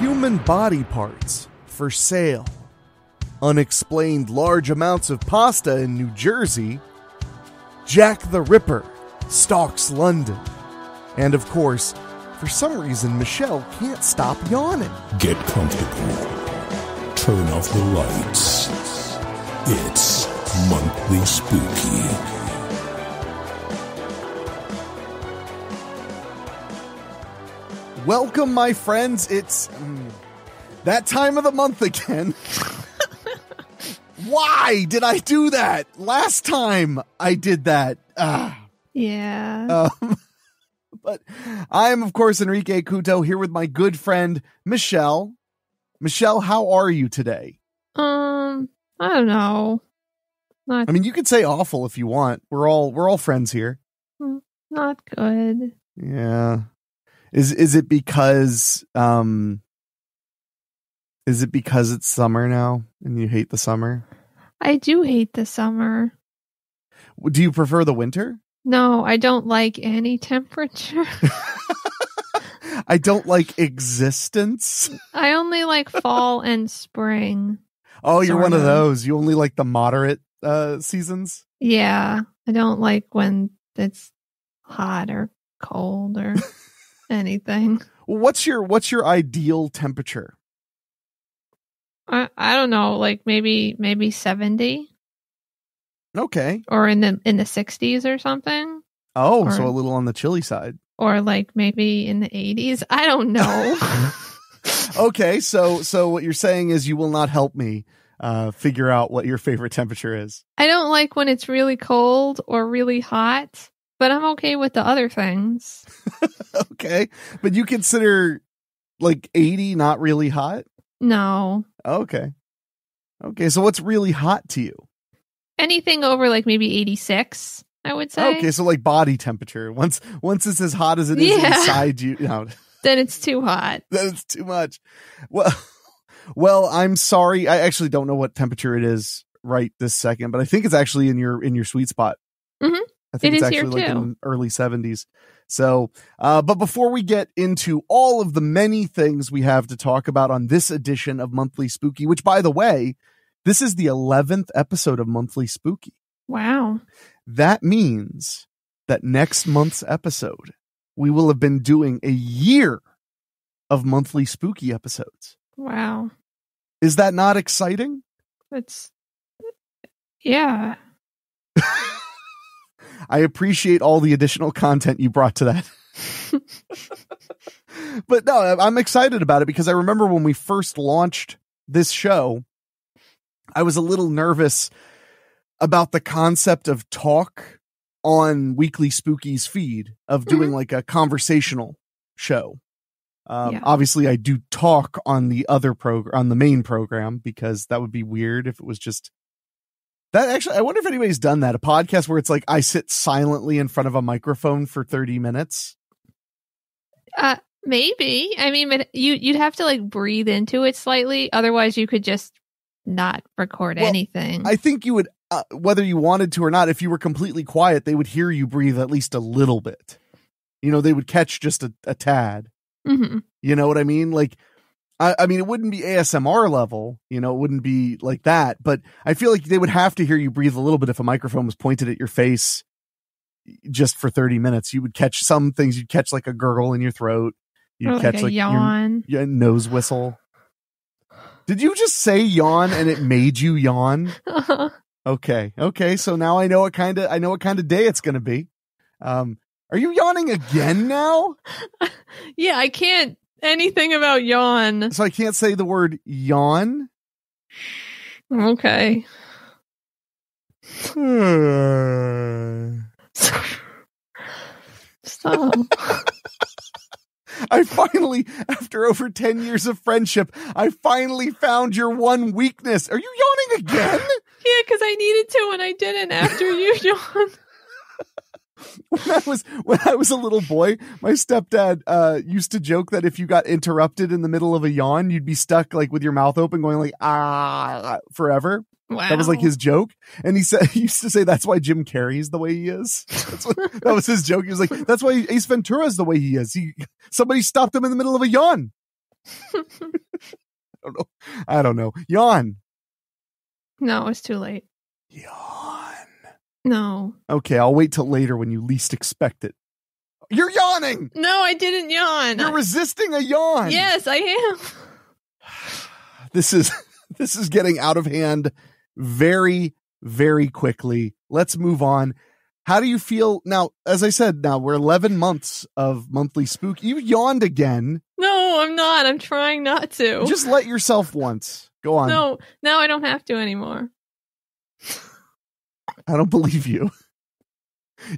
Human body parts for sale. Unexplained large amounts of pasta in New Jersey. Jack the Ripper stalks London. And of course, for some reason, Michelle can't stop yawning. Get comfortable. Turn off the lights. It's monthly spooky. Welcome, my friends. It's mm, that time of the month again. Why did I do that? Last time I did that. Ah. Yeah. Um, but I am, of course, Enrique Cuto here with my good friend Michelle. Michelle, how are you today? Um, I don't know. Not- I mean, you could say awful if you want. We're all we're all friends here. Mm, not good. Yeah. Is is it because um is it because it's summer now and you hate the summer? I do hate the summer. Do you prefer the winter? No, I don't like any temperature. I don't like existence. I only like fall and spring. Oh, you're one of those. You only like the moderate uh seasons? Yeah. I don't like when it's hot or cold or anything. What's your what's your ideal temperature? I I don't know, like maybe maybe 70. Okay. Or in the in the 60s or something. Oh, or, so a little on the chilly side. Or like maybe in the 80s. I don't know. okay, so so what you're saying is you will not help me uh, figure out what your favorite temperature is. I don't like when it's really cold or really hot, but I'm okay with the other things. okay. But you consider like 80 not really hot? No. Okay. Okay. So what's really hot to you? Anything over like maybe 86, I would say. Okay. So like body temperature. Once once it's as hot as it is yeah. inside you. then it's too hot. then it's too much. Well, well, I'm sorry. I actually don't know what temperature it is right this second, but I think it's actually in your in your sweet spot. Mm-hmm. I think it it's actually like in early 70s. So, uh, but before we get into all of the many things we have to talk about on this edition of Monthly Spooky, which by the way, this is the 11th episode of Monthly Spooky. Wow. That means that next month's episode, we will have been doing a year of monthly spooky episodes. Wow. Is that not exciting? It's, yeah. I appreciate all the additional content you brought to that. but no, I'm excited about it because I remember when we first launched this show, I was a little nervous about the concept of talk on Weekly Spookies feed of mm-hmm. doing mm-hmm. like a conversational show. Um, yeah. Obviously, I do talk on the other program, on the main program, because that would be weird if it was just that actually, I wonder if anybody's done that. A podcast where it's like I sit silently in front of a microphone for 30 minutes. Uh, maybe. I mean, but you, you'd have to like breathe into it slightly. Otherwise, you could just not record well, anything. I think you would, uh, whether you wanted to or not, if you were completely quiet, they would hear you breathe at least a little bit. You know, they would catch just a, a tad. Mm-hmm. You know what I mean? Like I, I, mean, it wouldn't be ASMR level, you know, it wouldn't be like that, but I feel like they would have to hear you breathe a little bit if a microphone was pointed at your face just for 30 minutes. You would catch some things, you'd catch like a gurgle in your throat, you'd like catch like yawn, your, your nose whistle. Did you just say yawn and it made you yawn? okay. Okay. So now I know what kind of, I know what kind of day it's going to be. Um, are you yawning again now? yeah, I can't anything about yawn. So I can't say the word yawn. Okay. Hmm. Stop. I finally, after over 10 years of friendship, I finally found your one weakness. Are you yawning again? Yeah, because I needed to and I didn't after you yawned when I was when I was a little boy, my stepdad uh, used to joke that if you got interrupted in the middle of a yawn, you'd be stuck like with your mouth open, going like ah forever. Wow. That was like his joke, and he said he used to say that's why Jim Carrey's the way he is. What, that was his joke. He was like, "That's why Ace Ventura's the way he is." He somebody stopped him in the middle of a yawn. I don't know. I don't know. Yawn. No, it's too late. Yawn. No. Okay, I'll wait till later when you least expect it. You're yawning. No, I didn't yawn. You're resisting a yawn. Yes, I am. This is this is getting out of hand very very quickly. Let's move on. How do you feel now? As I said, now we're 11 months of monthly spook. You yawned again. No, I'm not. I'm trying not to. Just let yourself once. Go on. No, now I don't have to anymore. I don't believe you.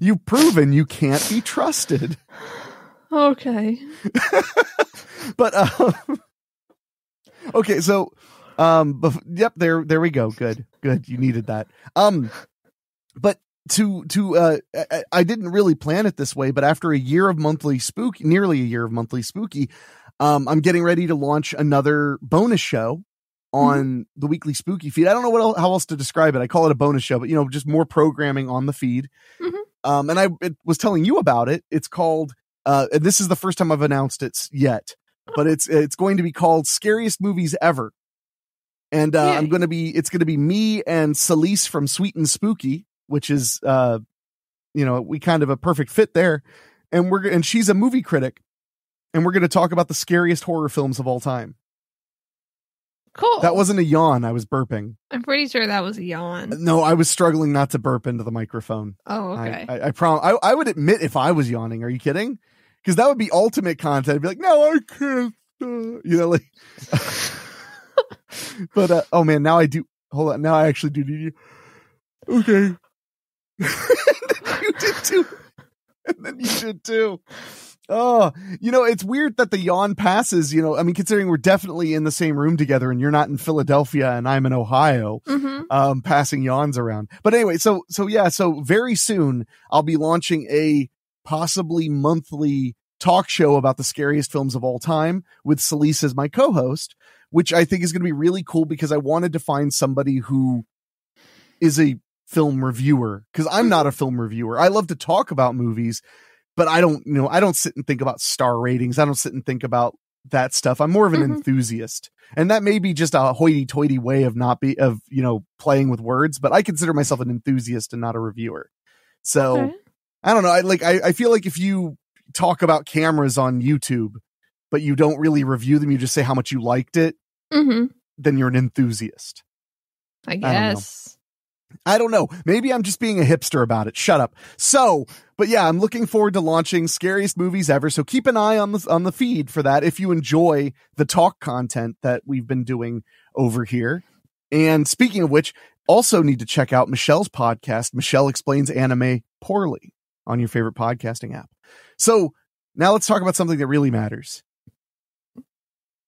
You've proven you can't be trusted. Okay. but uh, okay, so um, bef- yep, there, there we go. Good, good. You needed that. Um, but to to uh, I, I didn't really plan it this way, but after a year of monthly spooky, nearly a year of monthly spooky, um, I'm getting ready to launch another bonus show Mm-hmm. on the weekly spooky feed. I don't know what else, how else to describe it. I call it a bonus show, but you know, just more programming on the feed. Mm-hmm. Um, and I was telling you about it. It's called. Uh, and this is the first time I've announced it yet, but oh. it's it's going to be called "Scariest Movies Ever," and uh, I'm going to be it's going to be me and Salise from Sweet and Spooky, which is uh, you know, we kind of a perfect fit there, and we're and she's a movie critic, and we're going to talk about the scariest horror films of all time cool. That wasn't a yawn. I was burping. I'm pretty sure that was a yawn. No, I was struggling not to burp into the microphone. Oh, okay. I, I, I prom- I, I would admit if I was yawning. Are you kidding? Because that would be ultimate content. I'd be like, no, I can't. Uh, you know, like. but uh, oh man, now I do. Hold on, now I actually do need you. Okay. you did too. And then you did too. Oh, you know, it's weird that the yawn passes, you know, I mean, considering we're definitely in the same room together and you're not in Philadelphia and I'm in Ohio, mm-hmm. um, passing yawns around. But anyway, so, so yeah, so very soon I'll be launching a possibly monthly talk show about the scariest films of all time with Celise as my co-host, which I think is going to be really cool because I wanted to find somebody who is a film reviewer because I'm not mm-hmm. a film reviewer. I love to talk about movies, but I don't, you know, I don't sit and think about star ratings. I don't sit and think about that stuff. I'm more of an mm-hmm. enthusiast. And that may be just a hoity toity way of not be of, you know, playing with words, but I consider myself an enthusiast and not a reviewer. So okay. I don't know. I like I, I feel like if you talk about cameras on YouTube, but you don't really review them, you just say how much you liked it, mm-hmm. then you're an enthusiast. I guess. I don't know. Maybe I'm just being a hipster about it. Shut up. So, but yeah, I'm looking forward to launching scariest movies ever. So keep an eye on the on the feed for that if you enjoy the talk content that we've been doing over here. And speaking of which, also need to check out Michelle's podcast, Michelle Explains Anime Poorly, on your favorite podcasting app. So now let's talk about something that really matters.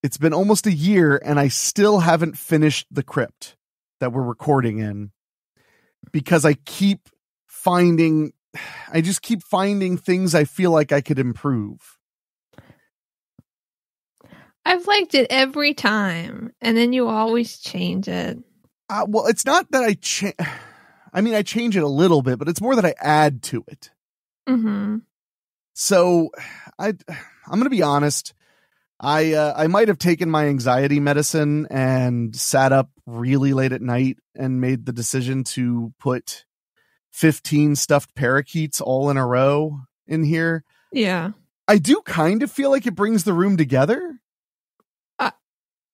It's been almost a year, and I still haven't finished The Crypt that we're recording in because I keep finding, I just keep finding things I feel like I could improve. I've liked it every time, and then you always change it. Uh, well, it's not that I change. I mean, I change it a little bit, but it's more that I add to it. Mm-hmm. So, I I'm going to be honest. I uh, I might have taken my anxiety medicine and sat up really late at night and made the decision to put 15 stuffed parakeets all in a row in here. Yeah. I do kind of feel like it brings the room together. I,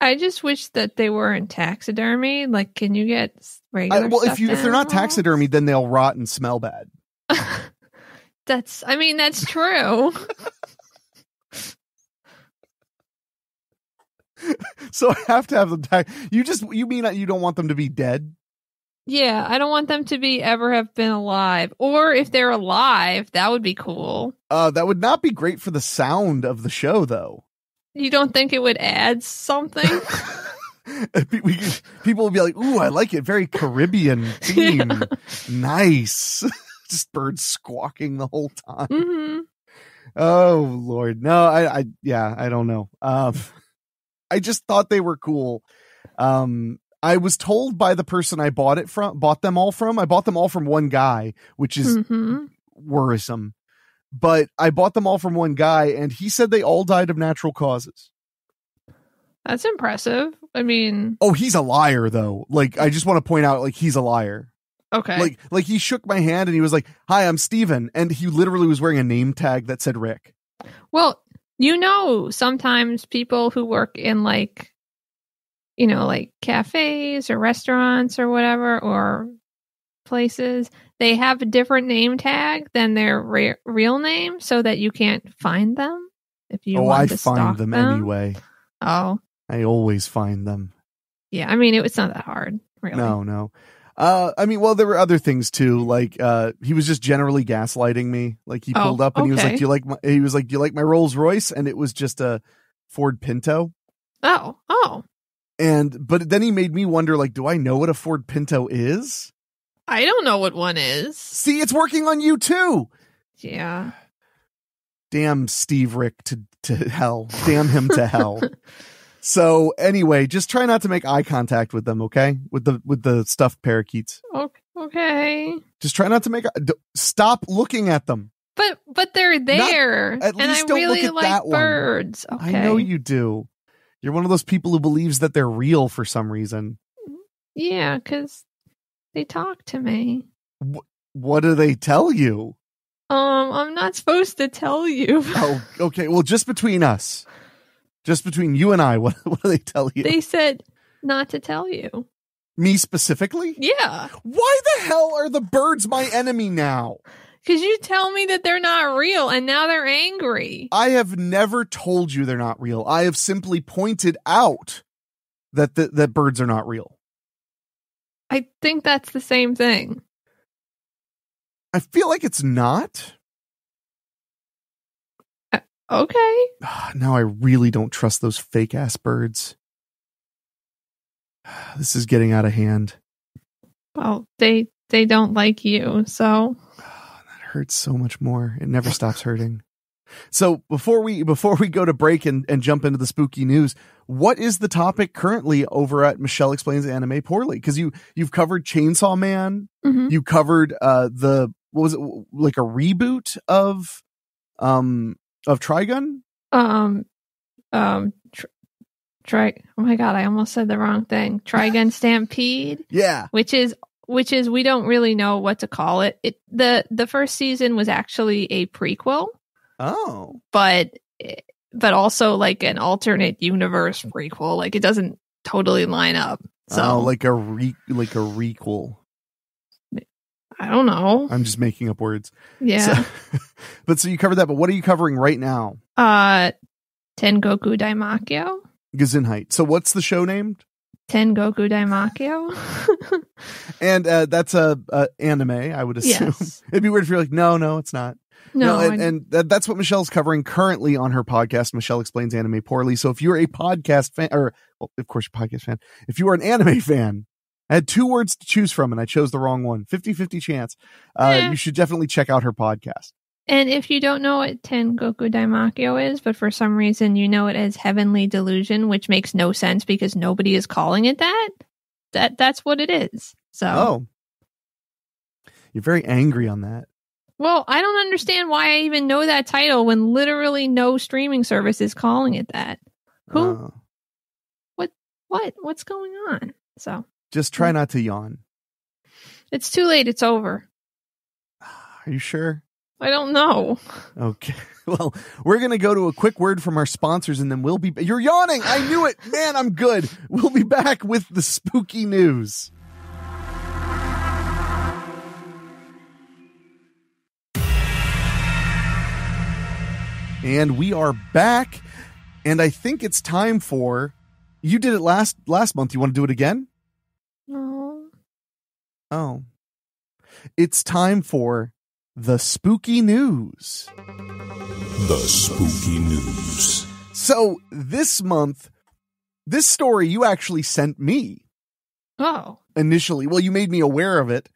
I just wish that they weren't taxidermy. Like, can you get regular? I, well, if you animals? if they're not taxidermy, then they'll rot and smell bad. that's. I mean, that's true. so I have to have them die. You just you mean that you don't want them to be dead? Yeah, I don't want them to be ever have been alive. Or if they're alive, that would be cool. Uh that would not be great for the sound of the show though. You don't think it would add something? we, people will be like, "Ooh, I like it. Very Caribbean theme. Nice." Just birds squawking the whole time. Mm-hmm. Oh lord, no, I, I, yeah, I don't know. Um, I just thought they were cool. Um, I was told by the person I bought it from, bought them all from. I bought them all from one guy, which is mm-hmm. worrisome. But I bought them all from one guy, and he said they all died of natural causes. That's impressive. I mean, oh, he's a liar though. Like, I just want to point out, like, he's a liar. Okay. Like, like he shook my hand and he was like, "Hi, I'm Steven. and he literally was wearing a name tag that said Rick. Well, you know sometimes people who work in like you know like cafes or restaurants or whatever or places they have a different name tag than their re- real name so that you can't find them if you oh i find them, them, anyway oh i always find them yeah i mean it, was not that hard really no no uh, I mean, well, there were other things too. Like, uh, he was just generally gaslighting me. Like, he oh, pulled oh, up and okay. he was like, "Do you like my?" He was like, "Do you like my Rolls Royce?" And it was just a Ford Pinto. Oh, oh. And but then he made me wonder, like, do I know what a Ford Pinto is? I don't know what one is. See, it's working on you too. Yeah. Damn Steve Rick to to hell. Damn him to hell. So anyway, just try not to make eye contact with them, okay? With the with the stuffed parakeets. Okay. Just try not to make. D- stop looking at them. But but they're there, not, at and least I don't really look at like that birds. One. Okay. I know you do. You're one of those people who believes that they're real for some reason. Yeah, because they talk to me. Wh- what do they tell you? Um, I'm not supposed to tell you. oh, okay. Well, just between us. Just between you and I, what, what do they tell you? They said not to tell you. Me specifically? Yeah. Why the hell are the birds my enemy now? Because you tell me that they're not real and now they're angry. I have never told you they're not real. I have simply pointed out that the, that birds are not real. I think that's the same thing. I feel like it's not. Okay. Ah, now I really don't trust those fake ass birds. This is getting out of hand. Well, they they don't like you, so ah, that hurts so much more. It never stops hurting. So before we before we go to break and, and jump into the spooky news, what is the topic currently over at Michelle Explains Anime Poorly? Because you you've covered Chainsaw Man, mm-hmm. you covered uh the what was it like a reboot of um of Trigun? Um, um, try. Tri. Oh my god, I almost said the wrong thing. Trigun Stampede. Yeah, which is which is we don't really know what to call it. It the the first season was actually a prequel. Oh, but but also like an alternate universe prequel. Like it doesn't totally line up. So oh, like a re like a requel. I don't know. I'm just making up words. Yeah. So, but so you covered that. But what are you covering right now? Uh, Tengoku Daimakyo. Gazinheit. So what's the show named? Tengoku Daimakyo. and uh, that's a, a, anime, I would assume. Yes. It'd be weird if you're like, no, no, it's not. No, no and, and that's what Michelle's covering currently on her podcast. Michelle explains anime poorly. So if you're a podcast fan, or well, oh, of course, you're a podcast fan. If you are an anime fan, I had two words to choose from and I chose the wrong one. 50 50 chance. Uh, yeah. You should definitely check out her podcast. And if you don't know what Tengoku Daimakyo is, but for some reason you know it as Heavenly Delusion, which makes no sense because nobody is calling it that, that that's what it is. So. Oh. You're very angry on that. Well, I don't understand why I even know that title when literally no streaming service is calling it that. Who? Oh. What? What? What's going on? So just try mm. not to yawn. It's too late. It's over. Are you sure? I don't know. Okay. Well, we're going to go to a quick word from our sponsors and then we'll be. You're yawning. I knew it. Man, I'm good. We'll be back with the spooky news. And we are back. And I think it's time for. You did it last last month. You want to do it again? Oh. It's time for the spooky news. The spooky news. So this month, this story you actually sent me. Oh. Initially. Well, you made me aware of it.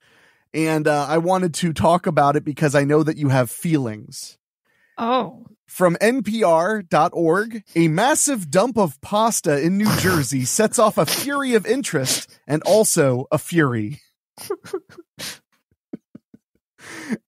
And uh, I wanted to talk about it because I know that you have feelings. Oh. From NPR.org, a massive dump of pasta in New Jersey sets off a fury of interest and also a fury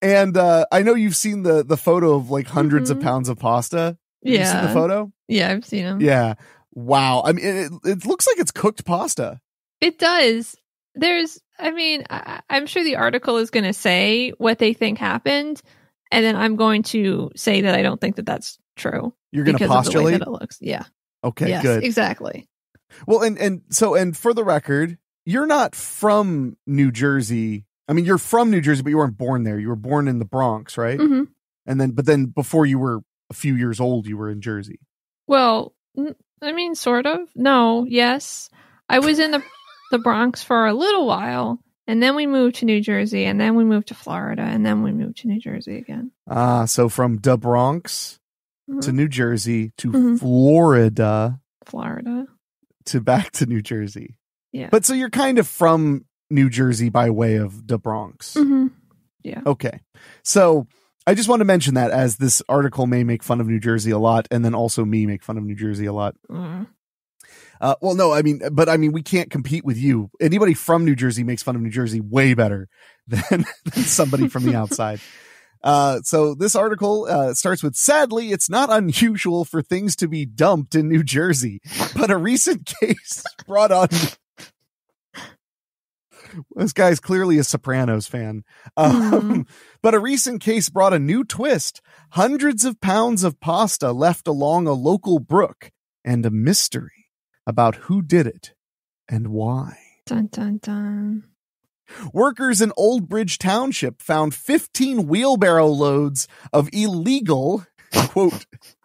and uh, I know you've seen the the photo of like 100s mm-hmm. of pounds of pasta. Have yeah, the photo. Yeah, I've seen them. Yeah, wow. I mean, it, it looks like it's cooked pasta. It does. There's, I mean, I, I'm sure the article is going to say what they think happened, and then I'm going to say that I don't think that that's true. You're going to postulate it looks. Yeah. Okay. Yes, good. Exactly. Well, and and so and for the record, you're not from New Jersey. I mean, you're from New Jersey, but you weren't born there. You were born in the Bronx, right? Mm-hmm. And then, but then before you were a few years old, you were in Jersey. Well, I mean, sort of. No, yes. I was in the, the Bronx for a little while, and then we moved to New Jersey, and then we moved to Florida, and then we moved to New Jersey again. Ah, so from the Bronx mm-hmm. to New Jersey to mm-hmm. Florida. Florida. To back to New Jersey. Yeah. But so you're kind of from New Jersey by way of the Bronx. Mm-hmm. Yeah. Okay. So I just want to mention that as this article may make fun of New Jersey a lot, and then also me make fun of New Jersey a lot. Mm. Uh, well, no, I mean, but I mean, we can't compete with you. Anybody from New Jersey makes fun of New Jersey way better than, than somebody from the outside. Uh, so this article uh, starts with sadly, it's not unusual for things to be dumped in New Jersey, but a recent case brought on this guy's clearly a Sopranos fan. Um, mm-hmm. But a recent case brought a new twist. Hundreds of pounds of pasta left along a local brook and a mystery about who did it and why. Dun, dun, dun. Workers in Old Bridge Township found 15 wheelbarrow loads of illegal, quote,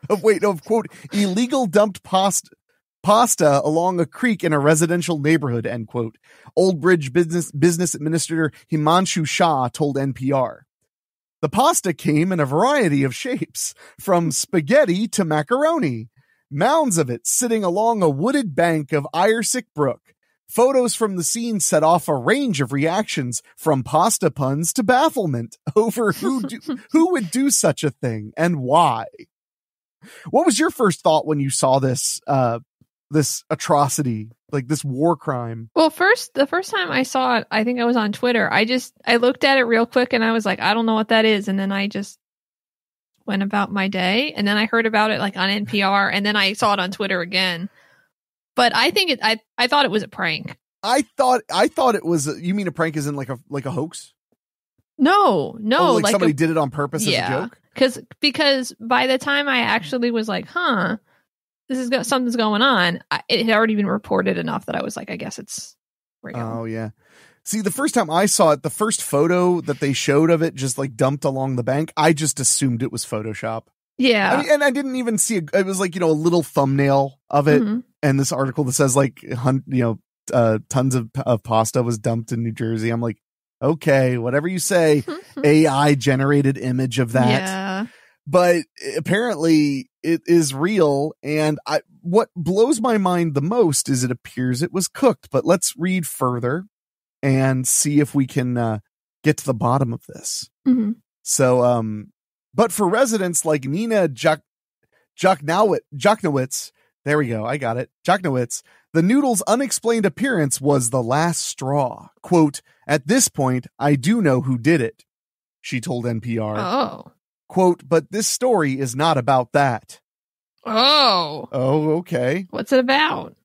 of, wait, of, quote, illegal dumped pasta pasta along a creek in a residential neighborhood, end quote. Old Bridge business, business administrator Himanshu Shah told NPR. The pasta came in a variety of shapes, from spaghetti to macaroni, mounds of it sitting along a wooded bank of Irsic Brook. Photos from the scene set off a range of reactions from pasta puns to bafflement over who do, who would do such a thing and why. What was your first thought when you saw this uh, this atrocity like this war crime well first the first time i saw it i think i was on twitter i just i looked at it real quick and i was like i don't know what that is and then i just went about my day and then i heard about it like on npr and then i saw it on twitter again but i think it i, I thought it was a prank i thought i thought it was you mean a prank is in like a like a hoax no no oh, like, like, somebody a, did it on purpose yeah, as a joke because because by the time i actually was like huh this is go- something's going on. I, it had already been reported enough that I was like, I guess it's real. Oh yeah. See, the first time I saw it, the first photo that they showed of it just like dumped along the bank, I just assumed it was Photoshop. Yeah. I mean, and I didn't even see it. It was like, you know, a little thumbnail of it mm-hmm. and this article that says like, you know, uh, tons of, of pasta was dumped in New Jersey. I'm like, okay, whatever you say, AI generated image of that. Yeah. But apparently it is real. And I, what blows my mind the most is it appears it was cooked. But let's read further and see if we can uh, get to the bottom of this. Mm-hmm. So, um, but for residents like Nina Jok- Joknowitz, there we go, I got it, Jocknowitz the noodle's unexplained appearance was the last straw. Quote, at this point, I do know who did it, she told NPR. Oh. Quote, but this story is not about that. Oh. Oh, okay. What's it about?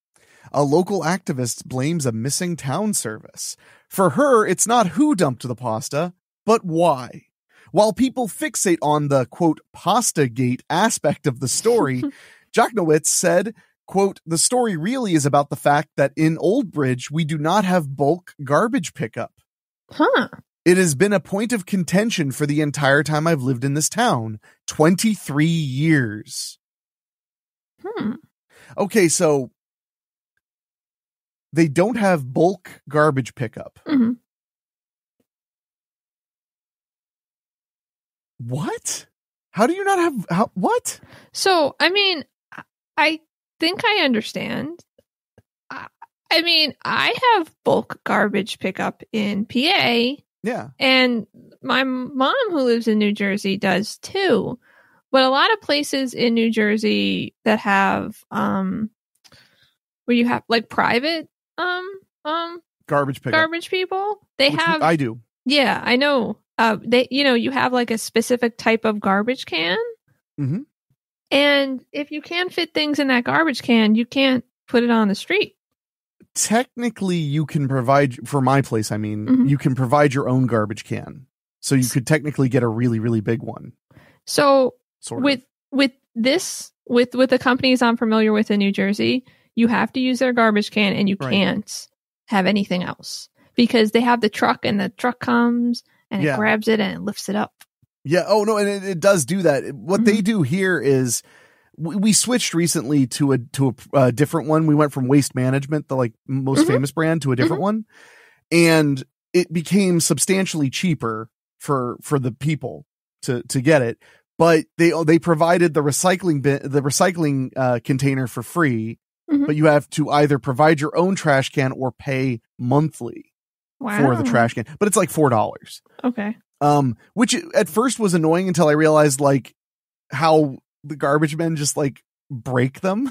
A local activist blames a missing town service. For her, it's not who dumped the pasta, but why. While people fixate on the quote pasta gate aspect of the story, Jocknowitz said, quote, the story really is about the fact that in Old Bridge we do not have bulk garbage pickup. Huh. It has been a point of contention for the entire time I've lived in this town 23 years. Hmm. Okay, so they don't have bulk garbage pickup. Mm-hmm. What? How do you not have how, what? So, I mean, I think I understand. I, I mean, I have bulk garbage pickup in PA yeah. And my mom, who lives in New Jersey, does too. But a lot of places in New Jersey that have, um, where you have like private, um, um, garbage pickup. garbage people, they Which have. I do. Yeah, I know. Uh, they, you know, you have like a specific type of garbage can. Mm-hmm. And if you can fit things in that garbage can, you can't put it on the street technically you can provide for my place i mean mm-hmm. you can provide your own garbage can so you could technically get a really really big one so sort of. with with this with with the companies i'm familiar with in new jersey you have to use their garbage can and you right. can't have anything else because they have the truck and the truck comes and yeah. it grabs it and it lifts it up yeah oh no and it, it does do that what mm-hmm. they do here is we, switched recently to a to a, a, different one. We went from Waste Management, the like most mm-hmm. famous brand, to a different mm-hmm. one, and it became substantially cheaper for for the people to to get it. But they they provided the recycling bin, the recycling uh, container for free, mm-hmm. but you have to either provide your own trash can or pay monthly wow. for the trash can. But it's like four dollars. Okay. Um, which at first was annoying until I realized like how the garbage men just like break them.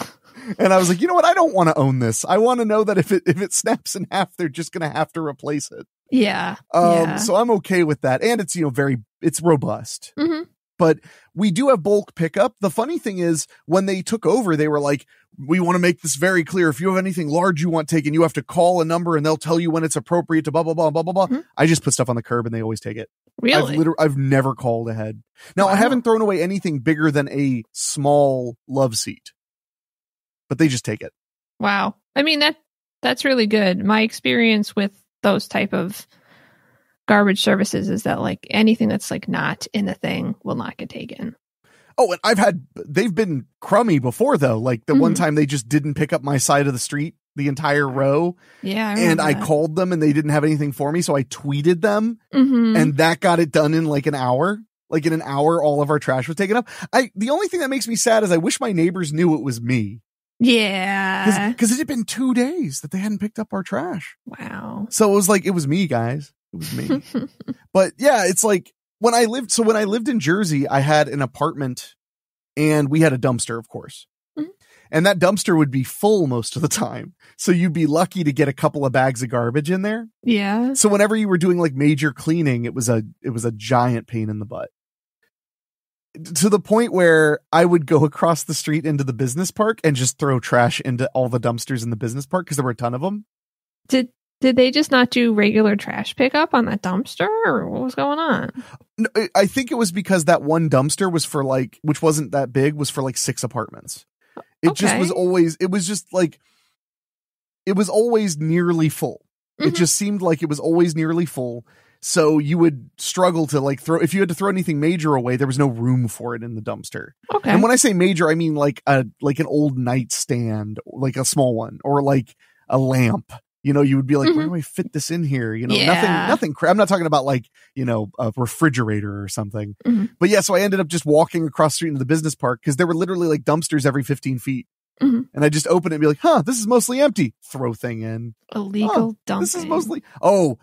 and I was like, you know what? I don't want to own this. I want to know that if it if it snaps in half, they're just going to have to replace it. Yeah. Um. Yeah. So I'm okay with that, and it's you know very it's robust. Mm-hmm but we do have bulk pickup. The funny thing is, when they took over, they were like, we want to make this very clear. If you have anything large you want taken, you have to call a number and they'll tell you when it's appropriate to blah, blah, blah, blah, blah, blah. Mm-hmm. I just put stuff on the curb and they always take it. Really? I've, liter- I've never called ahead. Now, wow. I haven't thrown away anything bigger than a small love seat, but they just take it. Wow. I mean, that that's really good. My experience with those type of garbage services is that like anything that's like not in the thing will not get taken. Oh, and I've had they've been crummy before though. Like the mm-hmm. one mm. time they just didn't pick up my side of the street the entire row. Yeah. I and I called them and they didn't have anything for me. So I tweeted them mm-hmm. and that got it done in like an hour. Like in an hour, all of our trash was taken up. I, the only thing that makes me sad is I wish my neighbors knew it was me. Yeah. Cause it had been two days that they hadn't picked up our trash. Wow. So it was like, it was me guys. It was me. but yeah, it's like when I lived, so when I lived in Jersey, I had an apartment and we had a dumpster, of course. Mm-hmm. And that dumpster would be full most of the time. So you'd be lucky to get a couple of bags of garbage in there. Yeah. So whenever you were doing like major cleaning, it was a it was a giant pain in the butt. To the point where I would go across the street into the business park and just throw trash into all the dumpsters in the business park because there were a ton of them. Did did they just not do regular trash pickup on that dumpster or what was going on? No, I think it was because that one dumpster was for like, which wasn't that big, was for like six apartments. It okay. just was always, it was just like, it was always nearly full. Mm-hmm. It just seemed like it was always nearly full. So you would struggle to like throw, if you had to throw anything major away, there was no room for it in the dumpster. Okay. And when I say major, I mean like a, like an old nightstand, like a small one or like a lamp you know you would be like mm-hmm. where do i fit this in here you know yeah. nothing nothing cra- i'm not talking about like you know a refrigerator or something mm-hmm. but yeah so i ended up just walking across street into the business park because there were literally like dumpsters every 15 feet mm-hmm. and i just open it and be like huh this is mostly empty throw thing in illegal huh, dumping this is mostly oh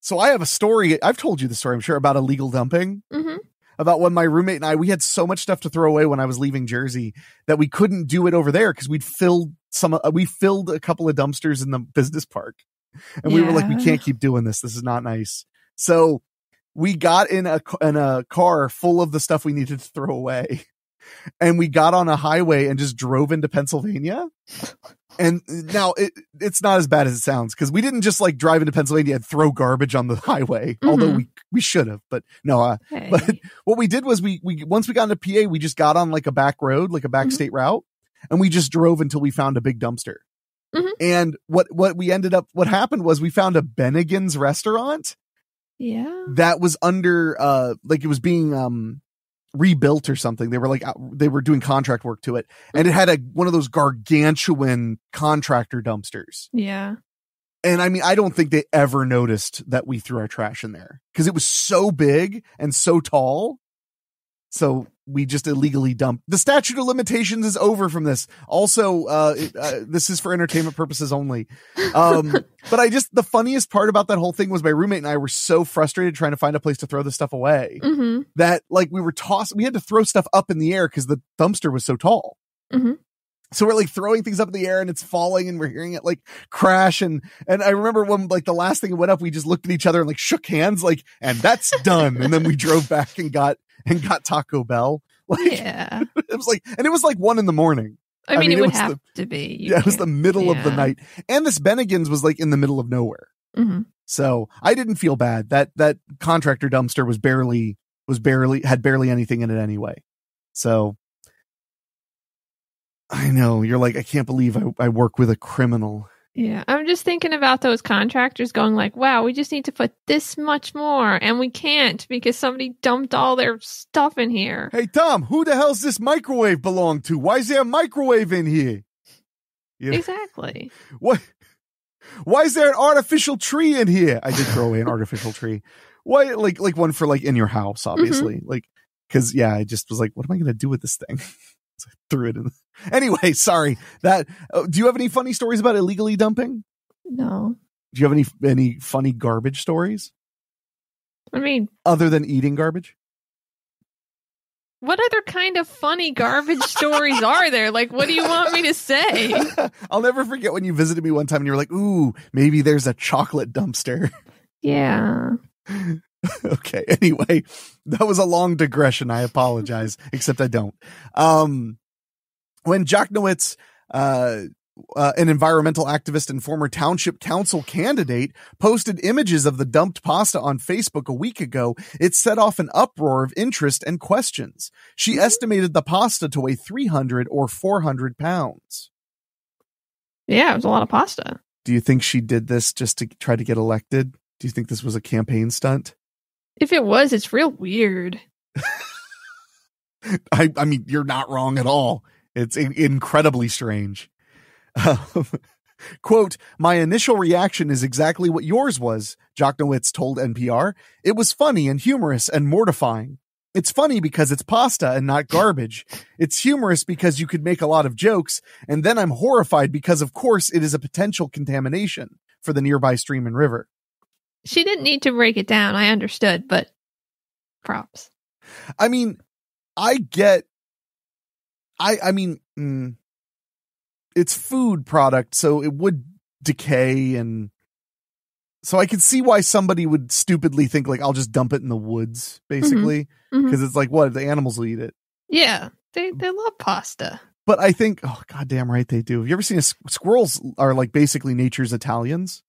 so i have a story i've told you the story i'm sure about illegal dumping mm-hmm about when my roommate and I we had so much stuff to throw away when I was leaving Jersey that we couldn't do it over there because we'd filled some uh, we filled a couple of dumpsters in the business park. And yeah. we were like we can't keep doing this. This is not nice. So we got in a in a car full of the stuff we needed to throw away and we got on a highway and just drove into Pennsylvania. And now it, it's not as bad as it sounds because we didn't just like drive into Pennsylvania and throw garbage on the highway, mm-hmm. although we, we should have. But no, uh, okay. but what we did was we, we once we got into PA, we just got on like a back road, like a back mm-hmm. state route, and we just drove until we found a big dumpster. Mm-hmm. And what what we ended up what happened was we found a Bennigan's restaurant. Yeah. That was under uh like it was being um rebuilt or something. They were like uh, they were doing contract work to it, and it had a one of those gargantuan contractor dumpsters. Yeah. And I mean, I don't think they ever noticed that we threw our trash in there because it was so big and so tall. So we just illegally dumped. The statute of limitations is over from this. Also, uh, it, uh, this is for entertainment purposes only. Um, but I just the funniest part about that whole thing was my roommate and I were so frustrated trying to find a place to throw the stuff away mm-hmm. that like we were tossing, We had to throw stuff up in the air because the dumpster was so tall. Mm-hmm. So we're like throwing things up in the air and it's falling and we're hearing it like crash and and I remember when like the last thing went up, we just looked at each other and like shook hands like and that's done. and then we drove back and got and got Taco Bell. Like, yeah. it was like, and it was like one in the morning. I mean, I mean it, it, would have the, to be. You yeah, it was the middle yeah. of the night, and this Bennigan's was like in the middle of nowhere. Mm-hmm. So I didn't feel bad. That that contractor dumpster was barely was barely had barely anything in it anyway. So I know you're like, I can't believe I, I work with a criminal. Yeah, I'm just thinking about those contractors going like, "Wow, we just need to put this much more, and we can't because somebody dumped all their stuff in here." Hey, Tom, who the hell's this microwave belong to? Why is there a microwave in here? You know? Exactly. What? Why is there an artificial tree in here? I did throw away an artificial tree. Why, like, like one for like in your house, mm-hmm. obviously, mm-hmm. like because yeah, I just was like, "What am I going to do with this thing?" So threw it in. Anyway, sorry. That. Oh, do you have any funny stories about illegally dumping? No. Do you have any any funny garbage stories? I mean, other than eating garbage. What other kind of funny garbage stories are there? Like, what do you want me to say? I'll never forget when you visited me one time and you were like, "Ooh, maybe there's a chocolate dumpster." Yeah. okay. Anyway, that was a long digression. I apologize, except I don't. Um, when Jack Nowitz, uh, uh, an environmental activist and former township council candidate posted images of the dumped pasta on Facebook a week ago. It set off an uproar of interest and questions. She mm-hmm. estimated the pasta to weigh 300 or 400 pounds. Yeah, it was a lot of pasta. Do you think she did this just to try to get elected? Do you think this was a campaign stunt? If it was, it's real weird. I, I mean, you're not wrong at all. It's in- incredibly strange. Um, quote, my initial reaction is exactly what yours was, Jocknowitz told NPR. It was funny and humorous and mortifying. It's funny because it's pasta and not garbage. It's humorous because you could make a lot of jokes. And then I'm horrified because, of course, it is a potential contamination for the nearby stream and river she didn't need to break it down. I understood, but props. I mean, I get. I I mean, mm, it's food product, so it would decay, and so I could see why somebody would stupidly think like, "I'll just dump it in the woods," mm-hmm. basically, because mm-hmm. mm-hmm. it's like, what the animals will eat it. Yeah, they mm. they love pasta. But I think, oh goddamn right, they do. Have you ever seen a, squirrels are like basically nature's Italians?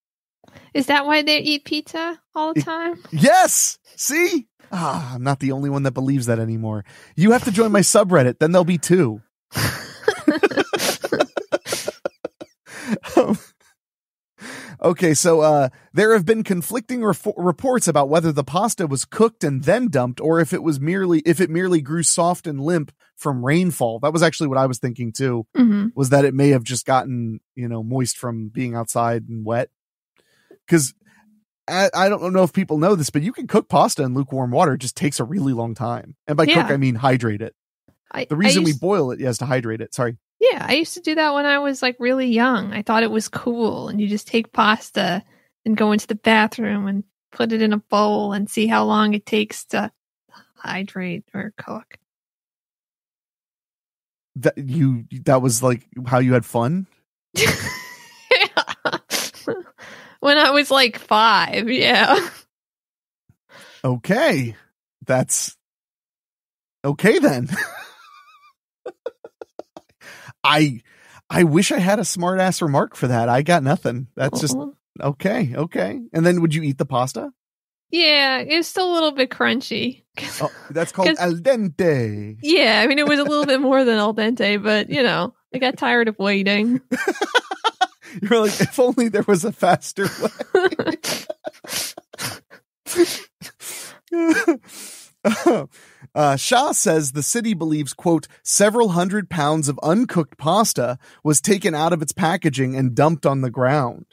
Is that why they eat pizza all the time? Yes. See? Ah, I'm not the only one that believes that anymore. You have to join my subreddit, then there'll be two. um, okay, so uh, there have been conflicting re- reports about whether the pasta was cooked and then dumped, or if it was merely if it merely grew soft and limp from rainfall. That was actually what I was thinking too. Mm-hmm. Was that it may have just gotten you know moist from being outside and wet because I, don't know if people know this, but you can cook pasta in lukewarm water. It just takes a really long time. And by yeah. cook, I mean hydrate it. I, the reason used, we boil it is to hydrate it. Sorry. Yeah, I used to do that when I was like really young. I thought it was cool, and you just take pasta and go into the bathroom and put it in a bowl and see how long it takes to hydrate or cook. That you that was like how you had fun. when I was like five. Yeah. Okay. That's okay then. I I wish I had a smart ass remark for that. I got nothing. That's just okay, okay. And then would you eat the pasta? Yeah, it's still a little bit crunchy. Oh, that's called al dente. Yeah, I mean it was a little bit more than al dente, but you know, I got tired of waiting. You're like, if only there was a faster way. Uh, Shah says the city believes, quote, several hundred pounds of uncooked pasta was taken out of its packaging and dumped on the ground.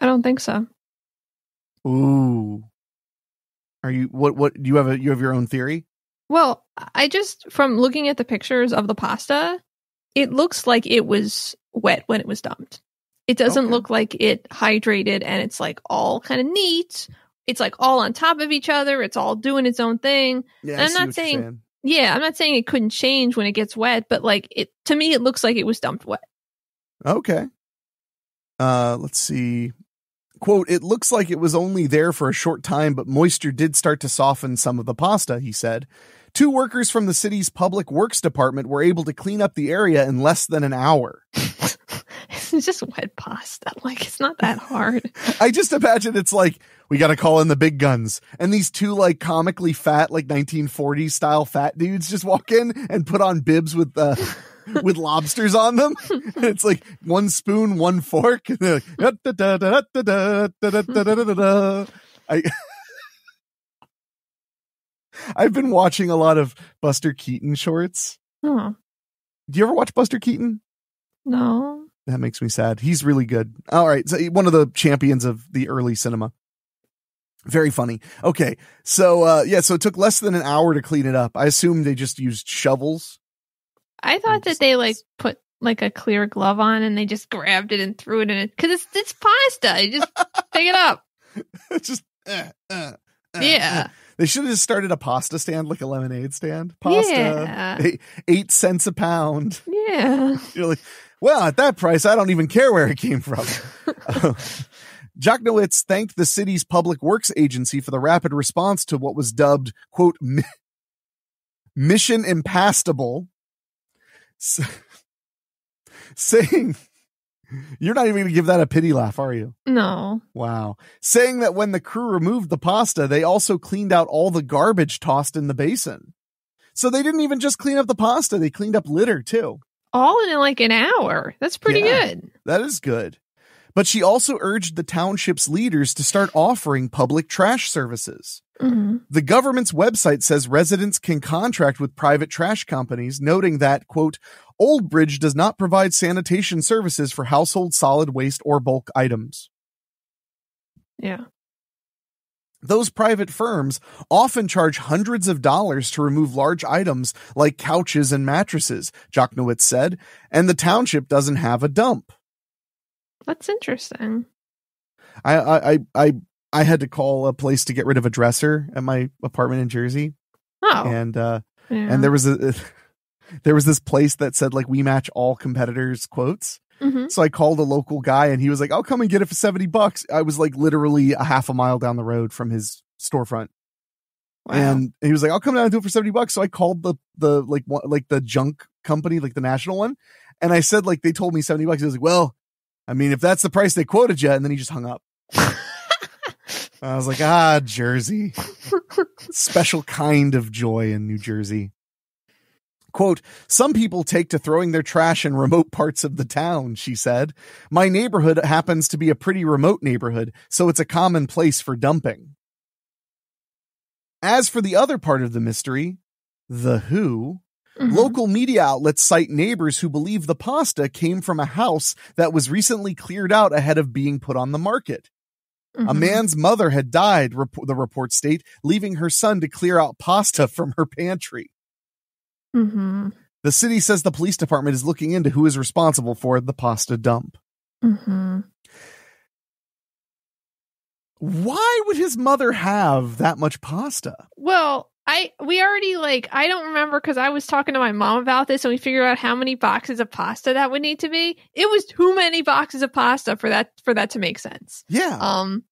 I don't think so. Ooh. Are you what what do you have a you have your own theory? Well, I just from looking at the pictures of the pasta, it looks like it was wet when it was dumped. It doesn't okay. look like it hydrated and it's like all kind of neat. It's like all on top of each other. It's all doing its own thing. Yeah, I'm not saying, saying, yeah, I'm not saying it couldn't change when it gets wet, but like it to me, it looks like it was dumped wet. Okay. Uh, let's see. Quote, it looks like it was only there for a short time, but moisture did start to soften some of the pasta, he said. Two workers from the city's public works department were able to clean up the area in less than an hour. It's just wet pasta. Like it's not that hard. I just imagine it's like we got to call in the big guns, and these two like comically fat, like 1940s style fat dudes just walk in and put on bibs with uh, with lobsters on them. And it's like one spoon, one fork. I. I've been watching a lot of Buster Keaton shorts. Huh. Do you ever watch Buster Keaton? No that makes me sad. He's really good. All right, so one of the champions of the early cinema. Very funny. Okay, so uh, yeah, so it took less than an hour to clean it up. I assume they just used shovels. I thought that they like put like a clear glove on and they just grabbed it and threw it in it because it's it's pasta. You just pick it up. just uh uh, uh, uh, yeah. They should have just started a pasta stand, like a lemonade stand. Pasta, yeah. eight, eight cents a pound. Yeah. You're like, well, at that price, I don't even care where it came from. Jocknowitz thanked the city's public works agency for the rapid response to what was dubbed, quote, mi- mission impastable, S- saying, you're not even going to give that a pity laugh, are you? No. Wow. Saying that when the crew removed the pasta, they also cleaned out all the garbage tossed in the basin. So they didn't even just clean up the pasta, they cleaned up litter too all in like an hour. That's pretty yeah, good. That is good. But she also urged the township's leaders to start offering public trash services. Mm-hmm. The government's website says residents can contract with private trash companies, noting that, quote, Old Bridge does not provide sanitation services for household solid waste or bulk items. Yeah. Those private firms often charge hundreds of dollars to remove large items like couches and mattresses, Jocknowitz said, and the township doesn't have a dump. That's interesting. I I I I had to call a place to get rid of a dresser at my apartment in Jersey. Oh. And uh yeah. and there was a there was this place that said like we match all competitors quotes Mm-hmm. So I called a local guy and he was like, I'll come and get it for 70 bucks. I was like literally a half a mile down the road from his storefront. Wow. And he was like, I'll come down and do it for 70 bucks. So I called the, the, like, one, like the junk company, like the national one. And I said, like, they told me 70 bucks. He was like, well, I mean, if that's the price they quoted you. And then he just hung up. I was like, ah, Jersey. Special kind of joy in New Jersey. Quote, some people take to throwing their trash in remote parts of the town, she said. My neighborhood happens to be a pretty remote neighborhood, so it's a common place for dumping. As for the other part of the mystery, the who, mm-hmm. local media outlets cite neighbors who believe the pasta came from a house that was recently cleared out ahead of being put on the market. Mm-hmm. A man's mother had died, the report state, leaving her son to clear out pasta from her pantry. Mm-hmm. The city says the police department is looking into who is responsible for the pasta dump. Mm-hmm. Why would his mother have that much pasta? Well, I we already like I don't remember because I was talking to my mom about this and we figured out how many boxes of pasta that would need to be. It was too many boxes of pasta for that for that to make sense. Yeah. Um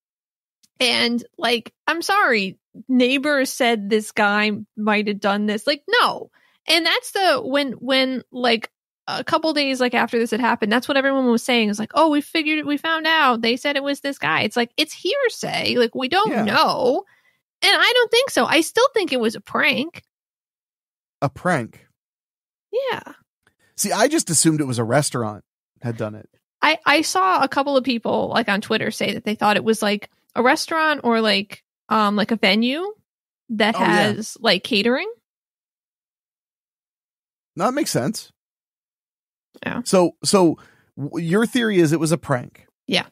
and like I'm sorry, neighbors said this guy might have done this. Like, no and that's the when when like a couple days like after this had happened, that's what everyone was saying. Is like, oh, we figured, we found out. They said it was this guy. It's like it's hearsay. Like we don't yeah. know, and I don't think so. I still think it was a prank. A prank. Yeah. See, I just assumed it was a restaurant had done it. I I saw a couple of people like on Twitter say that they thought it was like a restaurant or like um like a venue that oh, has yeah. like catering that makes sense. Yeah. So, so your theory is it was a prank. Yeah.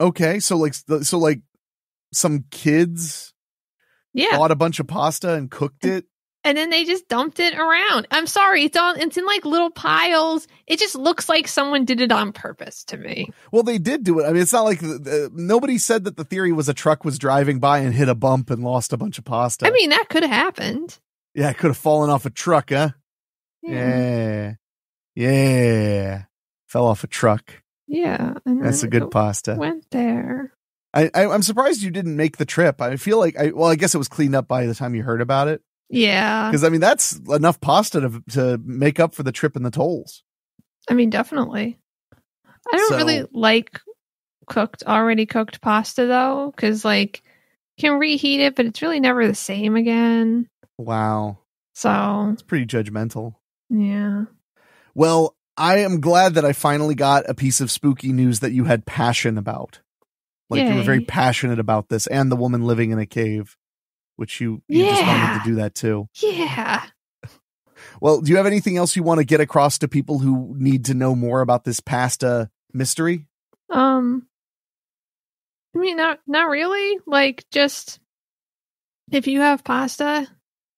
Okay. So, like, so like some kids yeah. bought a bunch of pasta and cooked it. And then they just dumped it around. I'm sorry, it's all it's in like little piles. It just looks like someone did it on purpose to me. Well, they did do it. I mean, it's not like nobody said that the theory was a truck was driving by and hit a bump and lost a bunch of pasta. I mean, that could have happened. Yeah, it could have fallen off a truck, huh? Yeah. yeah. yeah. Fell off a truck. Yeah. That's a good pasta. Went there. I, I, am surprised you didn't make the trip. I feel like I well, I guess it was cleaned up by the time you heard about it. Yeah, because I mean that's enough pasta to to make up for the trip and the tolls. I mean, definitely. I don't so, really like cooked already cooked pasta though, because like you can reheat it, but it's really never the same again. Wow. So it's pretty judgmental. Yeah. Well, I am glad that I finally got a piece of spooky news that you had passion about. Like Yay. you were very passionate about this and the woman living in a cave, which you, you yeah. just wanted to do that too. Yeah. Well, do you have anything else you want to get across to people who need to know more about this pasta uh, mystery? Um I mean not not really. Like just if you have pasta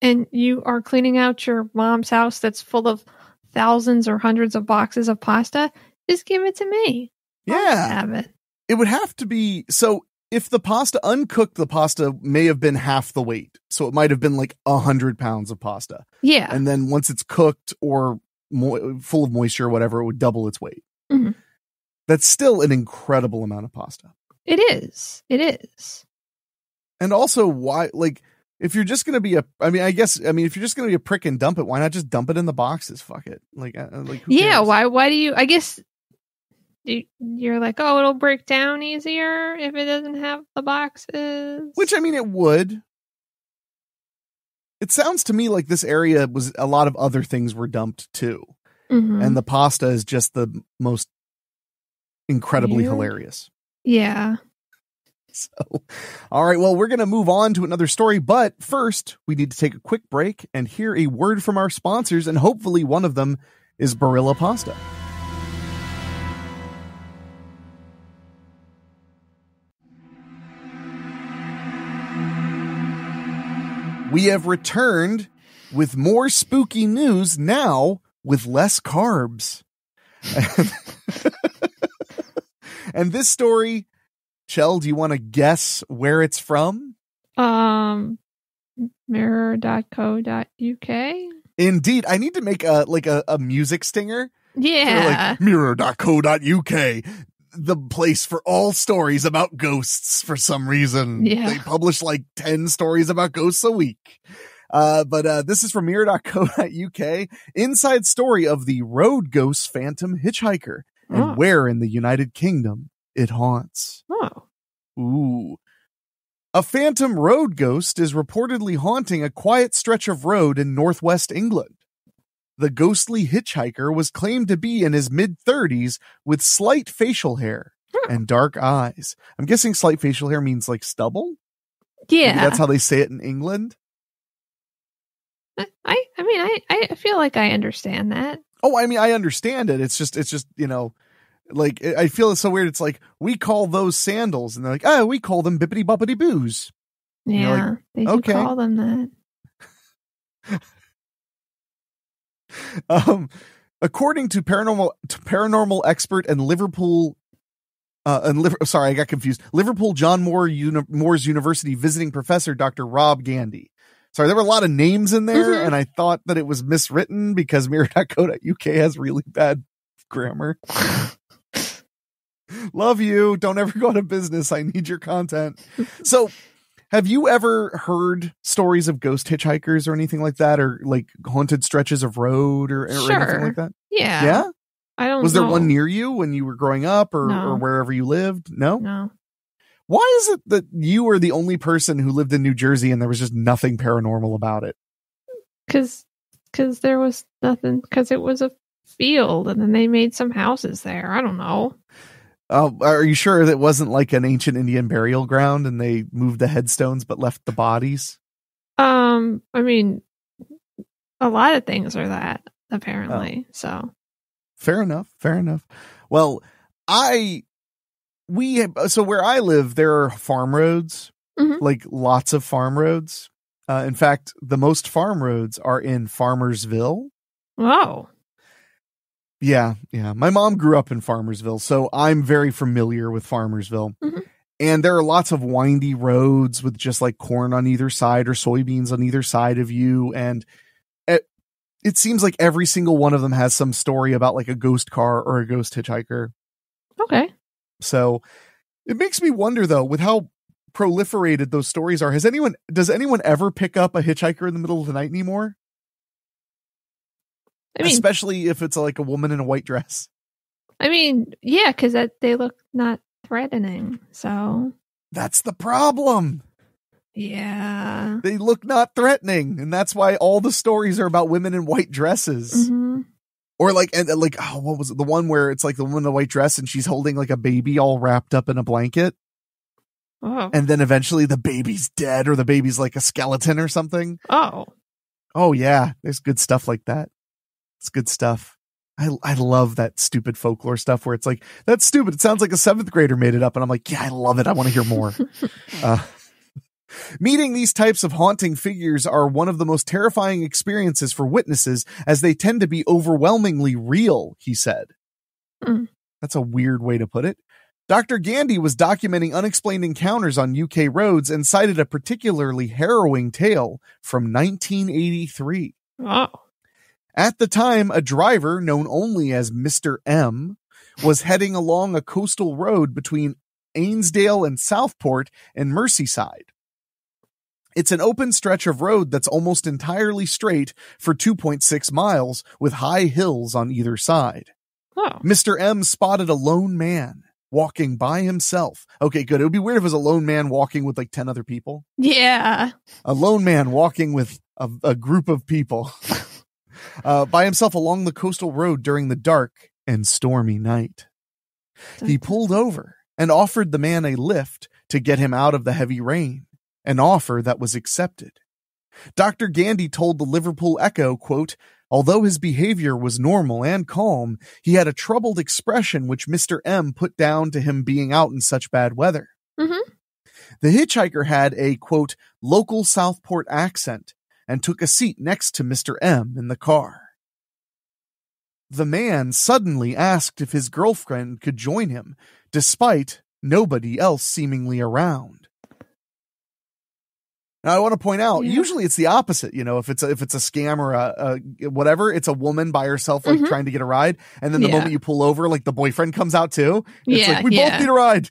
and you are cleaning out your mom's house that's full of thousands or hundreds of boxes of pasta, just give it to me. Yeah. have it. It would have to be so if the pasta uncooked, the pasta may have been half the weight. So it might have been like a hundred pounds of pasta. Yeah. And then once it's cooked or mo- full of moisture or whatever, it would double its weight. Mm-hmm. That's still an incredible amount of pasta. It is. It is. And also, why, like, if you're just gonna be a, I mean, I guess, I mean, if you're just gonna be a prick and dump it, why not just dump it in the boxes? Fuck it, like, uh, uh, like, yeah, cares? why, why do you? I guess you're like, oh, it'll break down easier if it doesn't have the boxes. Which I mean, it would. It sounds to me like this area was a lot of other things were dumped too, mm-hmm. and the pasta is just the most incredibly Weird. hilarious. Yeah. so, all right. Well, we're going to move on to another story, but first we need to take a quick break and hear a word from our sponsors, and hopefully one of them is Barilla Pasta. We have returned with more spooky news now with less carbs. and this story Chell, do you want to guess where it's from? Um mirror.co.uk. Indeed. I need to make a like a, a music stinger. Yeah. Like, mirror.co.uk. The place for all stories about ghosts for some reason. Yeah. They publish like 10 stories about ghosts a week. Uh, but uh, this is from mirror.co.uk. Inside story of the road ghost phantom hitchhiker. Oh. And where in the United Kingdom? it haunts. Oh. Ooh. A phantom road ghost is reportedly haunting a quiet stretch of road in northwest England. The ghostly hitchhiker was claimed to be in his mid 30s with slight facial hair hmm. and dark eyes. I'm guessing slight facial hair means like stubble? Yeah. Maybe that's how they say it in England. I I mean I I feel like I understand that. Oh, I mean I understand it. It's just it's just, you know, like I feel it's so weird. It's like we call those sandals, and they're like, oh, we call them bippity boppity boos. Yeah, like, they do okay. call them that. um, according to paranormal to paranormal expert and Liverpool. Uh, and Liver- oh, sorry, I got confused. Liverpool John Moore Uni- Moore's University visiting professor Dr. Rob Gandy. Sorry, there were a lot of names in there, mm-hmm. and I thought that it was miswritten because mirror.co.uk has really bad grammar. Love you. Don't ever go out of business. I need your content. So, have you ever heard stories of ghost hitchhikers or anything like that, or like haunted stretches of road or, or sure. anything like that? Yeah. Yeah. I don't. Was know. there one near you when you were growing up, or, no. or wherever you lived? No. No. Why is it that you were the only person who lived in New Jersey and there was just nothing paranormal about it? Because because there was nothing because it was a field and then they made some houses there. I don't know. Uh, are you sure that wasn't like an ancient Indian burial ground and they moved the headstones but left the bodies? Um, I mean, a lot of things are that apparently. Oh. So, fair enough. Fair enough. Well, I we so where I live, there are farm roads, mm-hmm. like lots of farm roads. Uh, in fact, the most farm roads are in Farmersville. Oh. Yeah, yeah. My mom grew up in Farmersville, so I'm very familiar with Farmersville. Mm-hmm. And there are lots of windy roads with just like corn on either side or soybeans on either side of you. And it, it seems like every single one of them has some story about like a ghost car or a ghost hitchhiker. Okay. So it makes me wonder though, with how proliferated those stories are, has anyone, does anyone ever pick up a hitchhiker in the middle of the night anymore? I mean, especially if it's like a woman in a white dress. I mean, yeah, because they look not threatening. So that's the problem. Yeah, they look not threatening, and that's why all the stories are about women in white dresses. Mm-hmm. Or like, and like, oh, what was it? The one where it's like the woman in the white dress, and she's holding like a baby all wrapped up in a blanket. Oh. And then eventually the baby's dead or the baby's like a skeleton or something. Oh. Oh yeah, there's good stuff like that. It's good stuff. I, I love that stupid folklore stuff where it's like, that's stupid. It sounds like a seventh grader made it up. And I'm like, yeah, I love it. I want to hear more. uh, Meeting these types of haunting figures are one of the most terrifying experiences for witnesses as they tend to be overwhelmingly real, he said. Mm. That's a weird way to put it. Dr. Gandhi was documenting unexplained encounters on UK roads and cited a particularly harrowing tale from 1983. Wow. At the time, a driver known only as Mr. M was heading along a coastal road between Ainsdale and Southport and Merseyside. It's an open stretch of road that's almost entirely straight for 2.6 miles with high hills on either side. Oh. Mr. M spotted a lone man walking by himself. Okay, good. It would be weird if it was a lone man walking with like 10 other people. Yeah. A lone man walking with a, a group of people. uh, by himself along the coastal road during the dark and stormy night. He pulled over and offered the man a lift to get him out of the heavy rain, an offer that was accepted. Dr. Gandhi told the Liverpool Echo, quote, Although his behavior was normal and calm, he had a troubled expression which Mr. M put down to him being out in such bad weather. Mm-hmm. The hitchhiker had a, quote, local Southport accent and took a seat next to Mr. M in the car. The man suddenly asked if his girlfriend could join him, despite nobody else seemingly around. Now, I want to point out, yeah. usually it's the opposite. You know, if it's a, if it's a scam or a, a whatever, it's a woman by herself, like mm-hmm. trying to get a ride, and then the yeah. moment you pull over, like the boyfriend comes out too. It's yeah, like we both need a ride,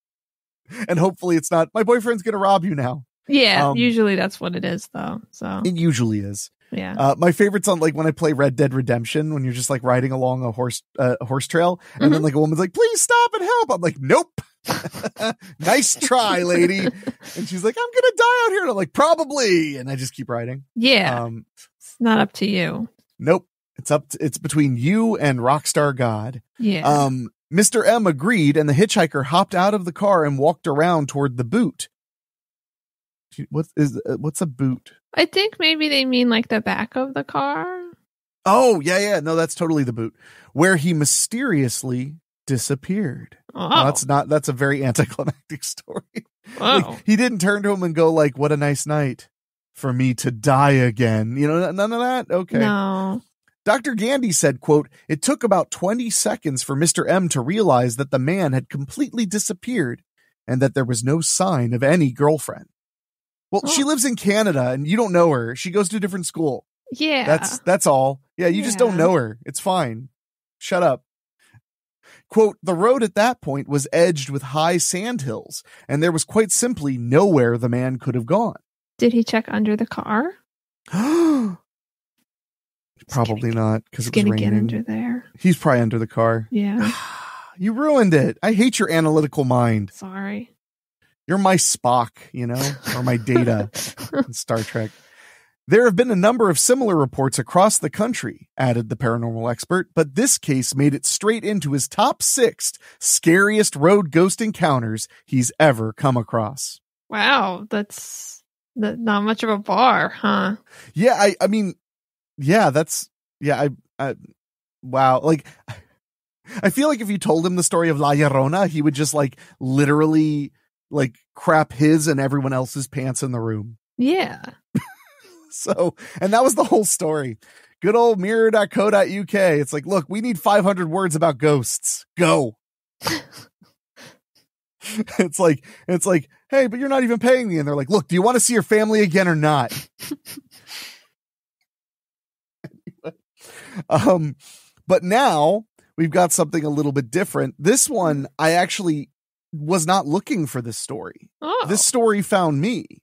and hopefully it's not my boyfriend's going to rob you now. Yeah, um, usually that's what it is, though. So it usually is. Yeah. Uh, my favorite's on like when I play Red Dead Redemption, when you're just like riding along a horse uh, horse trail, and mm-hmm. then like a woman's like, "Please stop and help." I'm like, "Nope." nice try, lady. and she's like, "I'm gonna die out here," and I'm like, "Probably," and I just keep riding. Yeah. Um, it's not up to you. Nope. It's up. To, it's between you and Rockstar God. Yeah. Um, Mr. M agreed, and the hitchhiker hopped out of the car and walked around toward the boot what is uh, what's a boot? I think maybe they mean like the back of the car. Oh yeah, yeah. No, that's totally the boot where he mysteriously disappeared. Oh. Well, that's not. That's a very anticlimactic story. Oh, Like, he didn't turn to him and go like, "What a nice night for me to die again." You know, none of that. Okay. No. Dr. Gandhi said, quote, it took about 20 seconds for Mr. M to realize that the man had completely disappeared and that there was no sign of any girlfriend. Well, oh. she lives in Canada and you don't know her. She goes to a different school. Yeah. That's that's all. Yeah, you yeah. just don't know her. It's fine. Shut up. Quote, the road at that point was edged with high sand hills, and there was quite simply nowhere the man could have gone. Did he check under the car? probably not because it's gonna get under there. He's probably under the car. Yeah. you ruined it. I hate your analytical mind. Sorry. You're my Spock, you know, or my Data in Star Trek. There have been a number of similar reports across the country, added the paranormal expert, but this case made it straight into his top six scariest road ghost encounters he's ever come across. Wow, that's not much of a bar, huh? Yeah, I, I mean, yeah, that's, yeah, I, I, wow, like, I feel like if you told him the story of La Llorona, he would just like literally like crap his and everyone else's pants in the room. Yeah. so, and that was the whole story. Good old mirror.co.uk. It's like, look, we need 500 words about ghosts. Go. it's like, it's like, hey, but you're not even paying me. And they're like, look, do you want to see your family again or not? um, but now we've got something a little bit different. This one, I actually was not looking for this story. Oh. This story found me.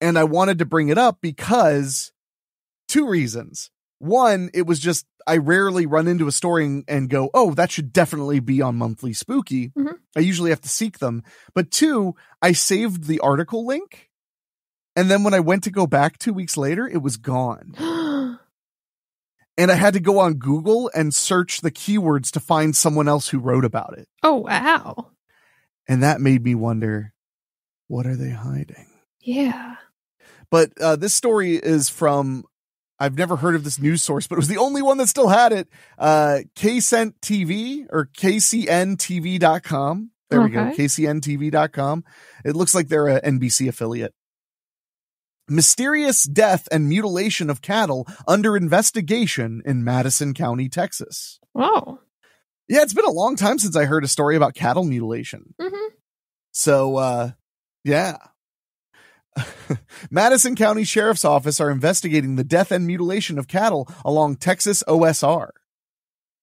And I wanted to bring it up because two reasons. One, it was just, I rarely run into a story and go, oh, that should definitely be on Monthly Spooky. Mm-hmm. I usually have to seek them. But two, I saved the article link. And then when I went to go back two weeks later, it was gone. and I had to go on Google and search the keywords to find someone else who wrote about it. Oh, wow and that made me wonder what are they hiding yeah but uh, this story is from I've never heard of this news source, but it was the only one that still had it. Uh, KCent TV or KCNTV.com. There okay. we go. KCNTV.com. It looks like they're an NBC affiliate. Mysterious death and mutilation of cattle under investigation in Madison County, Texas. Wow. Oh. Yeah, it's been a long time since I heard a story about cattle mutilation. Mm-hmm. So, uh, yeah. Madison County Sheriff's Office are investigating the death and mutilation of cattle along Texas OSR.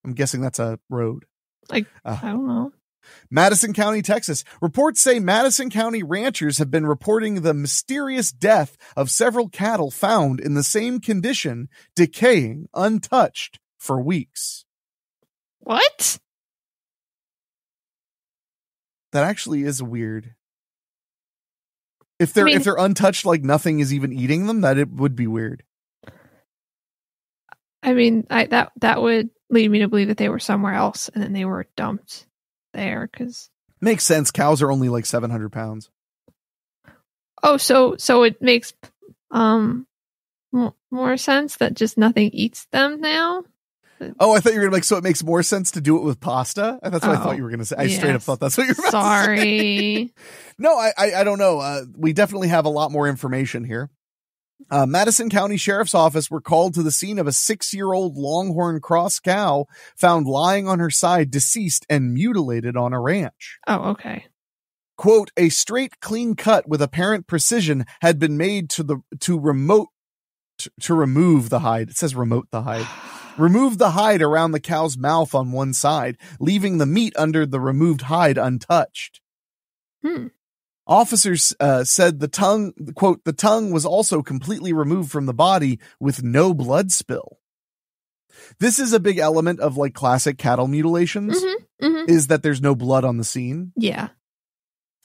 I'm guessing that's a road. Like, uh, I don't know. Madison County, Texas. Reports say Madison County ranchers have been reporting the mysterious death of several cattle found in the same condition, decaying untouched for weeks. What? That actually is weird. If they're I mean, if they're untouched, like nothing is even eating them, that it would be weird. I mean, I, that that would lead me to believe that they were somewhere else and then they were dumped there because makes sense. Cows are only like seven hundred pounds. Oh, so so it makes um more sense that just nothing eats them now. Oh, I thought you were gonna like. So it makes more sense to do it with pasta. That's what oh, I thought oh, you were gonna say. I yes. straight up thought that's what you are Sorry. no, I, I, I don't know. Uh, we definitely have a lot more information here. Uh, Madison County Sheriff's Office were called to the scene of a six-year-old Longhorn Cross cow found lying on her side, deceased and mutilated on a ranch. Oh, okay quote a straight clean cut with apparent precision had been made to the to remote to, to remove the hide it says remote the hide Remove the hide around the cow's mouth on one side, leaving the meat under the removed hide untouched. Hmm. Officers uh, said the tongue, quote, the tongue was also completely removed from the body with no blood spill. This is a big element of like classic cattle mutilations mm-hmm, mm-hmm. is that there's no blood on the scene. Yeah.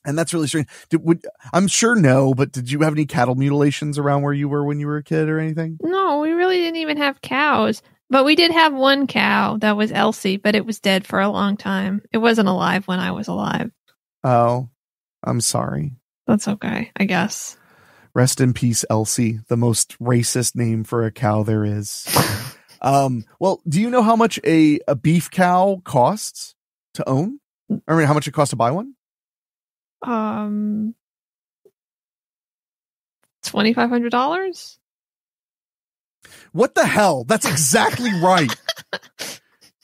And that's really strange. Did, would, I'm sure no, but did you have any cattle mutilations around where you were when you were a kid or anything? No, we really didn't even have cows. But we did have one cow that was Elsie, but it was dead for a long time. It wasn't alive when I was alive. Oh, I'm sorry. That's okay, I guess. Rest in peace, Elsie, the most racist name for a cow there is. um, well, do you know how much a, a beef cow costs to own? I mean, how much it costs to buy one? Um, $2,500? What the hell? That's exactly right.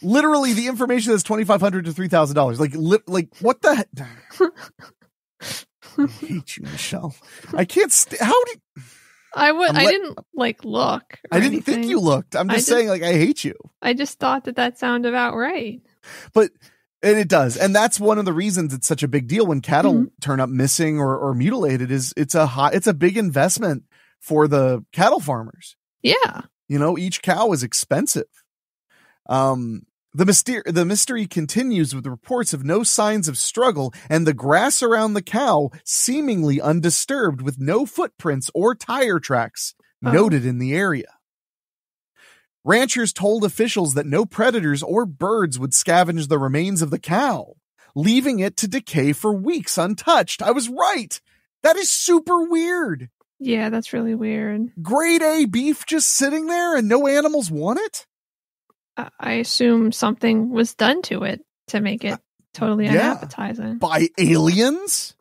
Literally, the information is twenty five hundred to three thousand dollars. Like, li- like what the? I hate you, Michelle. I can't. St- how did? I would. I didn't like look. I didn't anything. think you looked. I'm just, just saying. Like, I hate you. I just thought that that sounded about right. But and it does and that's one of the reasons it's such a big deal when cattle mm-hmm. turn up missing or, or mutilated is it's a hot it's a big investment for the cattle farmers yeah. You know, each cow is expensive. Um, the, the mystery continues with reports of no signs of struggle and the grass around the cow seemingly undisturbed with no footprints or tire tracks oh. noted in the area. Ranchers told officials that no predators or birds would scavenge the remains of the cow, leaving it to decay for weeks untouched. I was right. That is super weird. Yeah, that's really weird. Grade A beef just sitting there and no animals want it? I assume something was done to it to make it totally unappetizing. Yeah. By aliens?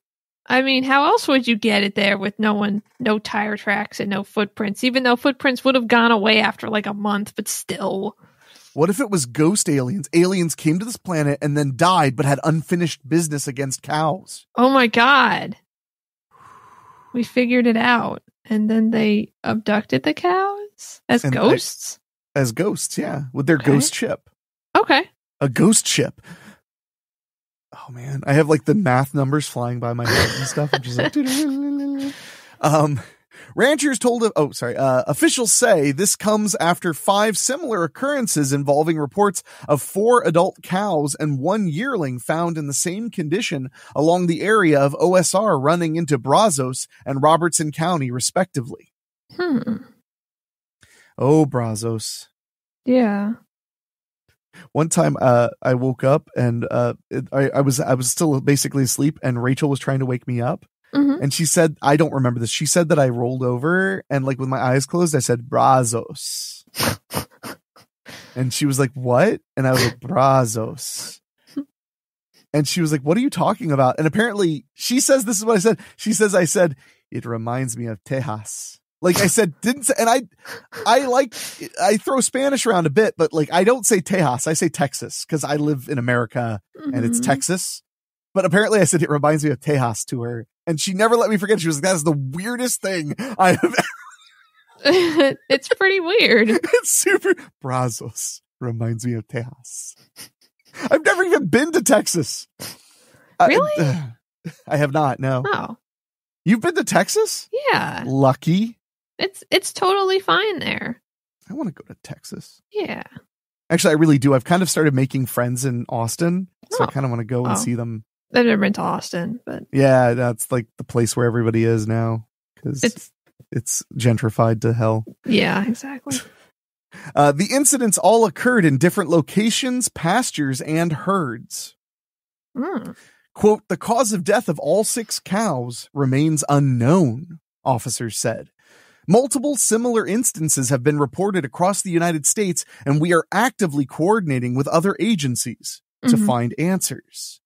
I mean, how else would you get it there with no one, no tire tracks and no footprints? Even though footprints would have gone away after like a month, but still. What if it was ghost aliens? Aliens came to this planet and then died, but had unfinished business against cows. Oh my god we figured it out. And then they abducted the cows as and ghosts? as ghosts, yeah, with their okay. ghost ship. Okay. A ghost ship. Oh man, I have like the math numbers flying by my head and stuff. I'm just like, um, Ranchers told, oh, sorry, uh, officials say this comes after five similar occurrences involving reports of four adult cows and one yearling found in the same condition along the area of OSR running into Brazos and Robertson County, respectively. Hmm. Oh, Brazos. Yeah. One time, uh, I woke up and uh, I, I was I was still basically asleep, and Rachel was trying to wake me up, Mm-hmm. And she said, I don't remember this. She said that I rolled over and like with my eyes closed, I said brazos. and she was like, What? And I was like, Brazos. and she was like, What are you talking about? And apparently she says this is what I said. She says I said, It reminds me of Tejas. Like I said, didn't say, and I, I like, I throw Spanish around a bit, but like I don't say Tejas, I say Texas because I live in America mm-hmm. and it's mm-hmm. Texas. But apparently I said it reminds me of Tejas to her. And she never let me forget. She was like, that is the weirdest thing I have ever. it's pretty weird. it's super. Brazos reminds me of Tejas. I've never even been to Texas. Really? I, I have not. No. Oh. You've been to Texas? Yeah. Lucky. It's it's totally fine there. I want to go to Texas. Yeah. Actually, I really do. I've kind of started making friends in Austin, so oh. I kind of want to go and oh. see them I've never been to Austin, but yeah, that's like the place where everybody is now because it's it's gentrified to hell. Yeah, exactly. uh, the incidents all occurred in different locations, pastures, and herds. Mm. Quote, the cause of death of all six cows remains unknown, officers said. Multiple similar instances have been reported across the United States, and we are actively coordinating with other agencies to mm-hmm. find answers.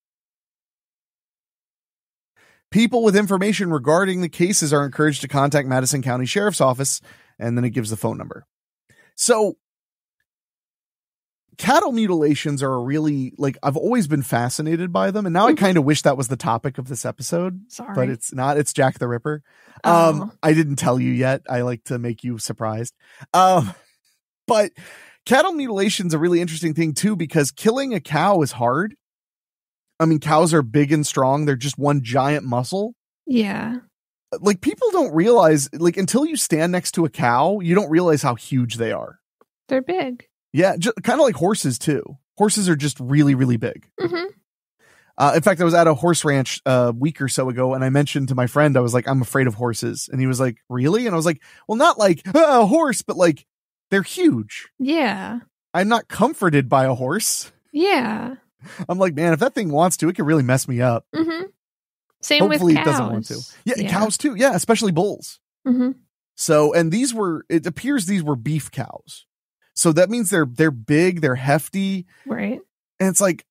People with information regarding the cases are encouraged to contact Madison County Sheriff's Office, and then it gives the phone number. So, cattle mutilations are a really like I've always been fascinated by them, and now I mm-hmm. kind of wish that was the topic of this episode. Sorry, but it's not. It's Jack the Ripper. Um, oh. I didn't tell you yet. I like to make you surprised. Um, but cattle mutilation's a really interesting thing too because killing a cow is hard I mean, cows are big and strong. They're just one giant muscle. Yeah. Like people don't realize like until you stand next to a cow, you don't realize how huge they are. They're big. Yeah, kind of like horses too. Horses are just really really big. Mm-hmm. Uh, in fact, I was at a horse ranch a uh, week or so ago, and I mentioned to my friend, I was like, "I'm afraid of horses," and he was like, "Really?" And I was like, "Well, not like ah, a horse, but like they're huge." Yeah. I'm not comforted by a horse. Yeah. I'm like, man, if that thing wants to, it could really mess me up. Mm-hmm. Same Hopefully with cows. it doesn't want to. Yeah, yeah. cows too. Yeah, especially bulls. Mm-hmm. So, and these were, it appears these were beef cows. So that means they're, they're big, they're hefty. Right. And it's like,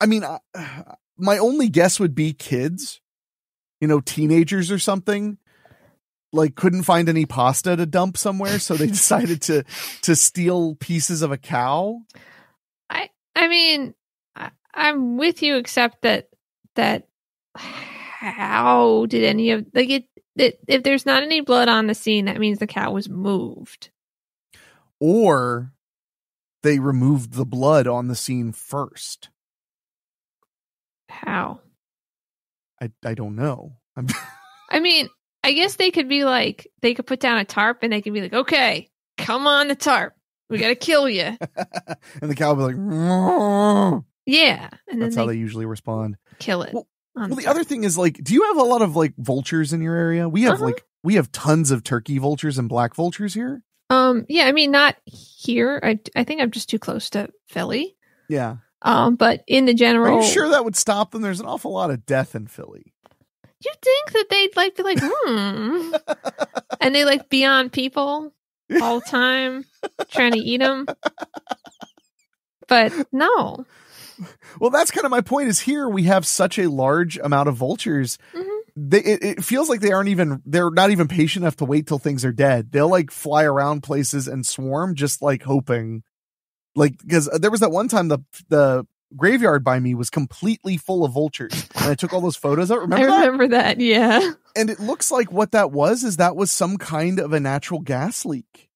I mean, I, my only guess would be kids, you know, teenagers or something like couldn't find any pasta to dump somewhere so they decided to to steal pieces of a cow i i mean I'm with you, except that that how did any of like it, it if there's not any blood on the scene, that means the cow was moved, or they removed the blood on the scene first. How? I I don't know. I'm. I mean, I guess they could be like they could put down a tarp and they could be like, okay, come on the tarp, we gotta kill you. and the cow will be like, yeah, and that's how they, they usually respond. Kill it. Well, well the other thing is like, do you have a lot of like vultures in your area? We have uh-huh. like we have tons of turkey vultures and black vultures here. Um, yeah, I mean not here. I I think I'm just too close to Philly. Yeah. Um, but in the general, are you sure that would stop them? There's an awful lot of death in Philly. You think that they'd like be like, hmm, and they like be on people all the time trying to eat them, but no. well, that's kind of my point. Is here we have such a large amount of vultures. Mm-hmm. They, it, it, feels like they aren't even they're not even patient enough to wait till things are dead. They'll like fly around places and swarm, just like hoping. Like because there was that one time the the graveyard by me was completely full of vultures, and I took all those photos. I remember. I remember that? that. Yeah. And it looks like what that was is that was some kind of a natural gas leak,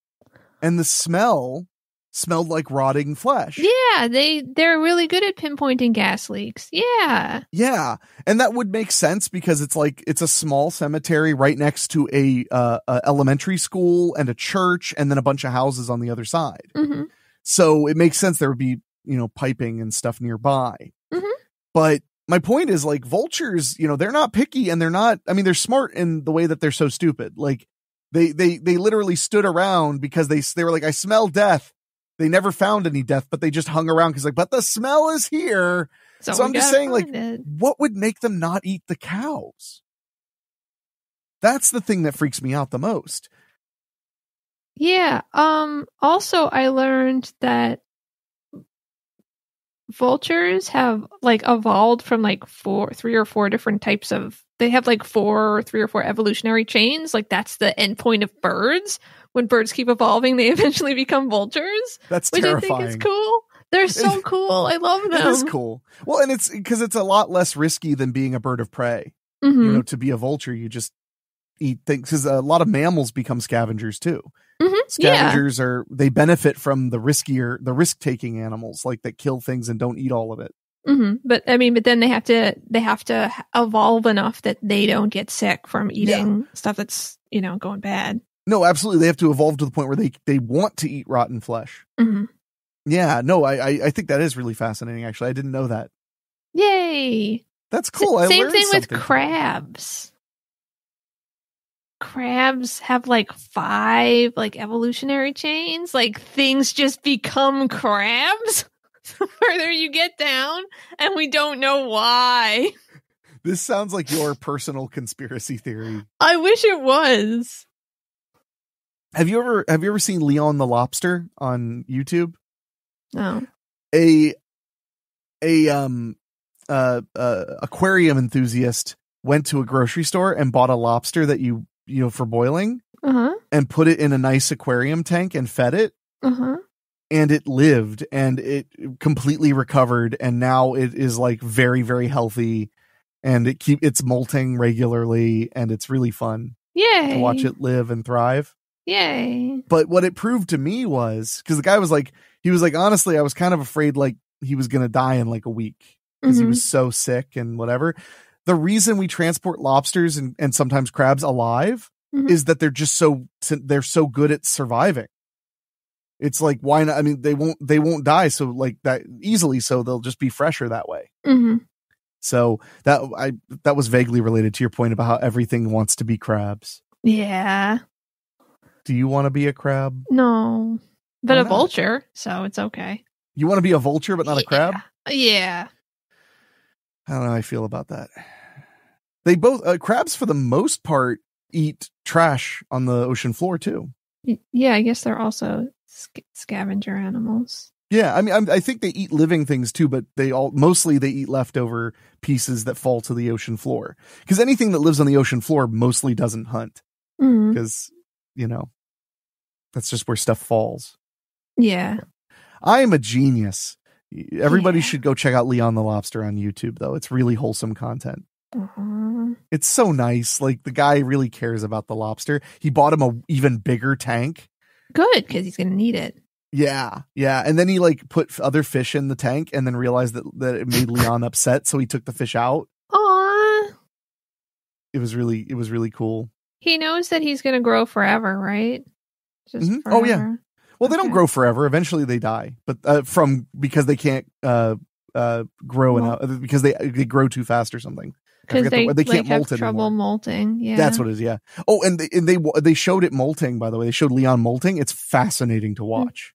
and the smell smelled like rotting flesh. Yeah, they they're really good at pinpointing gas leaks. Yeah. Yeah, and that would make sense because it's like it's a small cemetery right next to a, uh, a elementary school and a church and then a bunch of houses on the other side. Mm-hmm. So it makes sense there would be, you know, piping and stuff nearby. Mm-hmm. But my point is like vultures, you know, they're not picky and they're not I mean they're smart in the way that they're so stupid. Like they they they literally stood around because they they were like I smell death they never found any death, but they just hung around because like, but the smell is here. So, so I'm just saying, like, it. what would make them not eat the cows? That's the thing that freaks me out the most. Yeah. Um also I learned that vultures have like evolved from like four three or four different types of they have like four or three or four evolutionary chains. Like that's the end point of birds when birds keep evolving, they eventually become vultures. That's which terrifying. I think is cool. They're so cool. I love them. It is cool. Well, and it's because it's a lot less risky than being a bird of prey. Mm-hmm. You know, to be a vulture, you just eat things. Because a lot of mammals become scavengers too. Mm-hmm. Scavengers yeah. are they benefit from the riskier, the risk taking animals like that kill things and don't eat all of it. Mm-hmm. But I mean, but then they have to they have to evolve enough that they don't get sick from eating yeah. stuff that's you know going bad. No, absolutely. They have to evolve to the point where they they want to eat rotten flesh. Mm-hmm. Yeah, no, I, I, I think that is really fascinating. Actually, I didn't know that. Yay! That's cool. S- same thing something. with crabs. Crabs have like five like evolutionary chains. Like things just become crabs the further you get down, and we don't know why. This sounds like your personal conspiracy theory. I wish it was. Have you ever have you ever seen Leon the Lobster on YouTube? No. A a um uh, uh aquarium enthusiast went to a grocery store and bought a lobster that you you know for boiling uh-huh. and put it in a nice aquarium tank and fed it. Uh-huh. And it lived and it completely recovered and now it is like very very healthy and it keep it's molting regularly and it's really fun. Yeah, to watch it live and thrive. Yay. But what it proved to me was because the guy was like, he was like, honestly, I was kind of afraid like he was going to die in like a week because mm-hmm. he was mm-hmm. so sick and whatever. The reason we transport lobsters and, and sometimes crabs alive mm-hmm. is that they're just so, they're so good at surviving. It's like, why not? I mean, they won't, they won't die. So like that easily. So they'll just be fresher that way. Mm-hmm. So that I, that was vaguely related to your point about how everything wants to be crabs. Yeah. Do you want to be a crab? No, but a vulture, so it's okay. You want to be a vulture, but not a crab? Yeah. I don't know how I feel about that. They both, uh, crabs for the most part, eat trash on the ocean floor too. Yeah, I guess they're also sc- scavenger animals. Yeah, I mean, I'm, I think they eat living things too, but they all mostly they eat leftover pieces that fall to the ocean floor. Because anything that lives on the ocean floor mostly doesn't hunt. Mm. Mm-hmm. Because you know that's just where stuff falls. Yeah. I am a genius. Everybody yeah. should go check out Leon the Lobster on YouTube, though. It's really wholesome content. Uh-huh. It's so nice. Like the guy really cares about the lobster. He bought him a even bigger tank. Good, because he's gonna need it. Yeah, yeah. And then he like put other fish in the tank, and then realized that that it made Leon upset, so he took the fish out. Aww. It was really, it was really cool. He knows that he's gonna grow forever, right? Mm-hmm. Oh yeah. Well, okay. they don't grow forever. Eventually, they die, but uh, from because they can't uh, uh, grow well, enough uh, because they uh, they grow too fast or something. Because they, the, they can't like, mold have trouble anymore. molting. Yeah, that's what it is. Yeah. Oh, and they, and they they showed it molting. By the way, they showed Leon molting. It's fascinating to mm. watch.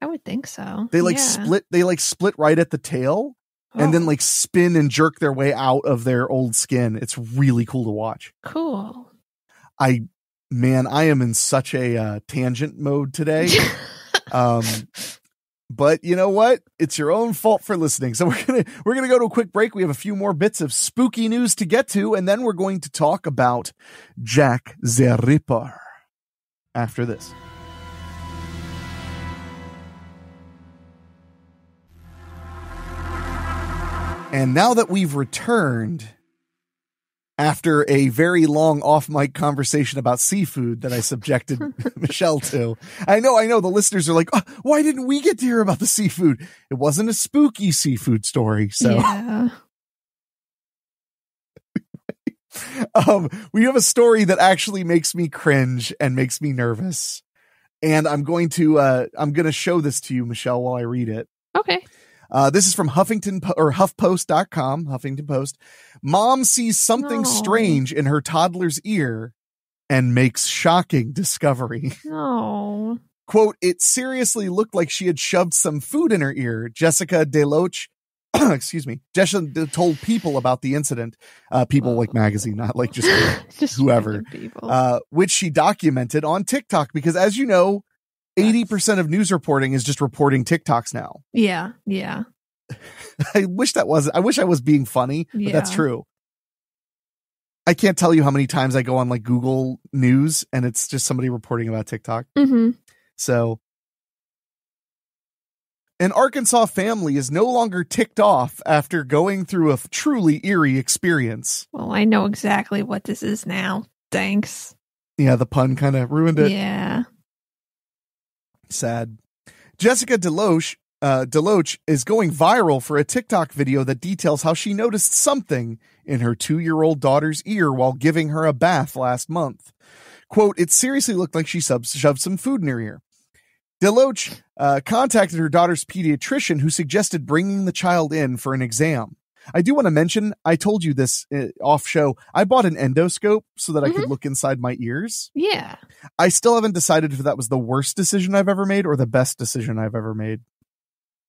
I would think so. They like yeah. split. They like split right at the tail, oh. and then oh. like spin and jerk their way out of their old skin. It's really cool to watch. Cool. I man, I am in such a uh, tangent mode today. um, but you know what? It's your own fault for listening. So we're gonna we're gonna go to a quick break. We have a few more bits of spooky news to get to, and then we're going to talk about Jack the Ripper after this. And now that we've returned after a very long off mic conversation about seafood that I subjected Michelle to. I know, I know the listeners are like, oh, why didn't we get to hear about the seafood? It wasn't a spooky seafood story. So. Yeah. um, we have a story that actually makes me cringe and makes me nervous. And I'm going to uh I'm going to show this to you Michelle while I read it. Okay. Uh, this is from Huffington po- or HuffPost.com, Huffington Post. Mom sees something no. strange in her toddler's ear and makes shocking discovery. No. Quote, it seriously looked like she had shoved some food in her ear. Jessica Deloach excuse me, Jessica told people about the incident, uh, people like magazine, not like just, just whoever, uh, which she documented on TikTok because, as you know, 80% of news reporting is just reporting TikToks now. Yeah. Yeah. I wish that was I wish I was being funny, but yeah. that's true. I can't tell you how many times I go on like Google News and it's just somebody reporting about TikTok. Mm-hmm. So, an Arkansas family is no longer ticked off after going through a truly eerie experience. Well, I know exactly what this is now. Thanks. Yeah, the pun kind of ruined it. Yeah. Sad. Jessica Deloche uh, Deloach is going viral for a TikTok video that details how she noticed something in her two year old daughter's ear while giving her a bath last month. Quote, it seriously looked like she sub- shoved some food in her ear. Deloach uh, contacted her daughter's pediatrician, who suggested bringing the child in for an exam. I do want to mention, I told you this uh, off show. I bought an endoscope so that mm-hmm. I could mm-hmm. look inside my ears. Yeah. I still haven't decided if that was the worst decision I've ever made or the best decision I've ever made.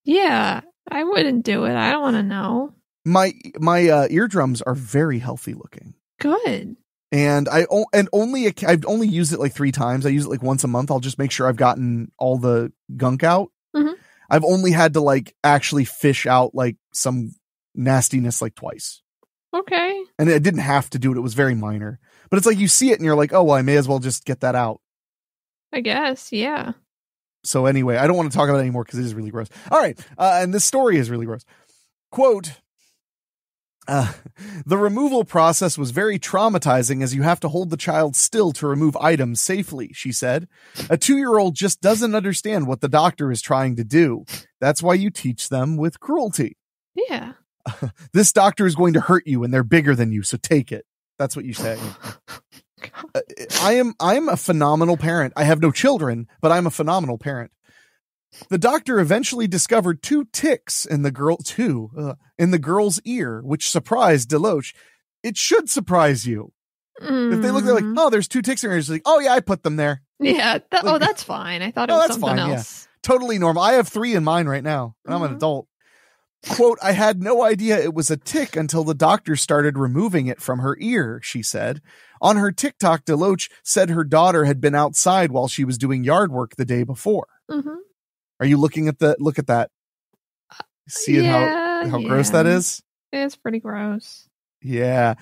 Yeah, I wouldn't do it. I don't want to know. My my uh, eardrums are very healthy looking. Good. And I and only I've only used it like three times. I use it like once a month. I'll just make sure I've gotten all the gunk out. hmm I've only had to like actually fish out like some nastiness like twice. Okay. And I didn't have to do it. It was very minor. But it's like you see it and you're like, oh, well, I may as well just get that out. I guess. Yeah. So anyway, I don't want to talk about it anymore because it is really gross. All right. Uh, and this story is really gross. Quote uh, The removal process was very traumatizing as you have to hold the child still to remove items safely, she said. A two year old just doesn't understand what the doctor is trying to do. That's why you teach them with cruelty. Yeah. this doctor is going to hurt you and they're bigger than you, so take it. That's what you say. Uh, I am I am a phenomenal parent. I have no children, but I'm a phenomenal parent. The doctor eventually discovered two ticks in the girl two uh, in the girl's ear, which surprised Deloche. It should surprise you mm. if they look. They're like, mm-hmm. "Oh, there's two ticks in here." It's like, "Oh yeah, I put them there." Yeah. Th- oh, like, oh, that's fine. I thought it no, was something fine, else. Yeah. Totally normal. I have three in mine right now, and mm-hmm. I'm an mm-hmm. adult. Quote, I had no idea it was a tick until the doctor started removing it from her ear, she said. On her TikTok, Deloach said her daughter had been outside while she was doing yard work the day before. Mm-hmm. Are you looking at the look at that? Uh, See yeah, how how yeah. gross that is? It's pretty gross. Yeah.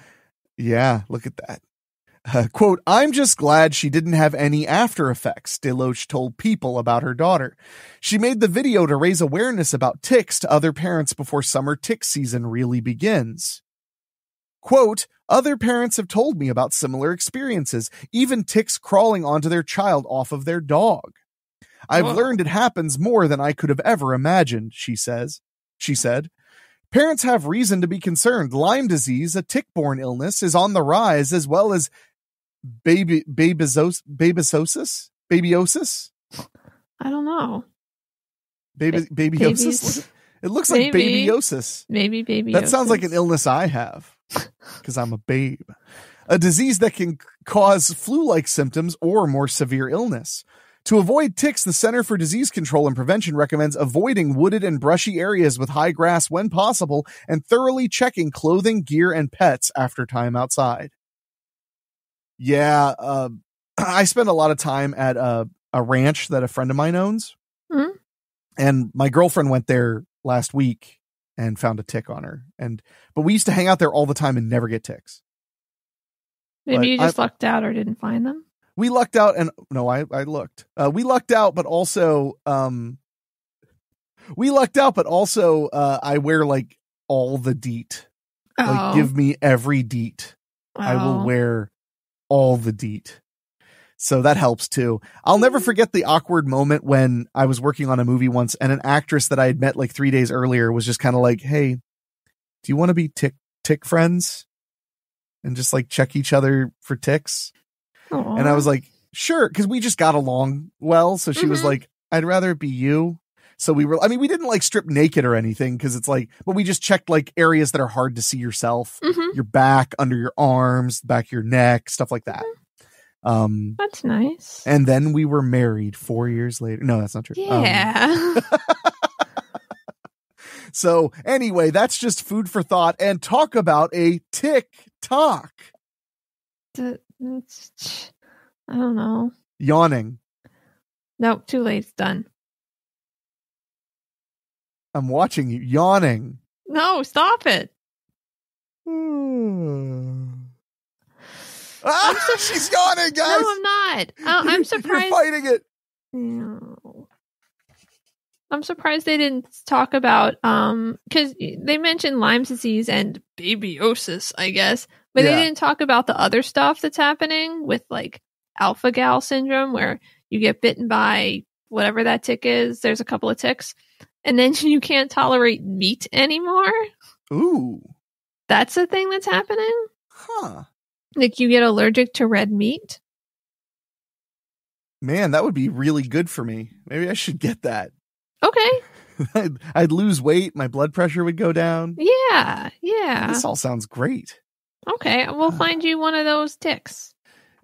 Yeah, look at that. Uh, quote, I'm just glad she didn't have any after effects, Deloach told people about her daughter. She made the video to raise awareness about ticks to other parents before summer tick season really begins. Quote, other parents have told me about similar experiences, even ticks crawling onto their child off of their dog. I've Whoa. learned it happens more than I could have ever imagined, she says. She said, Parents have reason to be concerned. Lyme disease, a tick borne illness, is on the rise, as well as baby babizos babysosis babyosis. I don't know. Baby ba- babyosis. It looks like maybe, babyosis. Maybe baby That sounds like an illness I have because I'm a babe. A disease that can cause flu-like symptoms or more severe illness. To avoid ticks, the Center for Disease Control and Prevention recommends avoiding wooded and brushy areas with high grass when possible and thoroughly checking clothing, gear, and pets after time outside. Yeah, uh, I spend a lot of time at a a ranch that a friend of mine owns, mm-hmm. and my girlfriend went there last week and found a tick on her. And but we used to hang out there all the time and never get ticks. Maybe but you just I, lucked out or didn't find them. We lucked out, and no, I I looked. Uh, we lucked out, but also um, we lucked out, but also uh, I wear like all the DEET. Oh. Like give me every DEET. Oh. I will oh. wear all the DEET. So that helps too. I'll never mm. forget the awkward moment when I was working on a movie once and an actress that I had met like three days earlier was just kind of like, Hey, do you want to be tick tick friends? And just like check each other for ticks. Aww. And I was like, sure. Cause we just got along well. So she mm -hmm. was mm-hmm. like, I'd rather it be you so we were, I mean, we didn't like strip naked or anything because it's like, but we just checked like areas that are hard to see yourself, mm-hmm. your back, under your arms, back of your neck, stuff like that. Mm-hmm. Um, that's nice. And then we were married four years later. No, that's not true. Um, yeah. Um, so anyway, that's just food for thought and talk about a tick tock. I don't know. Yawning. Nope, too late. It's done. I'm watching you yawning. No, stop it. ah, so, she's yawning, guys. No, I'm not. Oh, I'm surprised. You're fighting it. No. I'm surprised they didn't talk about um because they mentioned Lyme disease and babyosis, I guess, but yeah. they didn't talk about the other stuff that's happening with like alpha gal syndrome, where you get bitten by whatever that tick is. There's a couple of ticks, and then you can't tolerate meat anymore. Ooh. That's a thing that's happening? Huh. Like you get allergic to red meat? Man, that would be really good for me. Maybe I should get that. Okay. I'd, I'd, lose weight. My blood pressure would go down. Yeah. Yeah. This all sounds great. Okay. We'll find you one of those ticks.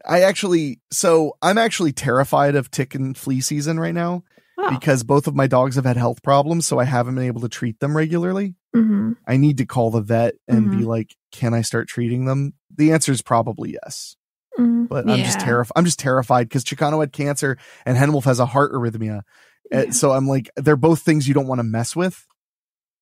I actually, so I'm actually terrified of tick and flea season right now because both of my dogs have had health problems, so I haven't been able to treat them regularly. Mm-hmm. I need to call the vet and mm-hmm. be like, "Can I start treating them?" The answer is probably yes, mm-hmm. but I'm yeah. just terrified. I'm just terrified because Chicano had cancer and Henwolf has a heart arrhythmia, eh, yeah. so I'm like, they're both things you don't want to mess with.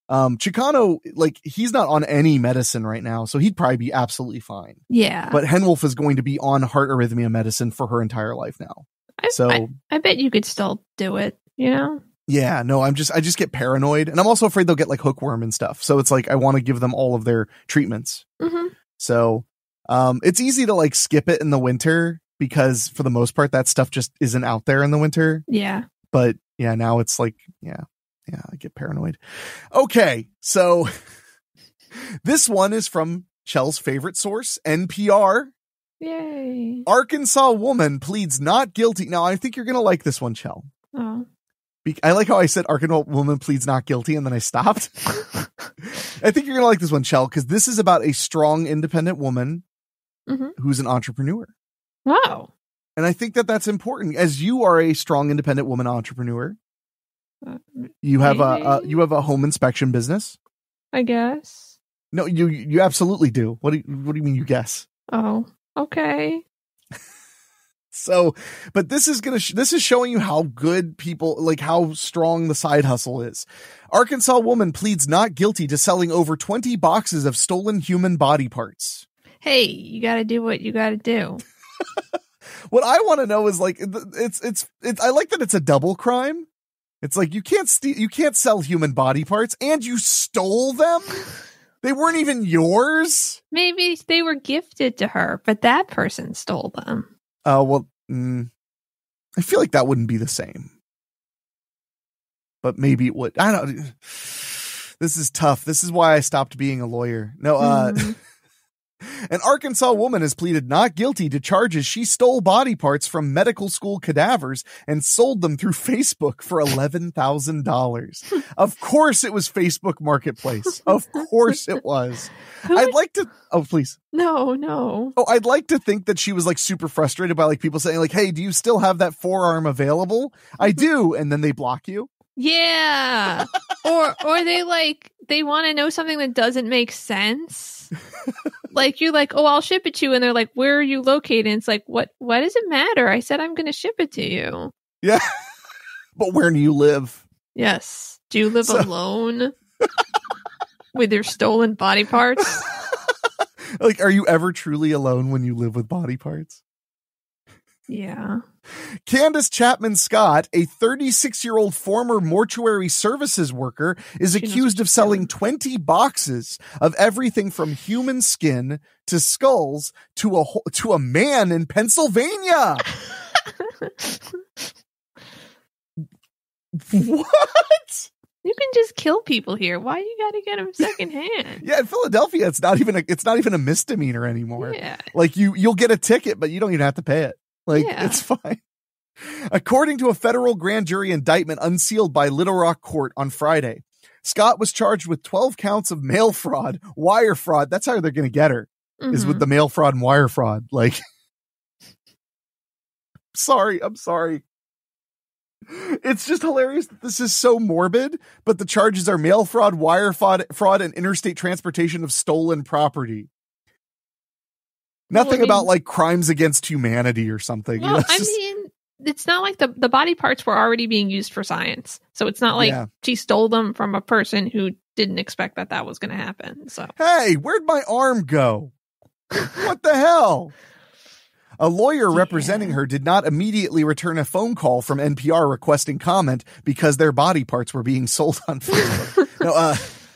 Um, Chicano, like he's not on any medicine right now, so he'd probably be absolutely fine. Yeah, but Henwolf is going to be on heart arrhythmia medicine for her entire life now. I, so I, I bet you could still do it you know? Yeah, no, I'm just I just get paranoid, and I'm also afraid they'll get like hookworm and stuff. So it's like I want to give them all of their treatments. Mm-hmm. So, um, it's easy to like skip it in the winter because for the most part that stuff just isn't out there in the winter. Yeah. But yeah, now it's like yeah, yeah, I get paranoid. Okay, so this one is from Chell's favorite source, NPR. Yay! Arkansas woman pleads not guilty. Now I think you're gonna like this one, Chell. Oh I like how I said Arcanoid Woman pleads not guilty and then I stopped. I think you're going to like this one, Chell, because this is about a strong, independent woman mm-hmm. who's an entrepreneur. Wow. And I think that that's important as you are a strong, independent woman entrepreneur. Uh, you have a, a you have a home inspection business. I guess. No, you you absolutely do. What do you, what do you mean you guess? Oh, okay so, but this is going to, sh- this is showing you how good people, like how strong the side hustle is. Arkansas woman pleads not guilty to selling over 20 boxes of stolen human body parts. Hey, you got to do what you got to do. what I want to know is like, it's, it's, it's, I like that it's a double crime. It's like you can't steal, you can't sell human body parts and you stole them. They weren't even yours. Maybe they were gifted to her, but that person stole them. Uh, well, mm, I feel like that wouldn't be the same, but maybe it would. I don't. This is tough. This is why I stopped being a lawyer. No, uh, mm. An Arkansas woman has pleaded not guilty to charges she stole body parts from medical school cadavers and sold them through Facebook for $11,000. of course it was Facebook Marketplace. Of course it was. Who I'd would... like to Oh, please. No, no. Oh, I'd like to think that she was like super frustrated by like people saying like, "Hey, do you still have that forearm available?" I do, and then they block you. Yeah. or or they like they want to know something that doesn't make sense. like you're like, oh, I'll ship it to you, and they're like, where are you located? And it's like, what? What does it matter? I said I'm going to ship it to you. Yeah, but where do you live? Yes. Do you live so- alone with your stolen body parts? like, are you ever truly alone when you live with body parts? Yeah. Candace Chapman Scott, a 36 year old former mortuary services worker, is she accused of selling 20 boxes of everything from human skin to skulls to a, to a man in Pennsylvania. what? You can just kill people here. Why you got to get them secondhand? yeah, in Philadelphia, it's not even a, it's not even a misdemeanor anymore. Yeah. Like you you'll get a ticket, but you don't even have to pay it. Like yeah. it's fine. According to a federal grand jury indictment unsealed by Little Rock Court on Friday, Scott was charged with 12 counts of mail fraud, wire fraud. That's how they're going to get her, mm-hmm. is with mm-hmm. the mail fraud and wire fraud. Like, sorry, I'm sorry. It's just hilarious that this is so morbid, but the charges are mail fraud, wire fraud, fraud, and interstate transportation of stolen property. Nothing well, mean, about like crimes against humanity or something. Well, you know, I just... mean, it's not like the, the body parts were already being used for science. So it's not like yeah. she stole them from a person who didn't expect that that was going to happen. So, hey, where'd my arm go? what the hell? A lawyer yeah. representing her did not immediately return a phone call from NPR requesting comment because their body parts were being sold on Facebook. no, uh,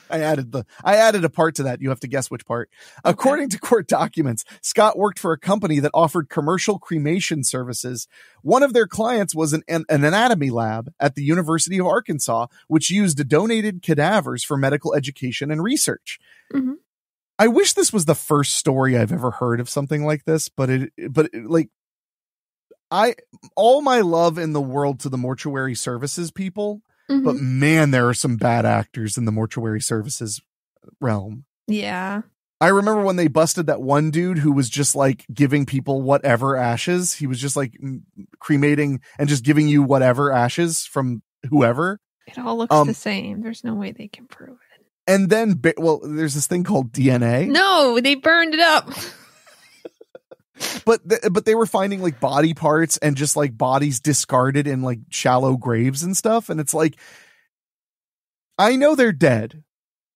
I added the I added a part to that. You have to guess which part. Okay. According to court documents, Scott worked for a company that offered commercial cremation services. One of their clients was an, an, an anatomy lab at the University of Arkansas, which used donated cadavers for medical education and research. Mm-hmm. I wish this was the first story I've ever heard of something like this, but it but it, like I all my love in the world to the mortuary services people Mm-hmm. But man, there are some bad actors in the mortuary services realm. Yeah. I remember when they busted that one dude who was just like giving people whatever ashes. He was just like cremating and just giving you whatever ashes from whoever. It all looks um, the same. There's no way they can prove it. And then, well, there's this thing called DNA. No, they burned it up. but th- but they were finding like body parts and just like bodies discarded in like shallow graves and stuff and it's like I know they're dead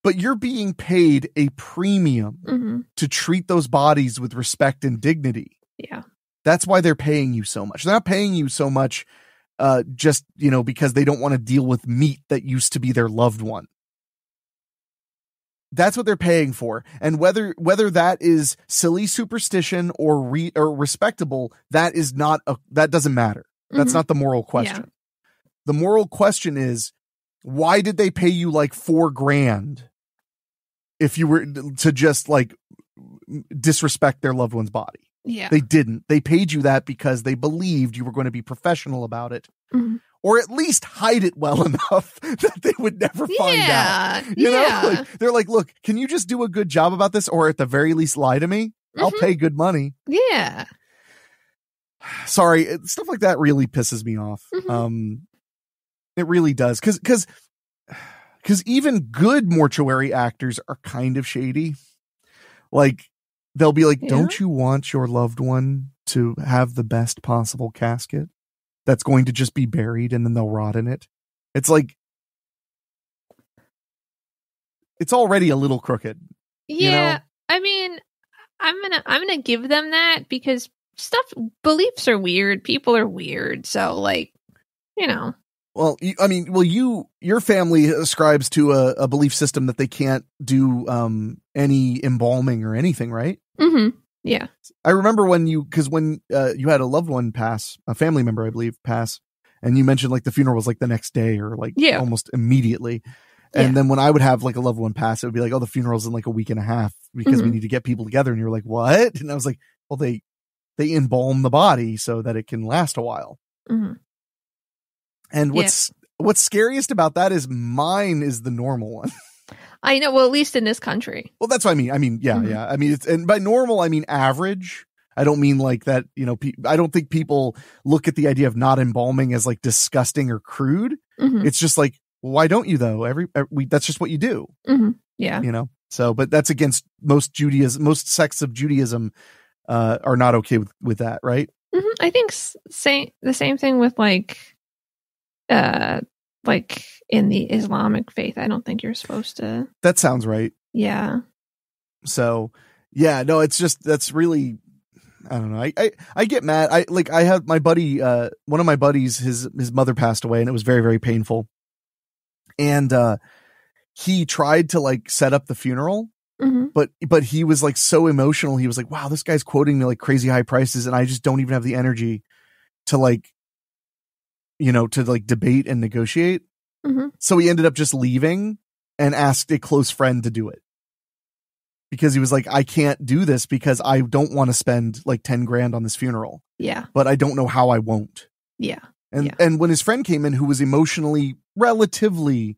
but you're being paid a premium mm-hmm. to treat those bodies with respect and dignity. Yeah. That's why they're paying you so much. They're not paying you so much uh, just, you know, because they don't want to deal with meat that used to be their loved one that's what they're paying for. And whether whether that is silly superstition or re, or respectable, that is not a that doesn't matter. That's mm-hmm. not the moral question. Yeah. The moral question is why did they pay you like 4 grand if you were to just like disrespect their loved one's body? Yeah. They didn't. They paid you that because they believed you were going to be professional about it. Mm-hmm or at least hide it well enough that they would never find yeah, out. You yeah. know, like, they're like, look, can you just do a good job about this, or at the very least, lie to me? I'll mm-hmm. pay good money. Yeah. Sorry, stuff like that really pisses me off. Mm-hmm. Um, it really does, because because because even good mortuary actors are kind of shady. Like they'll be like, yeah. "Don't you want your loved one to have the best possible casket?" that's going to just be buried and then they'll rot in it. It's like it's already a little crooked. Yeah. You know? I mean, I'm going to I'm going to give them that because stuff beliefs are weird, people are weird. So like, you know. Well, I mean, well you your family ascribes to a, a belief system that they can't do um any embalming or anything, right? Mhm. Yeah. I remember when you, because when uh, you had a loved one pass, a family member, I believe, pass, and you mentioned like the funeral was like the next day or like yeah. almost immediately. And yeah. then when I would have like a loved one pass, it would be like, oh, the funeral's in like a week and a half because mm-hmm. we need to get people together. And you're like, what? And I was like, well, they they embalm the body so that it can last a while. Mm-hmm. And what's yeah. what's scariest about that is mine is the normal one. I know. Well, at least in this country. Well, that's what I mean. I mean, yeah, mm-hmm. yeah. I mean, it's, and by normal, I mean average. I don't mean like that, you know, pe- I don't think people look at the idea of not embalming as like disgusting or crude. Mm-hmm. It's just like, why don't you though? Every, every we, that's just what you do. Mm-hmm. Yeah. You know, so, but that's against most Judaism, most sects of Judaism, uh, are not okay with, with that. Right. Mm-hmm. I think same, the same thing with like, uh, like in the Islamic faith, I don't think you're supposed to. That sounds right. Yeah. So, yeah, no, it's just that's really I don't know. I, I, I get mad. I like I have my buddy uh one of my buddies his his mother passed away and it was very very painful. And uh he tried to like set up the funeral Mm-hmm. but but he was like so emotional he was like wow this guy's quoting me like crazy high prices and i just don't even have the energy to like you know, to like debate and negotiate. Mm-hmm. So he ended up just leaving and asked a close friend to do it because he was like, I can't do this because I don't want to spend like 10 grand on this funeral. Yeah. But I don't know how I won't. Yeah. And, yeah. and when his friend came in, who was emotionally relatively,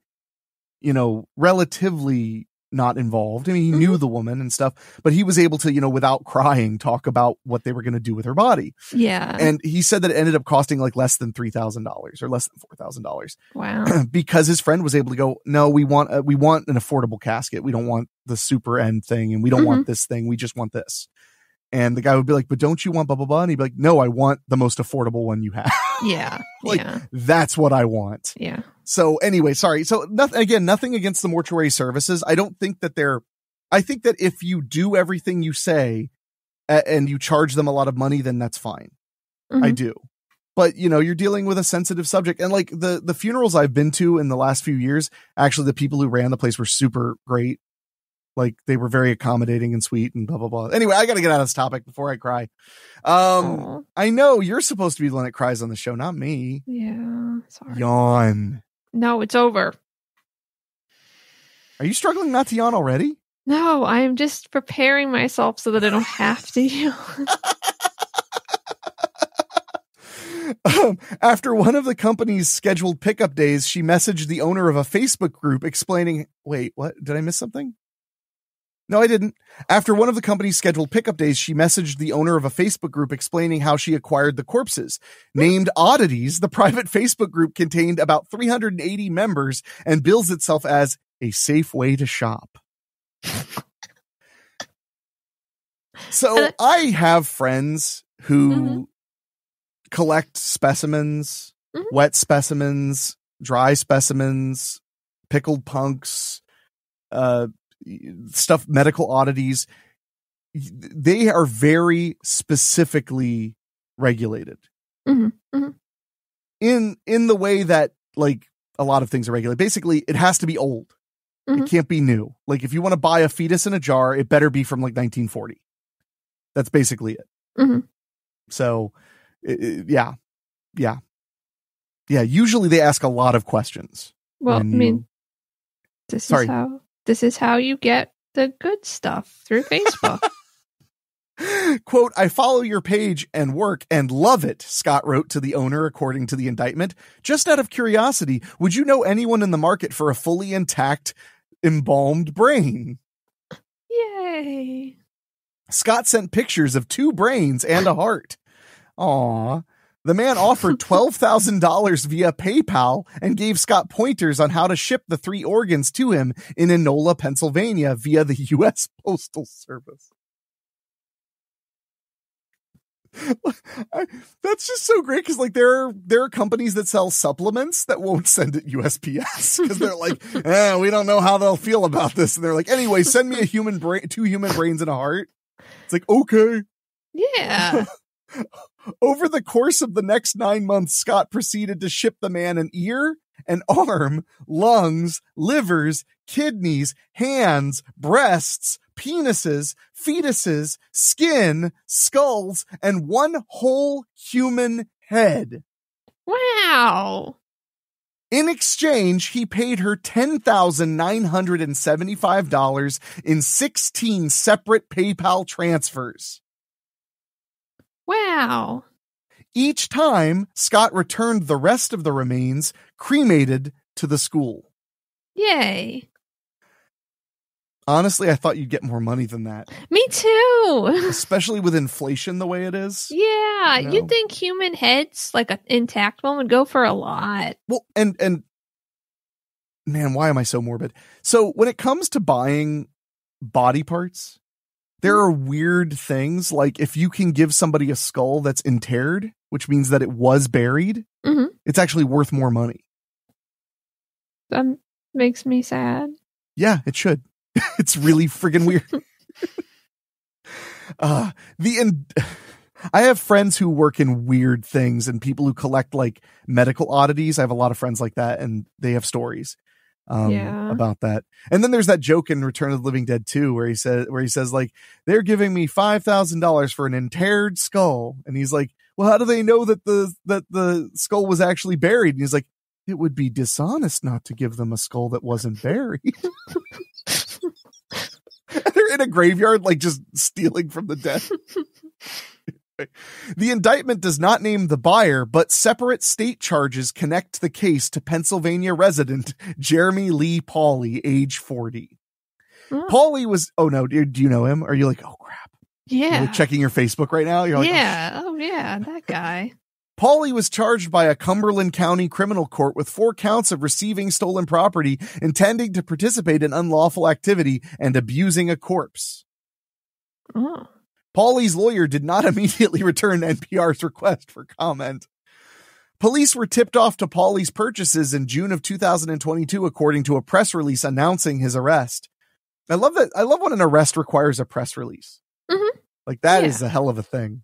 you know, relatively not involved. I mean, he mm-hmm. knew the woman and stuff, but he was able to, you know, without crying, talk about what they were going to do with her body. Yeah. And he said that it ended up costing like less than $3,000 or less than $4,000. Wow. because his friend was able to go, no, we want, a, we want an affordable casket. We don't want the super end thing and we don't mm-hmm. want this thing. We just want this and the guy would be like, "But don't you want blah blah blah?" And he'd be like, "No, I want the most affordable one you have." Yeah, like yeah. that's what I want. Yeah. So anyway, sorry. So nothing again, nothing against the mortuary services. I don't think that they're. I think that if you do everything you say, a- and you charge them a lot of money, then that's fine. Mm-hmm. I do. But you know, you're dealing with a sensitive subject, and like the the funerals I've been to in the last few years, actually, the people who ran the place were super great like they were very accommodating and sweet and blah blah blah. Anyway, I got to get out of this topic before I cry. Um, I know you're supposed to be the one that cries on the show, not me. Yeah, sorry. Yawn. No, it's over. Are you struggling not to yawn already? No, I am just preparing myself so that I don't have to yawn. Um, after one of the company's scheduled pickup days, she messaged the owner of a Facebook group explaining, wait, what? Did I miss something? No, I didn't. After one of the company's scheduled pickup days, she messaged the owner of a Facebook group explaining how she acquired the corpses. Named Oddities, the private Facebook group contained about 380 members and bills itself as a safe way to shop. so I have friends who mm-hmm. collect specimens, mm-hmm. wet specimens, dry specimens, pickled punks, uh, stuff, medical oddities, they are very specifically regulated. Mm-hmm. Mm-hmm. In in the way that like a lot of things are regulated. Basically, it has to be old. Mm-hmm. It can't be new. Like if you want to buy a fetus in a jar, it better be from like 1940. That's basically it. Mm-hmm. So, it, it, yeah, yeah, yeah. Usually they ask a lot of questions. Well, I mean, you... this sorry. is how this is how you get the good stuff through Facebook. Quote, I follow your page and work and love it, Scott wrote to the owner according to the indictment. Just out of curiosity, would you know anyone in the market for a fully intact, embalmed brain? Yay. Scott sent pictures of two brains and a heart. Aww. The man offered $12,000 via PayPal and gave Scott pointers on how to ship the three organs to him in Enola, Pennsylvania via the U.S. Postal Service. I, that's just so great because like there are there are companies that sell supplements that won't send it USPS because they're like, eh, we don't know how they'll feel about this, and they're like, anyway, send me a human brain, two human brains and a heart. It's like okay, yeah. Over the course of the next nine months, Scott proceeded to ship the man an ear, an arm, lungs, livers, kidneys, hands, breasts, penises, fetuses, skin, skulls, and one whole human head. Wow. In exchange, he paid her $10,975 in 16 separate PayPal transfers. Wow. Each time, Scott returned the rest of the remains cremated to the school. Yay. Honestly, I thought you'd get more money than that. Me too. Especially with inflation the way it is. Yeah, you know. you'd think human heads, like an intact one, would go for a lot. Well, and and man, why am I so morbid? So when it comes to buying body parts, there are weird things like if you can give somebody a skull that's interred, which means that it was buried, mm-hmm. it's actually worth more money. That makes me sad. Yeah, it should. it's really friggin' weird. uh, the in- I have friends who work in weird things and people who collect like medical oddities. I have a lot of friends like that and they have stories um, yeah. about that. And then there's that joke in Return of the Living Dead 2 where he says where he says like they're giving me five thousand dollars for an interred skull, and he's like, well, how do they know that the that the skull was actually buried? And he's like, it would be dishonest not to give them a skull that wasn't buried. they're in a graveyard, like just stealing from the dead. The indictment does not name the buyer, but separate state charges connect the case to Pennsylvania resident Jeremy Lee Pauley, age 40. Mm. Pauley was, oh no, do, do you know him? Are you like, oh crap? Yeah. You're checking your Facebook right now? You're like, oh, yeah. Oh, oh yeah, that guy. Pauley was charged by a Cumberland County criminal court with four counts of receiving stolen property, intending to participate in unlawful activity, and abusing a corpse. Oh. Paulie's lawyer did not immediately return NPR's request for comment. Police were tipped off to Paulie's purchases in June of 2022, according to a press release announcing his arrest. I love that. I love when an arrest requires a press release. Mm-hmm. Like that yeah. is a hell of a thing.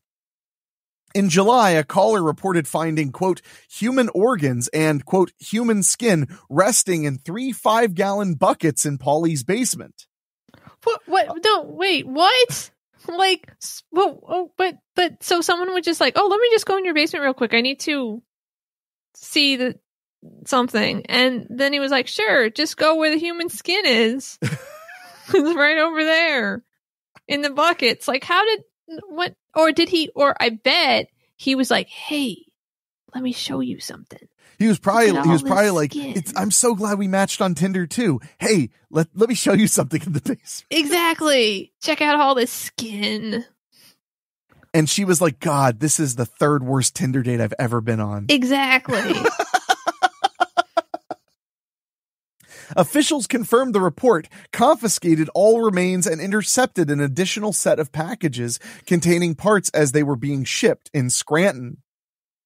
In July, a caller reported finding, quote, human organs and, quote, human skin resting in three five gallon buckets in Paulie's basement. What? what? Uh, no, wait, what? like, well, oh, but but so someone would just like, oh, let me just go in your basement real quick. I need to see the something, and then he was like, sure, just go where the human skin is. it's right over there in the buckets. Like, how did what? Or did he? Or I bet he was like, hey, let me show you something. He was probably he was probably like, "I'm so glad we matched on Tinder too." Hey, let let me show you something in the basement. Exactly. Check out all this skin. And she was like, "God, this is the third worst Tinder date I've ever been on." Exactly. Officials confirmed the report, confiscated all remains, and intercepted an additional set of packages containing parts as they were being shipped in Scranton.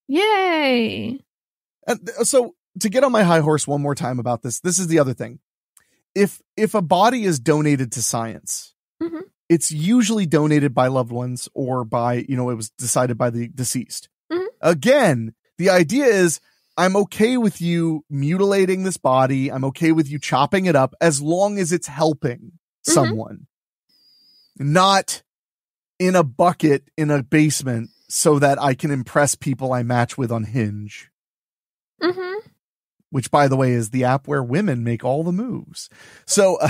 Yay! And so to get on my high horse one more time about this, this is the other thing. If if a body is donated to science, mm-hmm. it's usually donated by loved ones or by, you know, it was decided by the deceased. Mm-hmm. Again, the idea is I'm okay with you mutilating this body. I'm okay with you chopping it up as long as it's helping mm-hmm. someone. Mm-hmm. Not in a bucket in a basement so that I can impress people I match with on Hinge. Mm-hmm. Which, by the way, is the app where women make all the moves. So, uh,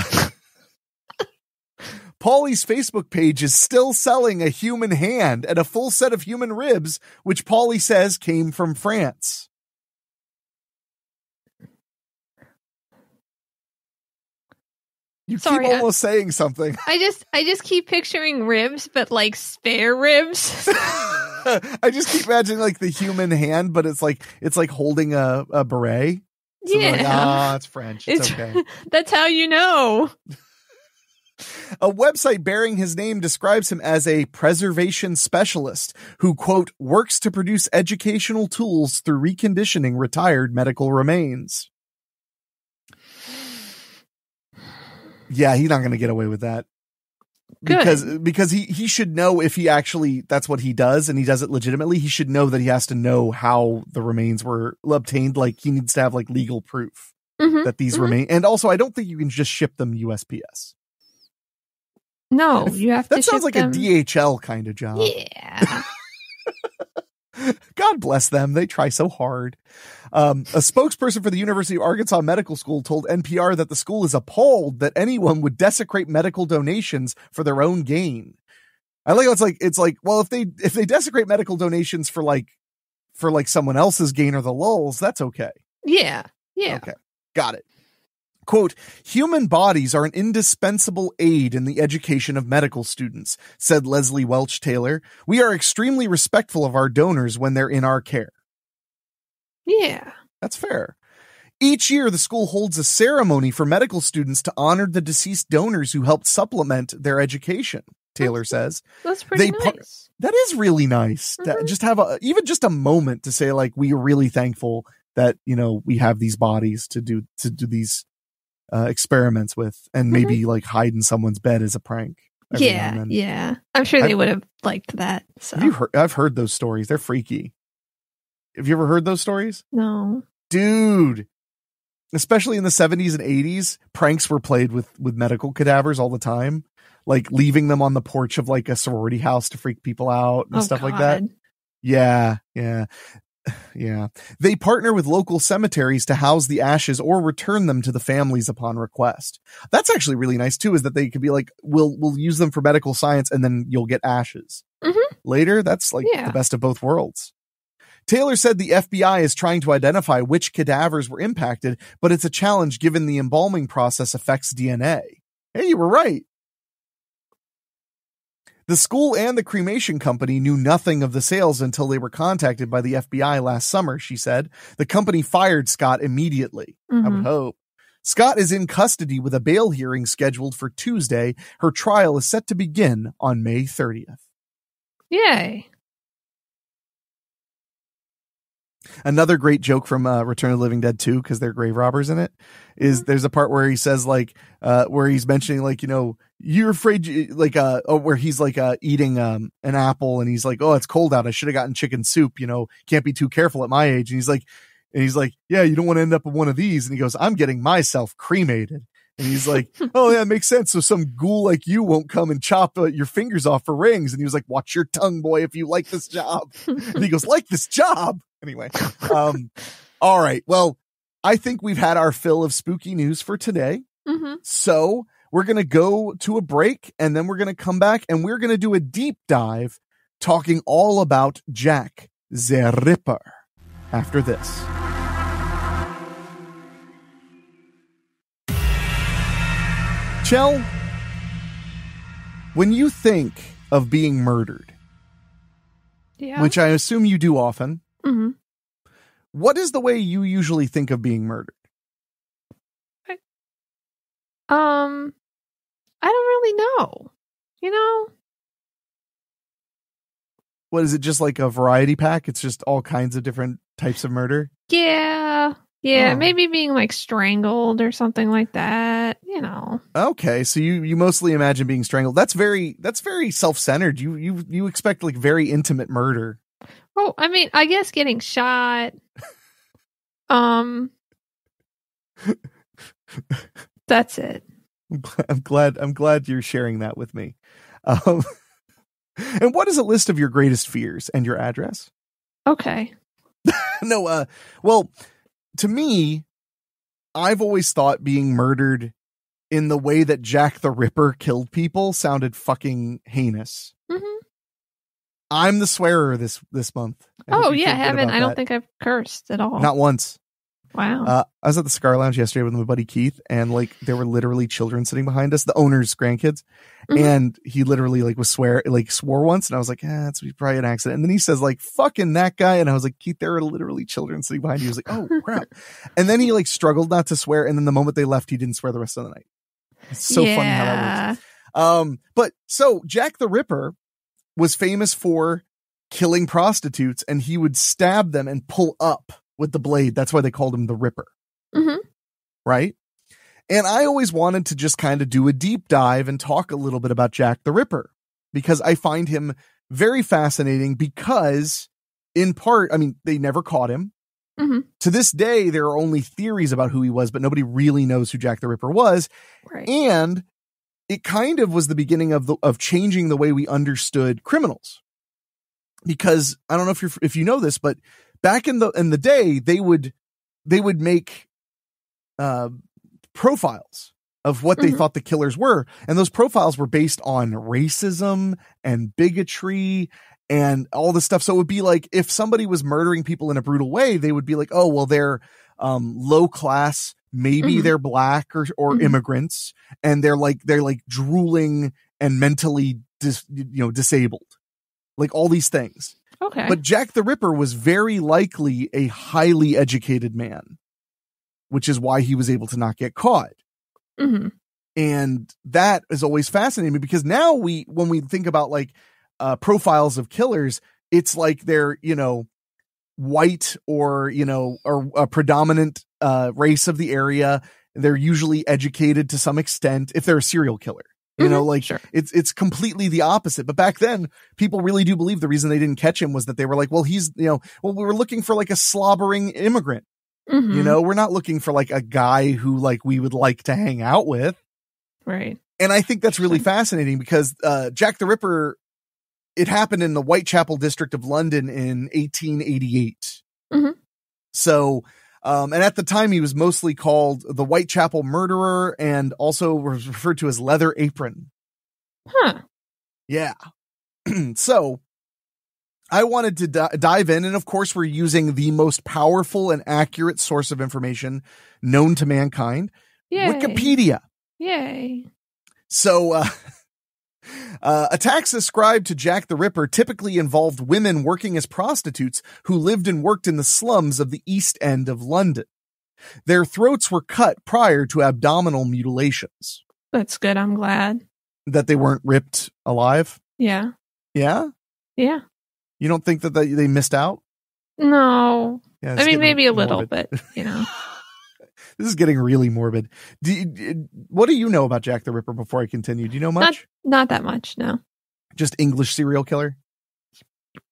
Paulie's Facebook page is still selling a human hand and a full set of human ribs, which Paulie says came from France. You Sorry, keep almost saying something. I just I just keep picturing ribs, but like spare ribs. I just keep imagining like the human hand, but it's like it's like holding a, a beret. So yeah, like, ah, it's French. It's, it's okay. That's how you know. A website bearing his name describes him as a preservation specialist who, quote, works to produce educational tools through reconditioning retired medical remains. Yeah, he's not going to get away with that. Good. because because he he should know if he actually that's what he does and he does it legitimately he should know that he has to know how the remains were obtained like he needs to have like legal proof mm-hmm. that these mm-hmm. remain and also I don't think you can just ship them USPS no you have that to sounds like them. a DHL kind of job yeah God bless them. They try so hard. Um, a spokesperson for the University of Arkansas Medical School told NPR that the school is appalled that anyone would desecrate medical donations for their own gain. I like it's like it's like well if they if they desecrate medical donations for like for like someone else's gain or the lulls that's okay. Yeah. Yeah. Okay. Got it. Quote, human bodies are an indispensable aid in the education of medical students, said Leslie Welch Taylor. We are extremely respectful of our donors when they're in our care. Yeah. That's fair. Each year, the school holds a ceremony for medical students to honor the deceased donors who helped supplement their education. Taylor says. That's pretty they nice. that is really nice. Mm-hmm. That, just have a even just a moment to say like we are really thankful that you know we have these bodies to do to do these uh, experiments with and mm-hmm. maybe like hide in someone's bed as a prank. Yeah, yeah. I'm sure they would have liked that. So have heard, I've heard those stories. They're freaky. Have you ever heard those stories? No. Dude, especially in the 70s and 80s, pranks were played with with medical cadavers all the time, like leaving them on the porch of like a sorority house to freak people out and oh, stuff God. like that. Yeah, yeah. Yeah. They partner with local cemeteries to house the ashes or return them to the families upon request. That's actually really nice too, is that they could be like, we'll, we'll use them for medical science and then you'll get ashes mm-hmm. later. That's like yeah. the best of both worlds. Taylor said the FBI is trying to identify which cadavers were impacted, but it's a challenge given the embalming process affects DNA. Hey, you were right. The school and the cremation company knew nothing of the sales until they were contacted by the FBI last summer, she said. The company fired Scott immediately. Mm-hmm. I would mm-hmm. hope. Scott is in custody with a bail hearing scheduled for Tuesday. Her trial is set to begin on May 30th. Yay. Another great joke from uh, Return of the Living Dead 2, because they're grave robbers in it, is mm-hmm. there's a part where he says, like, uh, where he's mentioning, like, you know, you're afraid you, like uh oh, where he's like uh eating um an apple and he's like oh it's cold out i should have gotten chicken soup you know can't be too careful at my age and he's like and he's like yeah you don't want to end up with one of these and he goes i'm getting myself cremated and he's like oh yeah makes sense so some ghoul like you won't come and chop uh, your fingers off for rings and he was like watch your tongue boy if you like this job and he goes like this job anyway um all right well i think we've had our fill of spooky news for today mm-hmm. so we're going to go to a break and then we're going to come back and we're going to do a deep dive talking all about Jack the Ripper after this. Chell, when you think of being murdered, yeah. which I assume you do often, mm-hmm. what is the way you usually think of being murdered? um, I don't really know. You know? What is it just like a variety pack? It's just all kinds of different types of murder? Yeah. Yeah, oh. maybe being like strangled or something like that, you know. Okay, so you you mostly imagine being strangled. That's very that's very self-centered. You you you expect like very intimate murder. Oh, I mean, I guess getting shot um that's it. I'm glad. I'm glad you're sharing that with me. Um, and what is a list of your greatest fears and your address? Okay. no. Uh. Well, to me, I've always thought being murdered in the way that Jack the Ripper killed people sounded fucking heinous. Mm-hmm. I'm the swearer this this month. oh yeah, haven't I don't that. think I've cursed at all. Not once. Wow. Uh, I was at the Scar Lounge yesterday with my buddy Keith, and like there were literally children sitting behind us, the owner's grandkids, mm-hmm. and he literally like was swear like swore once, and I was like, "Ah, it's probably an accident." And then he says like "fucking that guy," and I was like, "Keith, there are literally children sitting behind you." He was like, "Oh crap," and then he like struggled not to swear, and then the moment they left, he didn't swear the rest of the night. It's so yeah. funny how that works. Um, but so Jack the Ripper was famous for killing prostitutes, and he would stab them and pull up with the blade. That's why they called him the Ripper. Mm-hmm. Right? And I always wanted to just kind of do a deep dive and talk a little bit about Jack the Ripper because I find him very fascinating because, in part, I mean, they never caught him. Mm-hmm. To this day, there are only theories about who he was, but nobody really knows who Jack the Ripper was. Right. And it kind of was the beginning of the, of changing the way we understood criminals. Because I don't know if you if you know this, but back in the in the day they would they would make uh, profiles of what they mm-hmm. thought the killers were and those profiles were based on racism and bigotry and all this stuff so it would be like if somebody was murdering people in a brutal way they would be like oh well they're um, low class maybe mm-hmm. they're black or or mm-hmm. immigrants and they're like they're like drooling and mentally dis, you know disabled like all these things Okay. But Jack the Ripper was very likely a highly educated man, which is why he was able to not get caught. Mm-hmm. And that is always fascinating because now we, when we think about like uh, profiles of killers, it's like they're, you know, white or, you know, or a predominant uh, race of the area. They're usually educated to some extent if they're a serial killer. You know, mm-hmm. like sure. it's it's completely the opposite. But back then, people really do believe the reason they didn't catch him was that they were like, well, he's you know, well, we were looking for like a slobbering immigrant. Mm-hmm. You know, we're not looking for like a guy who like we would like to hang out with. Right. And I think that's really fascinating because uh, Jack the Ripper, it happened in the Whitechapel district of London in 1888. Mm-hmm. So um, and at the time, he was mostly called the Whitechapel Murderer and also was referred to as Leather Apron. Huh. Yeah. so I wanted to d- dive in. And of course, we're using the most powerful and accurate source of information known to mankind Yay. Wikipedia. Yay. So, uh, Uh, attacks ascribed to Jack the Ripper typically involved women working as prostitutes who lived and worked in the slums of the East End of London. Their throats were cut prior to abdominal mutilations. That's good. I'm glad that they weren't ripped alive. Yeah. Yeah. Yeah. You don't think that they missed out? No. Yeah, I mean, maybe a morbid. little, but you know. This is getting really morbid. Do, what do you know about Jack the Ripper before I continue? Do you know much? Not, not that much, no. Just English serial killer?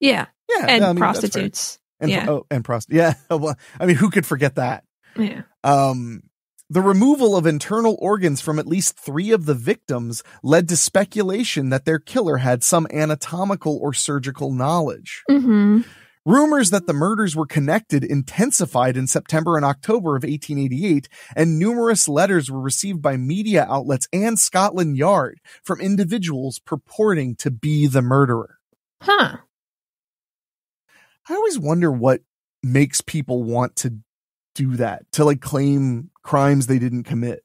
Yeah. Yeah. And no, I mean, prostitutes. And, yeah. Oh, and prostitutes. Yeah. well, I mean, who could forget that? Yeah. Um, the removal of internal organs from at least three of the victims led to speculation that their killer had some anatomical or surgical knowledge. Mm-hmm. Rumors that the murders were connected intensified in September and October of 1888, and numerous letters were received by media outlets and Scotland Yard from individuals purporting to be the murderer. Huh. I always wonder what makes people want to do that, to like claim crimes they didn't commit.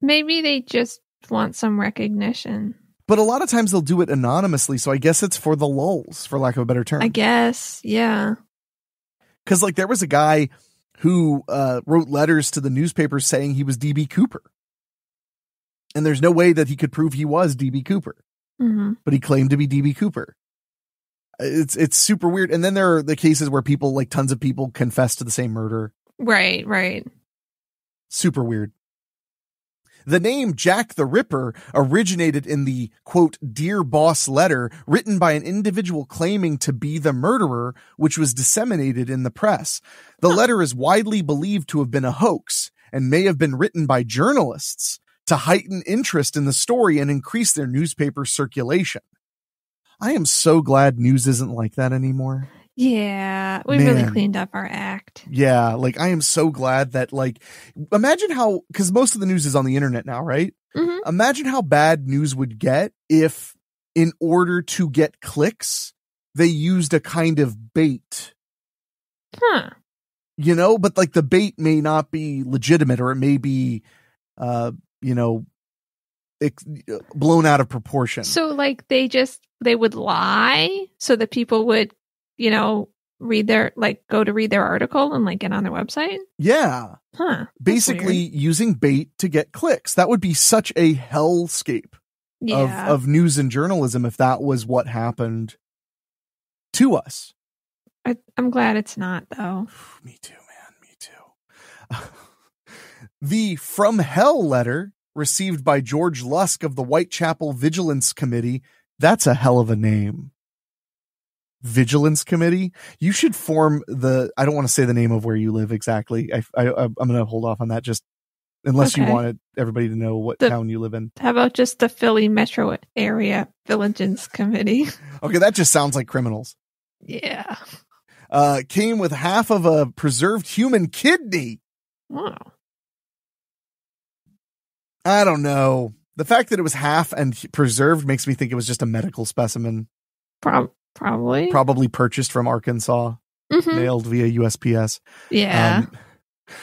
Maybe they just want some recognition. But a lot of times they'll do it anonymously, so I guess it's for the lulls, for lack of a better term. I guess, yeah. Because like there was a guy who uh, wrote letters to the newspapers saying he was DB Cooper, and there's no way that he could prove he was DB Cooper, mm-hmm. but he claimed to be DB Cooper. It's it's super weird. And then there are the cases where people like tons of people confess to the same murder. Right, right. Super weird. The name Jack the Ripper originated in the quote, Dear Boss letter written by an individual claiming to be the murderer, which was disseminated in the press. The letter is widely believed to have been a hoax and may have been written by journalists to heighten interest in the story and increase their newspaper circulation. I am so glad news isn't like that anymore. Yeah, we Man. really cleaned up our act. Yeah, like I am so glad that like imagine how cuz most of the news is on the internet now, right? Mm-hmm. Imagine how bad news would get if in order to get clicks, they used a kind of bait. Huh. You know, but like the bait may not be legitimate or it may be uh, you know, blown out of proportion. So like they just they would lie so that people would you know, read their like go to read their article and like get on their website? Yeah. Huh. Basically using bait to get clicks. That would be such a hellscape yeah. of, of news and journalism if that was what happened to us. I, am glad it's not though. me too, man. Me too. the From Hell letter received by George Lusk of the Whitechapel Vigilance Committee. That's a hell of a name vigilance committee. You should form the. I don't want to say the name of where you live exactly. I, I am going to hold off on that just unless okay. you wanted everybody to know what the, town you live in. How about just the Philly metro area vigilance committee? okay, that just sounds like criminals. Yeah. Uh, came with half of a preserved human kidney. Wow. I don't know. The fact that it was half and preserved makes me think it was just a medical specimen. Prob- Probably. Probably purchased from Arkansas, mm-hmm. mailed via USPS. Yeah. Um,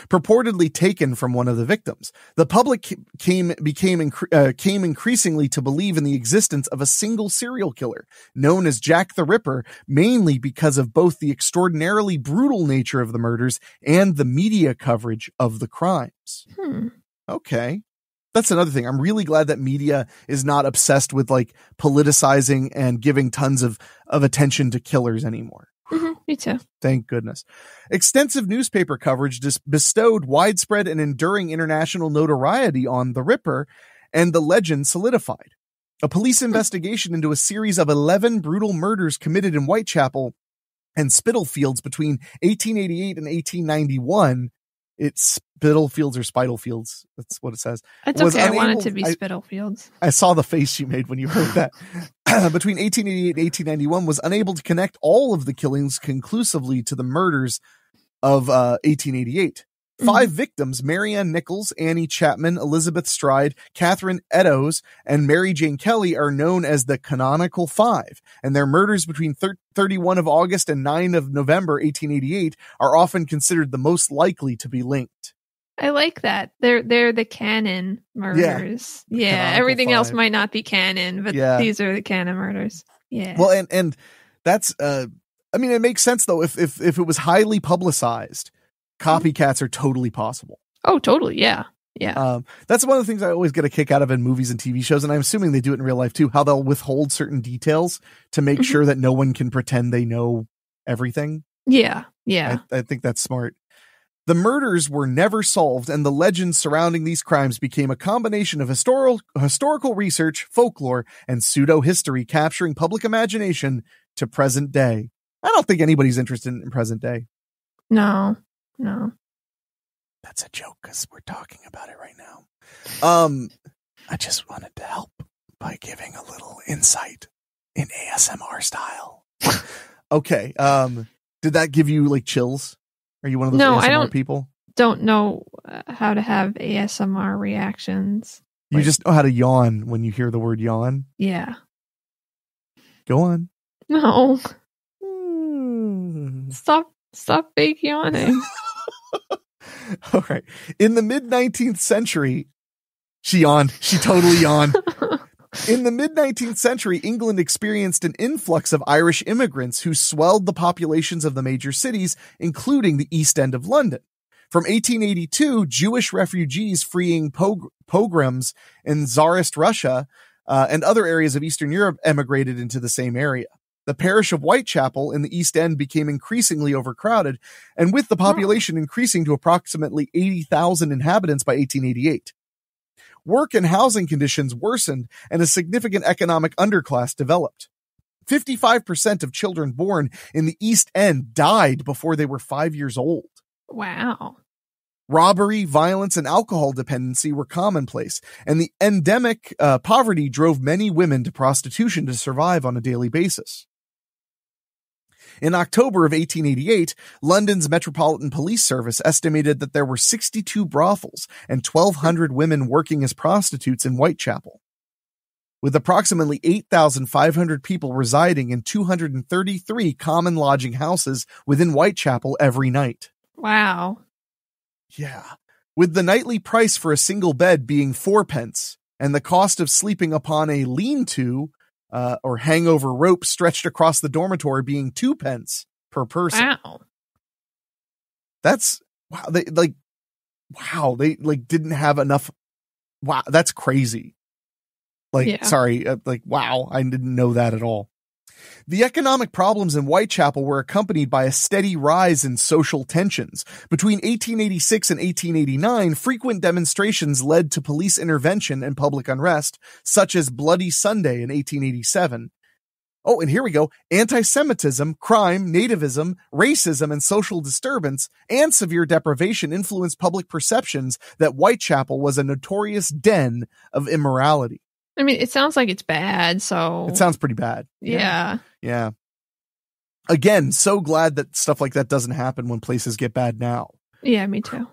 purportedly taken from one of the victims. The public came became uh, came increasingly to believe in the existence of a single serial killer known as Jack the Ripper, mainly because of both the extraordinarily brutal nature of the murders and the media coverage of the crimes. Hmm. Okay, that's another thing. I'm really glad that media is not obsessed with like politicizing and giving tons of of attention to killers anymore. Mm-hmm, me too. Thank goodness. Extensive newspaper coverage dis- bestowed widespread and enduring international notoriety on the Ripper, and the legend solidified. A police hmm. investigation into a series of 11 brutal murders committed in Whitechapel and Spitalfields between 1888 and 1891 it's Spittlefields or Spitalfields. That's what it says. It's was okay. Unable, I want it to be Spitalfields. I, I saw the face you made when you heard that. Between 1888 and 1891, was unable to connect all of the killings conclusively to the murders of uh, 1888. Five mm-hmm. victims, Marianne Nichols, Annie Chapman, Elizabeth Stride, Catherine Eddowes, and Mary Jane Kelly are known as the Canonical Five, and their murders between thir- 31 of August and 9 of November 1888 are often considered the most likely to be linked. I like that. They're they're the canon murders. Yeah, yeah everything five. else might not be canon, but yeah. these are the canon murders. Yeah. Well, and and that's uh I mean it makes sense though if if if it was highly publicized copycats are totally possible. Oh, totally. Yeah. Yeah. Um, that's one of the things I always get a kick out of in movies and TV shows. And I'm assuming they do it in real life too, how they'll withhold certain details to make mm-hmm. sure that no one can pretend they know everything. Yeah. Yeah. I, I think that's smart. The murders were never solved, and the legends surrounding these crimes became a combination of historical, historical research, folklore, and pseudo history capturing public imagination to present day. I don't think anybody's interested in present day. No. No. That's a joke because we're talking about it right now. Um, I just wanted to help by giving a little insight in ASMR style. okay. Um, did that give you like chills? Are you one of those no, ASMR I don't, people? Don't know uh, how to have ASMR reactions. You like, just know how to yawn when you hear the word yawn. Yeah. Go on. No. Hmm. Stop Stop fake yawning. All right. In the mid 19th century, she yawned. She totally yawned. In the mid 19th century, England experienced an influx of Irish immigrants who swelled the populations of the major cities, including the East End of London. From 1882, Jewish refugees fleeing pog- pogroms in Tsarist Russia uh, and other areas of Eastern Europe emigrated into the same area. The parish of Whitechapel in the East End became increasingly overcrowded, and with the population increasing to approximately 80,000 inhabitants by 1888. Work and housing conditions worsened, and a significant economic underclass developed. 55% of children born in the East End died before they were five years old. Wow. Robbery, violence, and alcohol dependency were commonplace, and the endemic uh, poverty drove many women to prostitution to survive on a daily basis. In October of 1888, London's Metropolitan Police Service estimated that there were 62 brothels and 1,200 women working as prostitutes in Whitechapel. With approximately 8,500 people residing in 233 common lodging houses within Whitechapel every night. Wow. Yeah. With the nightly price for a single bed being fourpence, and the cost of sleeping upon a lean to uh, or hangover rope stretched across the dormitory being two pence per person. Wow. That's wow. They like, wow. They like didn't have enough. Wow. That's crazy. Like, yeah. sorry. Uh, like, wow. I didn't know that at all. The economic problems in Whitechapel were accompanied by a steady rise in social tensions. Between 1886 and 1889, frequent demonstrations led to police intervention and public unrest, such as Bloody Sunday in 1887. Oh, and here we go. Anti Semitism, crime, nativism, racism, and social disturbance, and severe deprivation influenced public perceptions that Whitechapel was a notorious den of immorality. I mean, it sounds like it's bad. So it sounds pretty bad. Yeah. Yeah. Again, so glad that stuff like that doesn't happen when places get bad now. Yeah, me too.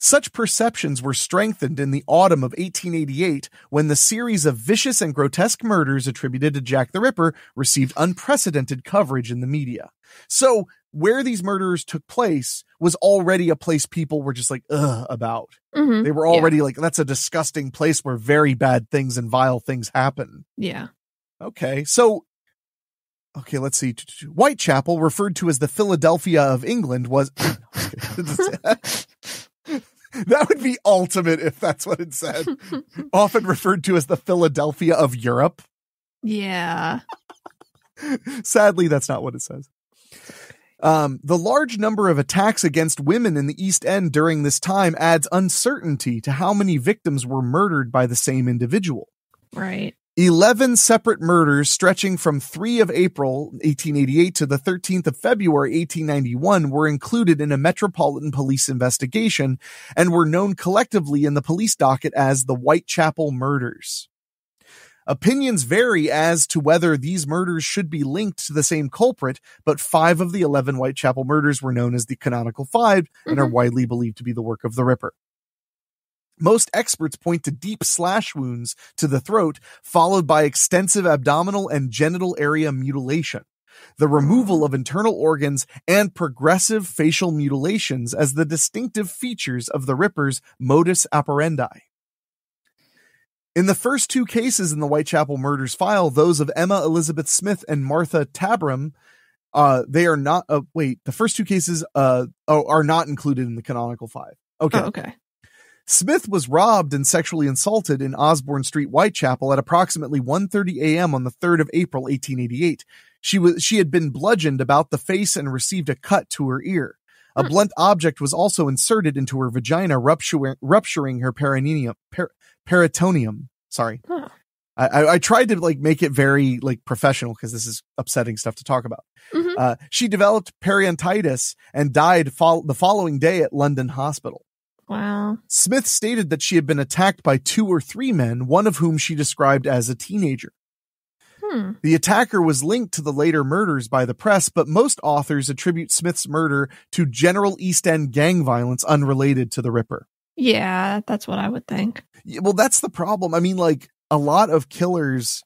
Such perceptions were strengthened in the autumn of 1888 when the series of vicious and grotesque murders attributed to Jack the Ripper received unprecedented coverage in the media. So where these murders took place was already a place people were just like ugh about. Mm-hmm. They were already yeah. like that's a disgusting place where very bad things and vile things happen. Yeah. Okay. So okay, let's see. Whitechapel, referred to as the Philadelphia of England, was. that would be ultimate if that's what it said. Often referred to as the Philadelphia of Europe. Yeah. Sadly, that's not what it says. Um, the large number of attacks against women in the East End during this time adds uncertainty to how many victims were murdered by the same individual. Right. 11 separate murders stretching from 3 of April 1888 to the 13th of February 1891 were included in a Metropolitan Police investigation and were known collectively in the police docket as the Whitechapel murders. Opinions vary as to whether these murders should be linked to the same culprit, but five of the 11 Whitechapel murders were known as the Canonical 5 mm-hmm. and are mm-hmm. widely believed to be the work of the Ripper. Most experts point to deep slash wounds to the throat, followed by extensive abdominal and genital area mutilation the removal of internal organs, and progressive facial mutilations as the distinctive features of the Ripper's modus operandi. In the first two cases in the Whitechapel murders file, those of Emma Elizabeth Smith and Martha Tabram, uh, they are not. Uh, wait, the first two cases uh, oh, are not included in the canonical five. Okay. Oh, okay. Smith was robbed and sexually insulted in Osborne Street, Whitechapel, at approximately 1:30 a.m. on the 3rd of April, 1888. She was she had been bludgeoned about the face and received a cut to her ear. A blunt object was also inserted into her vagina, rupturing, rupturing her perineum, per, peritoneum. Sorry. Huh. I, I, tried to like make it very like professional because this is upsetting stuff to talk about. Mm-hmm. Uh, she developed peritonitis and died the following day at London Hospital. Wow. Smith stated that she had been attacked by two or three men, one of whom she described as a teenager. Hmm. The attacker was linked to the later murders by the press, but most authors attribute Smith's murder to general East End gang violence unrelated to the Ripper. Yeah, that's what I would think. Yeah, well, that's the problem. I mean, like a lot of killers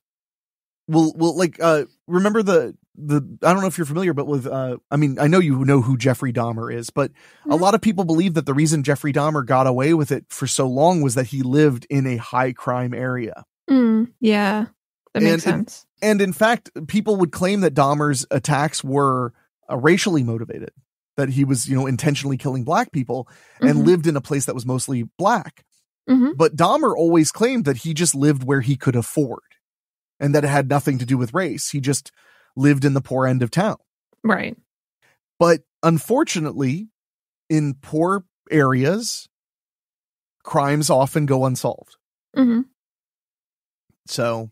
will will like uh remember the the I don't know if you're familiar, but with uh, I mean, I know you know who Jeffrey Dahmer is, but mm-hmm. a hmm. lot of people believe that the reason Jeffrey Dahmer got away with it for so long was that he lived in a high crime area. Mm, yeah, that and makes sense and in fact, people would claim that Dahmer's attacks were uh, racially motivated, that he was, you know, intentionally killing black people mm-hmm. and lived in a place that was mostly black. Mm-hmm. But Dahmer always claimed that he just lived where he could afford and that it had nothing to do with race. He just lived in the poor end of town. Right. But unfortunately, in poor areas, crimes often go unsolved. Mm-hmm. So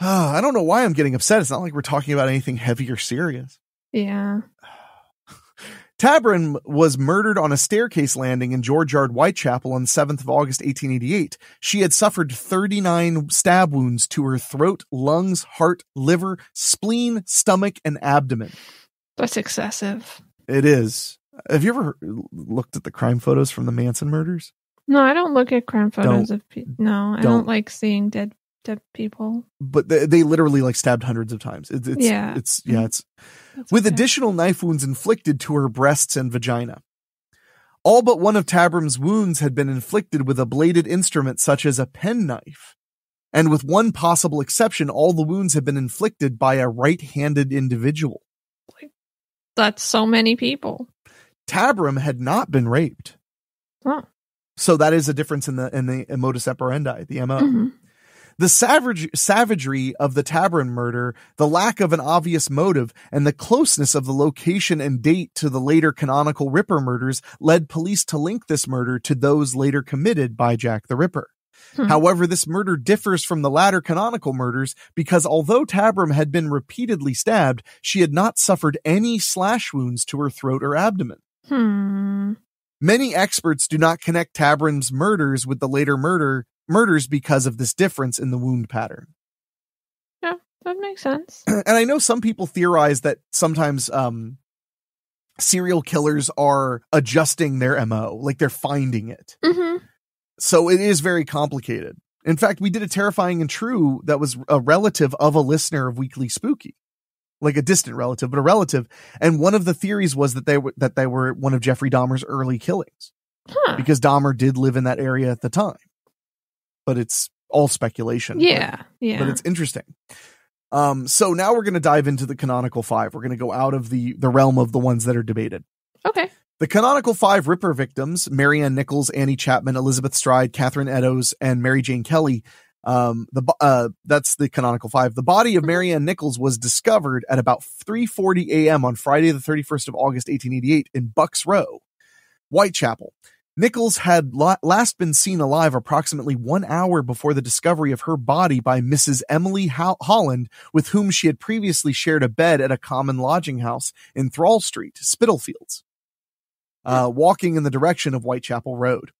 Oh, I don't know why I'm getting upset. It's not like we're talking about anything heavy or serious. Yeah. Tabrin was murdered on a staircase landing in George Yard, Whitechapel on the 7th of August, 1888. She had suffered 39 stab wounds to her throat, lungs, heart, liver, spleen, stomach, and abdomen. That's excessive. It is. Have you ever looked at the crime photos from the Manson murders? No, I don't look at crime photos don't, of people. No, I don't, don't like seeing dead to people. But they, they literally like stabbed hundreds of times. It, it's, yeah. It's, yeah, it's That's with okay. additional knife wounds inflicted to her breasts and vagina. All but one of Tabram's wounds had been inflicted with a bladed instrument such as a penknife. And with one possible exception, all the wounds had been inflicted by a right handed individual. That's so many people. Tabram had not been raped. Huh. So that is a difference in the in the modus operandi, the MO. Mm-hmm. The savage, savagery of the Tabern murder, the lack of an obvious motive, and the closeness of the location and date to the later canonical Ripper murders led police to link this murder to those later committed by Jack the Ripper. Hmm. However, this murder differs from the latter canonical murders because although Tabram had been repeatedly stabbed, she had not suffered any slash wounds to her throat or abdomen. Hmm. Many experts do not connect Tabram's murders with the later murder murders because of this difference in the wound pattern. Yeah, that makes sense. And I know some people theorize that sometimes um, serial killers are adjusting their MO, like they're finding it. Mm-hmm. So it is very complicated. In fact, we did a terrifying and true that was a relative of a listener of Weekly Spooky, like a distant relative, but a relative. And one of the theories was that they were that they were one of Jeffrey Dahmer's early killings, huh. because Dahmer did live in that area at the time but it's all speculation. Yeah. But, yeah. But it's interesting. Um, so now we're going to dive into the canonical five. We're going to go out of the, the realm of the ones that are debated. Okay. The canonical five Ripper victims, Marianne Nichols, Annie Chapman, Elizabeth Stride, Catherine Eddowes, and Mary Jane Kelly, um, the, uh, that's the canonical five. The body of Marianne Nichols was discovered at about 3.40 a.m. on Friday, the 31st of August, 1888 in Bucks Row, Whitechapel. Nichols had last been seen alive approximately one hour before the discovery of her body by Mrs. Emily Holland, with whom she had previously shared a bed at a common lodging house in Thrall Street, Spitalfields, uh, hmm. walking in the direction of Whitechapel Road.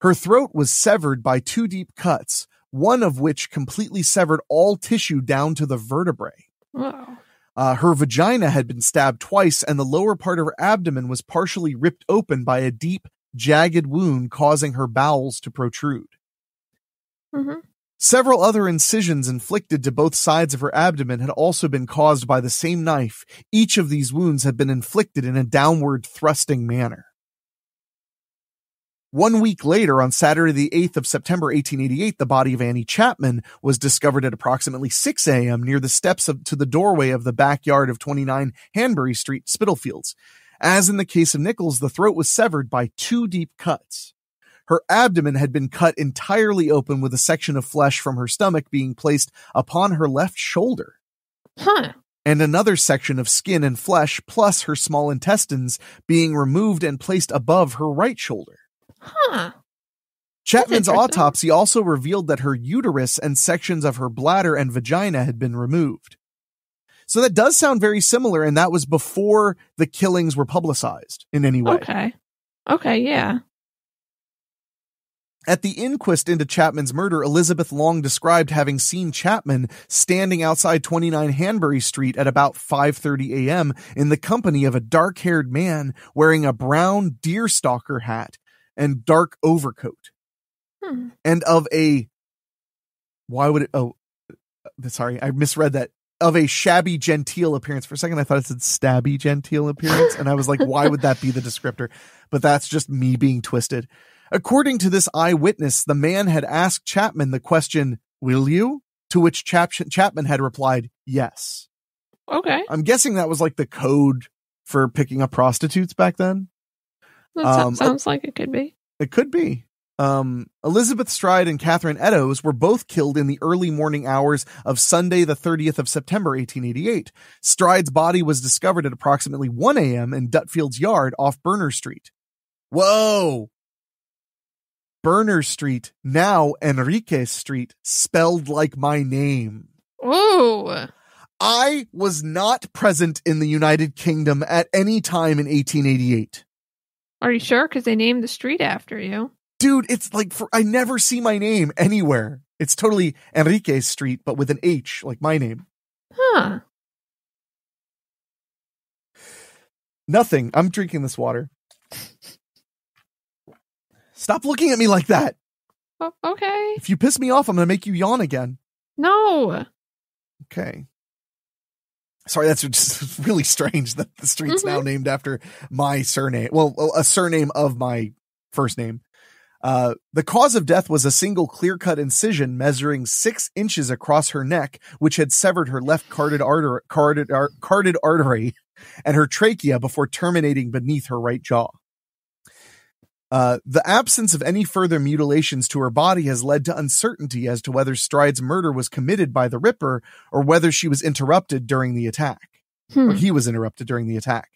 Her throat was severed by two deep cuts, one of which completely severed all tissue down to the vertebrae. Uh, her vagina had been stabbed twice, and the lower part of her abdomen was partially ripped open by a deep, jagged wound causing her bowels to protrude. Mm-hmm. Several other incisions inflicted to both sides of her abdomen had also been caused by the same knife. Each of these wounds had been inflicted in a downward thrusting manner. One week later, on Saturday, the 8th of September, 1888, the body of Annie Chapman was discovered at approximately 6 a.m. near the steps of, to the doorway of the backyard of 29 Hanbury Street, Spitalfields. As in the case of Nichols, the throat was severed by two deep cuts. Her abdomen had been cut entirely open with a section of flesh from her stomach being placed upon her left shoulder. Huh. And another section of skin and flesh, plus her small intestines, being removed and placed above her right shoulder. Huh. Chapman's autopsy also revealed that her uterus and sections of her bladder and vagina had been removed. So that does sound very similar. And that was before the killings were publicized in any way. Okay. Okay. Yeah. At the inquest into Chapman's murder, Elizabeth Long described having seen Chapman standing outside 29 Hanbury Street at about 5:30 a.m. in the company of a dark-haired man wearing a brown deerstalker hat and dark overcoat. Hmm. And of a why would it oh sorry, I misread that of a shabby genteel appearance. For a second, I thought it said stabby genteel appearance, and I was like, why would that be the descriptor? But that's just me being twisted. According to this eyewitness, the man had asked Chapman the question, Will you? To which Chap- Chapman had replied, Yes. Okay. I'm guessing that was like the code for picking up prostitutes back then. That um, sounds like it could be. It could be. Um, Elizabeth Stride and Catherine Eddowes were both killed in the early morning hours of Sunday, the 30th of September, 1888. Stride's body was discovered at approximately 1 a.m. in Dutfield's yard off Burner Street. Whoa! Burner Street, now Enriquez Street, spelled like my name. Ooh. I was not present in the United Kingdom at any time in 1888. Are you sure? Because they named the street after you dude, it's like for, I never see my name anywhere. It's totally Enrique Street, but with an H, like my name. Huh. Nothing. I'm drinking this water. Stop looking at me like that. Oh, okay. If you piss me off, I'm going to make you yawn again. No. Okay. Sorry, that's just really strange that the street's mm-hmm. now named after my surname. Well, a surname of my first name. Uh, the cause of death was a single clear cut incision measuring six inches across her neck, which had severed her left carotid, arter- ar- artery and her trachea before terminating beneath her right jaw. Uh, the absence of any further mutilations to her body has led to uncertainty as to whether Stride's murder was committed by the Ripper or whether she was interrupted during the attack. Hmm. Or he was interrupted during the attack.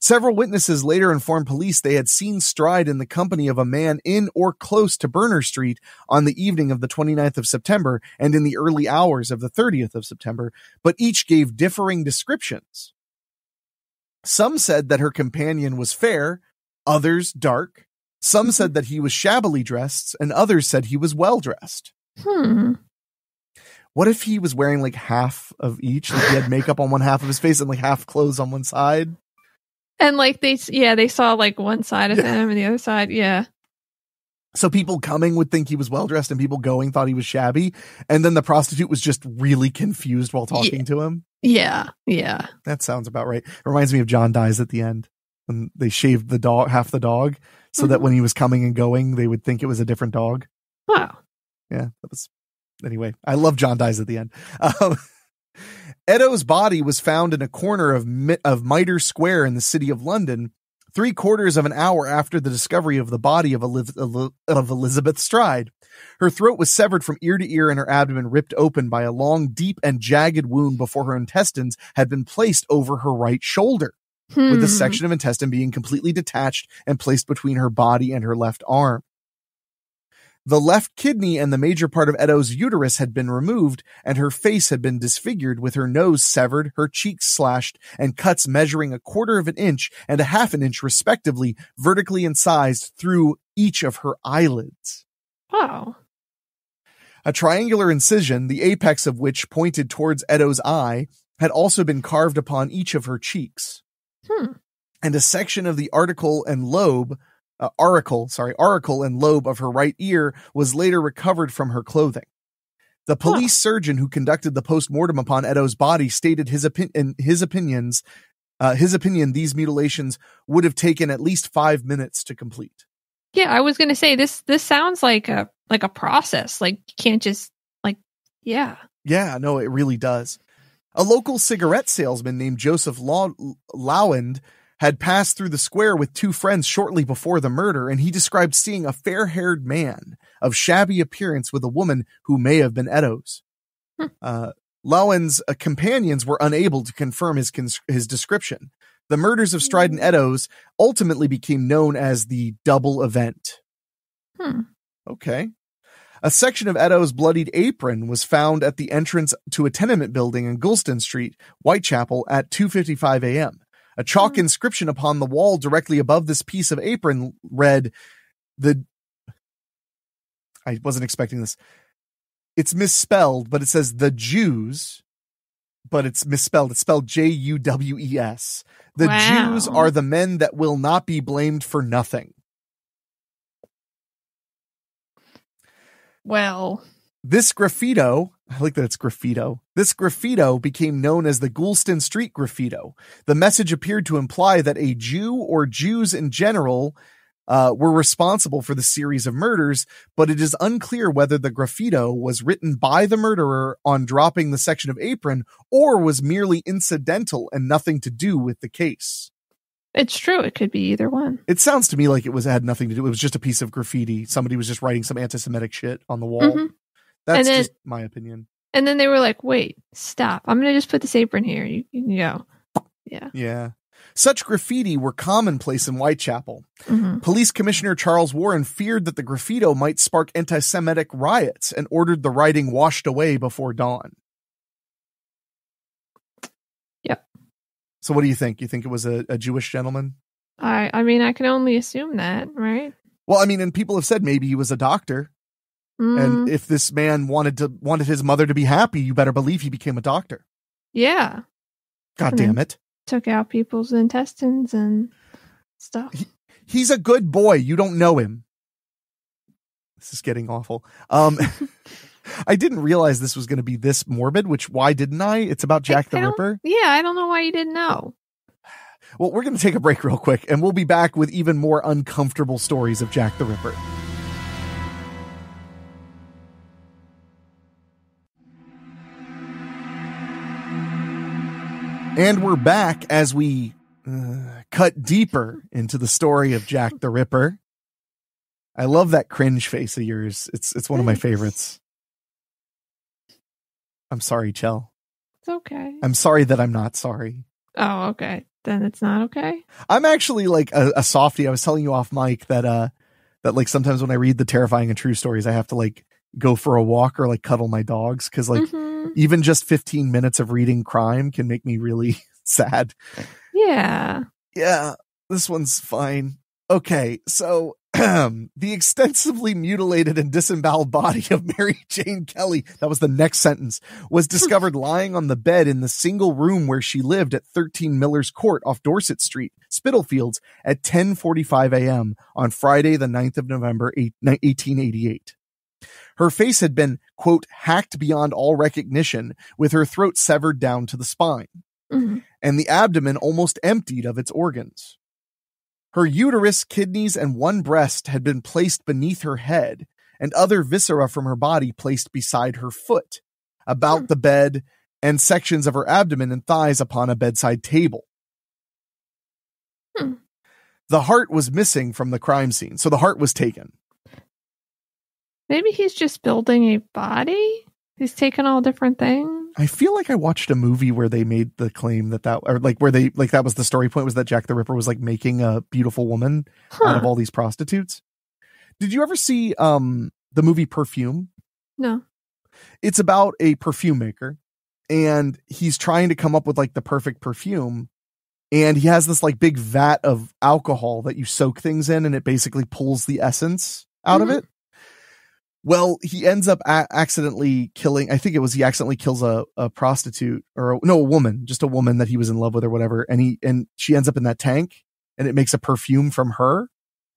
Several witnesses later informed police they had seen Stride in the company of a man in or close to Burner Street on the evening of the 29th of September and in the early hours of the 30th of September, but each gave differing descriptions. Some said that her companion was fair, others dark. Some said that he was shabbily dressed, and others said he was well dressed. Hmm. What if he was wearing like half of each? Like he had makeup on one half of his face and like half clothes on one side? And like they, yeah, they saw like one side of yeah. him and the other side. Yeah. So people coming would think he was well dressed and people going thought he was shabby. And then the prostitute was just really confused while talking yeah. to him. Yeah. Yeah. That sounds about right. Reminds me of John dies at the end when they shaved the dog, half the dog, so mm-hmm. that when he was coming and going, they would think it was a different dog. Wow. Yeah. That was, anyway, I love John dies at the end. Um, Edo's body was found in a corner of, of Mitre Square in the city of London, three quarters of an hour after the discovery of the body of, Eliz- of Elizabeth Stride. Her throat was severed from ear to ear and her abdomen ripped open by a long, deep, and jagged wound before her intestines had been placed over her right shoulder, hmm. with the hmm. section of intestine being completely detached and placed between her body and her left arm. The left kidney and the major part of Edo's uterus had been removed, and her face had been disfigured with her nose severed, her cheeks slashed, and cuts measuring a quarter of an inch and a half an inch respectively, vertically incised through each of her eyelids. Wow. A triangular incision, the apex of which pointed towards Edo's eye, had also been carved upon each of her cheeks. Hmm. And a section of the article and lobe uh, Oracle, sorry, Oracle and lobe of her right ear was later recovered from her clothing. The police huh. surgeon who conducted the post-mortem upon Edo's body stated his opinion, his opinions, uh, his opinion, these mutilations would have taken at least five minutes to complete. Yeah, I was going to say this. This sounds like a like a process. Like you can't just like yeah. Yeah, no, it really does. A local cigarette salesman named Joseph Law- Lowland had passed through the square with two friends shortly before the murder, and he described seeing a fair haired man of shabby appearance with a woman who may have been Edo's. Hmm. Uh, Lowen's uh, companions were unable to confirm his, cons- his description. The murders of Striden Edo's ultimately became known as the double event. Hmm. Okay. A section of Edo's bloodied apron was found at the entrance to a tenement building in Gulston Street, Whitechapel, at 2:55 a.m. A chalk hmm. inscription upon the wall directly above this piece of apron read, The. I wasn't expecting this. It's misspelled, but it says the Jews, but it's misspelled. It's spelled J U W E S. The wow. Jews are the men that will not be blamed for nothing. Well, this graffito I like that it's graffito. This graffito became known as the Gulston Street graffito. The message appeared to imply that a Jew or Jews in general uh, were responsible for the series of murders, but it is unclear whether the graffito was written by the murderer on dropping the section of apron or was merely incidental and nothing to do with the case. It's true. It could be either one. It sounds to me like it was had nothing to do. It was just a piece of graffiti. Somebody was just writing some anti-Semitic shit on the wall. Mm-hmm. That's then, just my opinion. And then they were like, "Wait, stop! I'm gonna just put this apron here. You, you can go." Yeah. Yeah. Such graffiti were commonplace in Whitechapel. Mm-hmm. Police Commissioner Charles Warren feared that the graffito might spark anti Semitic riots and ordered the writing washed away before dawn. Yep. So, what do you think? You think it was a, a Jewish gentleman? I, I mean, I can only assume that, right? Well, I mean, and people have said maybe he was a doctor. Mm. And mm-hmm. if this man wanted to wanted his mother to be happy, you better believe he became a doctor. Yeah. God damn it. Took out people's intestines and stuff. He, he's a good boy. You don't know him. This is getting awful. Um I didn't realize this was going to be this morbid, which why didn't I? It's about Jack the Ripper. Yeah, I don't know why you didn't know. Well, we're going to take a break real quick and we'll be back with even more uncomfortable stories of Jack the Ripper. And we're back as we uh, cut deeper into the story of Jack the Ripper. I love that cringe face of yours. It's it's one of my favorites. I'm sorry, Chell. It's okay. I'm sorry that I'm not sorry. Oh, okay. Then it's not okay. I'm actually like a, a softy. I was telling you off mic that uh that like sometimes when I read the terrifying and true stories, I have to like go for a walk or like cuddle my dogs because like mm-hmm Mm-hmm. even just 15 minutes of reading crime can make me really sad. Yeah. Yeah, this one's fine. Okay, so the extensively mutilated and disemboweled body of Mary Jane Kelly, that was the next sentence, was hmm. discovered lying on the bed in the single room where she lived at 13 Miller's Court off Dorset Street, Spitalfields, at 10:45 a.m. on Friday, the 9th of November, 1888. Her face had been, quote, hacked beyond all recognition, with her throat severed down to the spine, mm-hmm. and the abdomen almost emptied of its organs. Her uterus, kidneys, and one breast had been placed beneath her head, and other viscera from her body placed beside her foot, about mm-hmm. the bed, and sections of her abdomen and thighs upon a bedside table. Hmm. The heart was missing from the crime scene, so the heart was taken. Maybe he's just building a body. He's taken all different things. I feel like I watched a movie where they made the claim that that, or like where they, like that was the story point was that Jack the Ripper was like making a beautiful woman huh. out of all these prostitutes. Did you ever see um the movie Perfume? No. It's about a perfume maker and he's trying to come up with like the perfect perfume and he has this like big vat of alcohol that you soak things in and it basically pulls the essence out mm-hmm. of it well, he ends up a- accidentally killing. I think it was he accidentally kills a, a prostitute or a, no, a woman, just a woman that he was in love with or whatever. And he and she ends up in that tank, and it makes a perfume from her.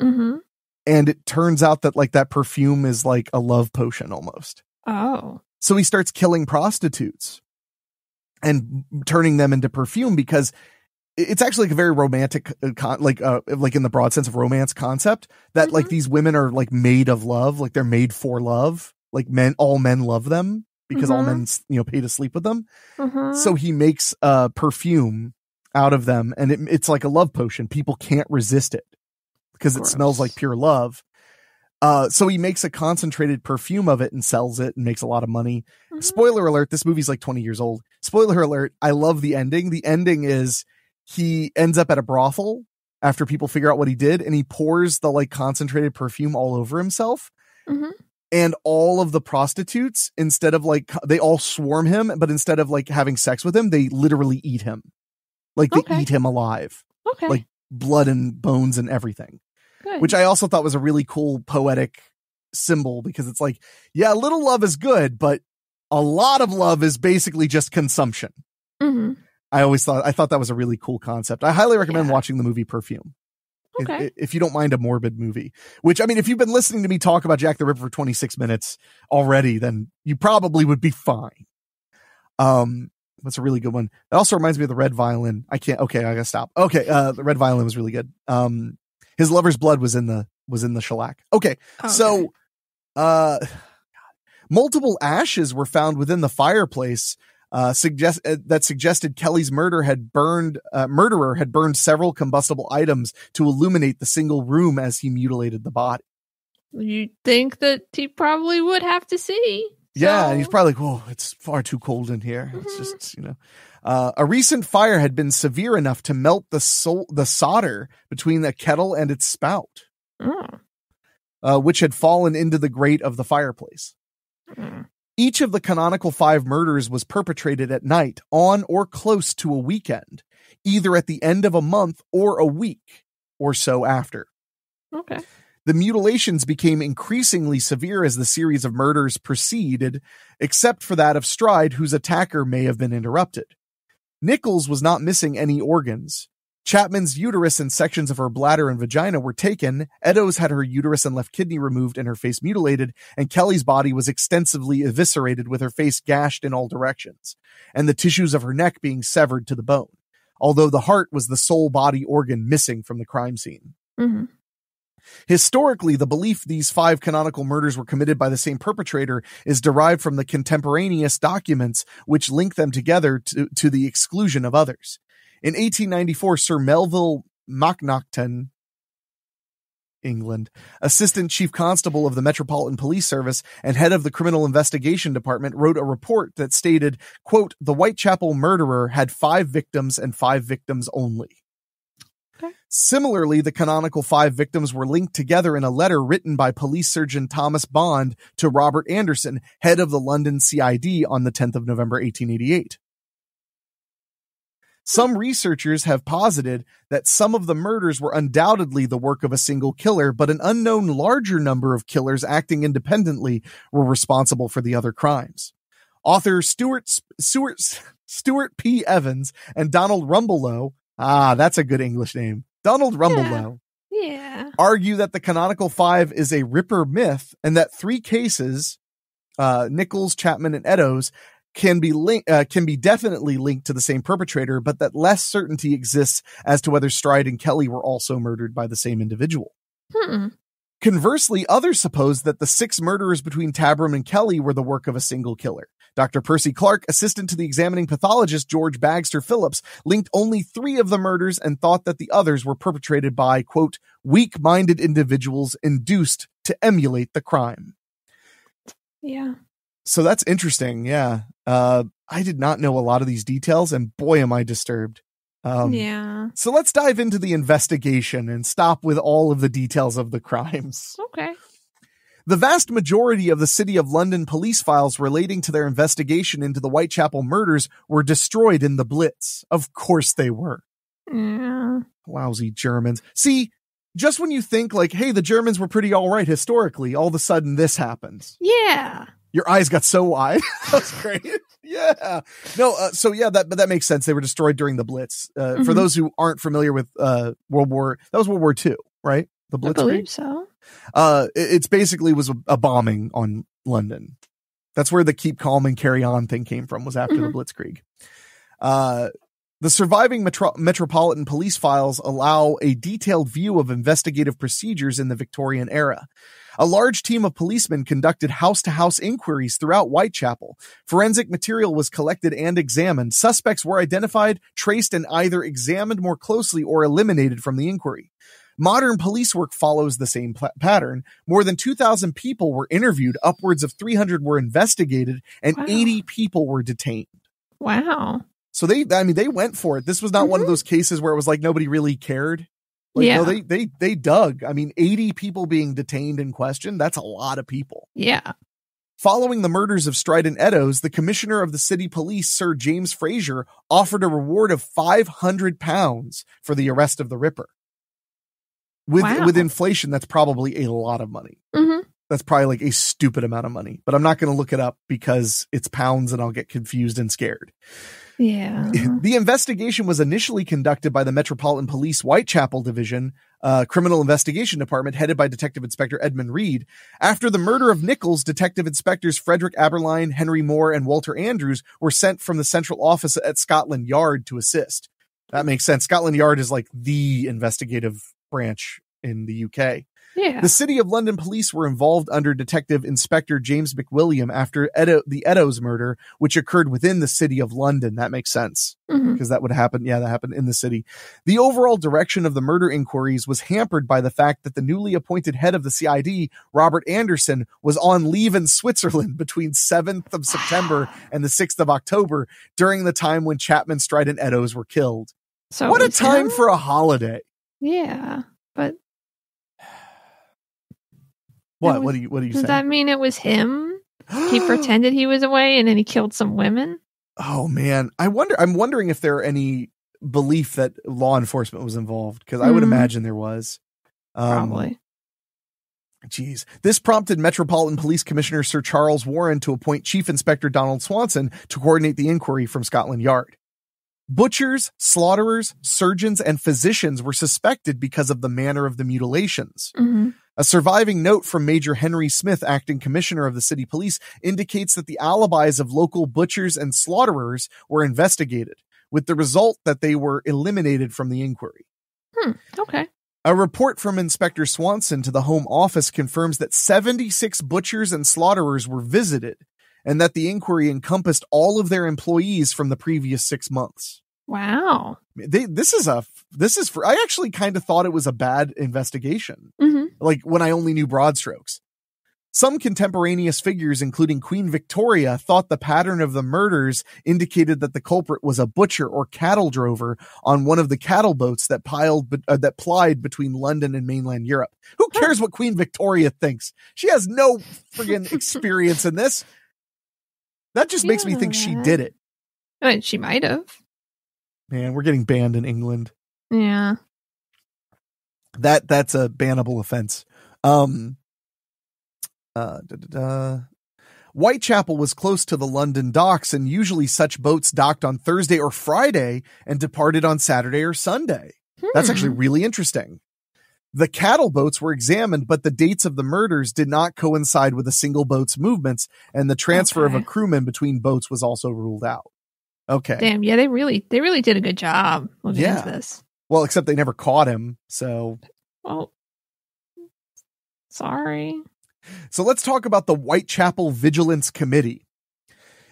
Mm-hmm. And it turns out that like that perfume is like a love potion almost. Oh, so he starts killing prostitutes and turning them into perfume because it's actually like a very romantic uh, con- like uh, like in the broad sense of romance concept that mm-hmm. like these women are like made of love like they're made for love like men all men love them because mm-hmm. all men you know pay to sleep with them mm-hmm. so he makes a uh, perfume out of them and it, it's like a love potion people can't resist it because it smells like pure love uh, so he makes a concentrated perfume of it and sells it and makes a lot of money. Mm-hmm. Spoiler alert, this movie's like 20 years old. Spoiler alert, I love the ending. The ending is he ends up at a brothel after people figure out what he did and he pours the like concentrated perfume all over himself. Mm-hmm. And all of the prostitutes, instead of like, they all swarm him, but instead of like having sex with him, they literally eat him. Like they okay. eat him alive. Okay. Like blood and bones and everything. Good. Which I also thought was a really cool poetic symbol because it's like, yeah, little love is good, but a lot of love is basically just consumption. Mm-hmm. I always thought I thought that was a really cool concept. I highly recommend yeah. watching the movie Perfume. Okay. If, you don't mind a morbid movie, which I mean, if you've been listening to me talk about Jack the Ripper for 26 minutes already, then you probably would be fine. Um, that's a really good one. It also reminds me of the Red Violin. I can't. Okay, I gotta stop. Okay, uh, the Red Violin was really good. Um, his lover's blood was in the was in the shellac. Okay, oh, okay. so, uh, multiple ashes were found within the fireplace uh, suggest uh, that suggested Kelly's murder had burned uh, murderer had burned several combustible items to illuminate the single room as he mutilated the body. you think that he probably would have to see. Yeah, and he's probably like, "Whoa, it's far too cold in here." Mm-hmm. It's just you know, uh, a recent fire had been severe enough to melt the sol- the solder between the kettle and its spout, mm. uh, which had fallen into the grate of the fireplace. Mm. Each of the canonical five murders was perpetrated at night, on or close to a weekend, either at the end of a month or a week or so after. Okay. The mutilations became increasingly severe as the series of murders proceeded, except for that of Stride, whose attacker may have been interrupted. Nichols was not missing any organs. Chapman's uterus and sections of her bladder and vagina were taken, Edo's had her uterus and left kidney removed and her face mutilated, and Kelly's body was extensively eviscerated with her face gashed in all directions, and the tissues of her neck being severed to the bone, although the heart was the sole body organ missing from the crime scene. Mm-hmm. Historically, the belief these five canonical murders were committed by the same perpetrator is derived from the contemporaneous documents which link them together to, to the exclusion of others. In 1894, Sir Melville Macnaughton, England, assistant chief constable of the Metropolitan Police Service and head of the criminal investigation department, wrote a report that stated, quote, the Whitechapel murderer had five victims and five victims only. Similarly, the canonical five victims were linked together in a letter written by police surgeon Thomas Bond to Robert Anderson, head of the London CID, on the 10th of November 1888. Some researchers have posited that some of the murders were undoubtedly the work of a single killer, but an unknown larger number of killers acting independently were responsible for the other crimes. Author Stuart, Stuart, Stuart P. Evans and Donald Rumbelow, ah, that's a good English name, Donald Rumbelow, yeah. yeah. argue that the canonical five is a Ripper myth and that three cases, uh, Nichols, Chapman, and Eddowes can be link uh, can be definitely linked to the same perpetrator, but that less certainty exists as to whether Stride and Kelly were also murdered by the same individual. Hmm. Conversely, others suppose that the six murderers between Tabram and Kelly were the work of a single killer. Dr. Percy Clark, assistant to the examining pathologist George Baxter Phillips, linked only three of the murders and thought that the others were perpetrated by, quote, weak minded individuals induced to emulate the crime. Yeah. So that's interesting. Yeah. Uh, I did not know a lot of these details, and boy, am I disturbed. Um, yeah. So let's dive into the investigation and stop with all of the details of the crimes. Okay. The vast majority of the City of London police files relating to their investigation into the Whitechapel murders were destroyed in the Blitz. Of course they were. Yeah. Lousy Germans. See, just when you think, like, hey, the Germans were pretty all right historically, all of a sudden this happens. Yeah your eyes got so wide. That's great. yeah. No. Uh, so yeah, that but that makes sense. They were destroyed during the Blitz. Uh, mm-hmm. For those who aren't familiar with uh, World War, that was World War Two, right? The Blitz. I believe so. Uh, it, it's basically was a, a, bombing on London. That's where the keep calm and carry on thing came from. Was after mm-hmm. the Blitzkrieg. Uh, the surviving metro- metropolitan police files allow a detailed view of investigative procedures in the Victorian era. A large team of policemen conducted house to house inquiries throughout Whitechapel. Forensic material was collected and examined. Suspects were identified, traced, and either examined more closely or eliminated from the inquiry. Modern police work follows the same pl- pattern. More than 2,000 people were interviewed, upwards of 300 were investigated, and wow. 80 people were detained. Wow. So they, I mean, they went for it. This was not mm-hmm. one of mm-hmm. those cases where it was like nobody really cared. Like, yeah. no, they they they dug. I mean, 80 people being detained and questioned, that's a lot of people. Yeah. Following the murders of Strident Eddowes, the commissioner of the city police, Sir James Fraser, offered a reward of 500 pounds for the arrest of the Ripper. With wow. with inflation, that's probably a lot of money. Mm-hmm. That's probably like a stupid amount of money, but I'm not going to look it up because it's pounds and I'll get confused and scared. Yeah. The investigation was initially conducted by the Metropolitan Police Whitechapel Division uh, Criminal Investigation Department, headed by Detective Inspector Edmund Reed. After the murder of Nichols, Detective Inspectors Frederick Aberline, Henry Moore, and Walter Andrews were sent from the central office at Scotland Yard to assist. That makes sense. Scotland Yard is like the investigative branch in the UK. The City of London police were involved under Detective Inspector James McWilliam after Edo, the Edo's murder, which occurred within the City of London. That makes sense because mm-hmm. that would happen. Yeah, that happened in the city. The overall direction of the murder inquiries was hampered by the fact that the newly appointed head of the CID, Robert Anderson, was on leave in Switzerland between 7th of September and the 6th of October during the time when Chapman, Stride, and Edo's were killed. So what a time him? for a holiday. Yeah, but what? Was, what do you? What do you? Does saying? that mean it was him? he pretended he was away, and then he killed some women. Oh man, I wonder. I'm wondering if there are any belief that law enforcement was involved because I would mm-hmm. imagine there was. Um, Probably. Jeez, This prompted Metropolitan Police Commissioner Sir Charles Warren to appoint Chief Inspector Donald Swanson to coordinate the inquiry from Scotland Yard. Butchers, slaughterers, surgeons, and physicians were suspected because of the manner of the mutilations. Mm-hmm. A surviving note from Major Henry Smith, acting commissioner of the city police, indicates that the alibis of local butchers and slaughterers were investigated, with the result that they were eliminated from the inquiry. Hmm, okay. A report from Inspector Swanson to the Home Office confirms that 76 butchers and slaughterers were visited and that the inquiry encompassed all of their employees from the previous six months. Wow. They, this is a this is for I actually kind of thought it was a bad investigation. Mm-hmm. Like when I only knew broad strokes. Some contemporaneous figures, including Queen Victoria, thought the pattern of the murders indicated that the culprit was a butcher or cattle drover on one of the cattle boats that piled uh, that plied between London and mainland Europe. Who cares what Queen Victoria thinks? She has no friggin' experience in this. That just makes me think she did it. I mean, she might have. Man, we're getting banned in England. Yeah. That that's a bannable offense. Um uh, da, da, da. Whitechapel was close to the London docks, and usually such boats docked on Thursday or Friday and departed on Saturday or Sunday. Hmm. That's actually hmm. really interesting. The cattle boats were examined, but the dates of the murders did not coincide with a single boat's movements, and the transfer okay. of a crewman between boats was also ruled out. Okay. Damn. Yeah, they really they really did a good job looking yeah. into this. Well, except they never caught him. So. Well. Sorry. So let's talk about the Whitechapel Vigilance Committee.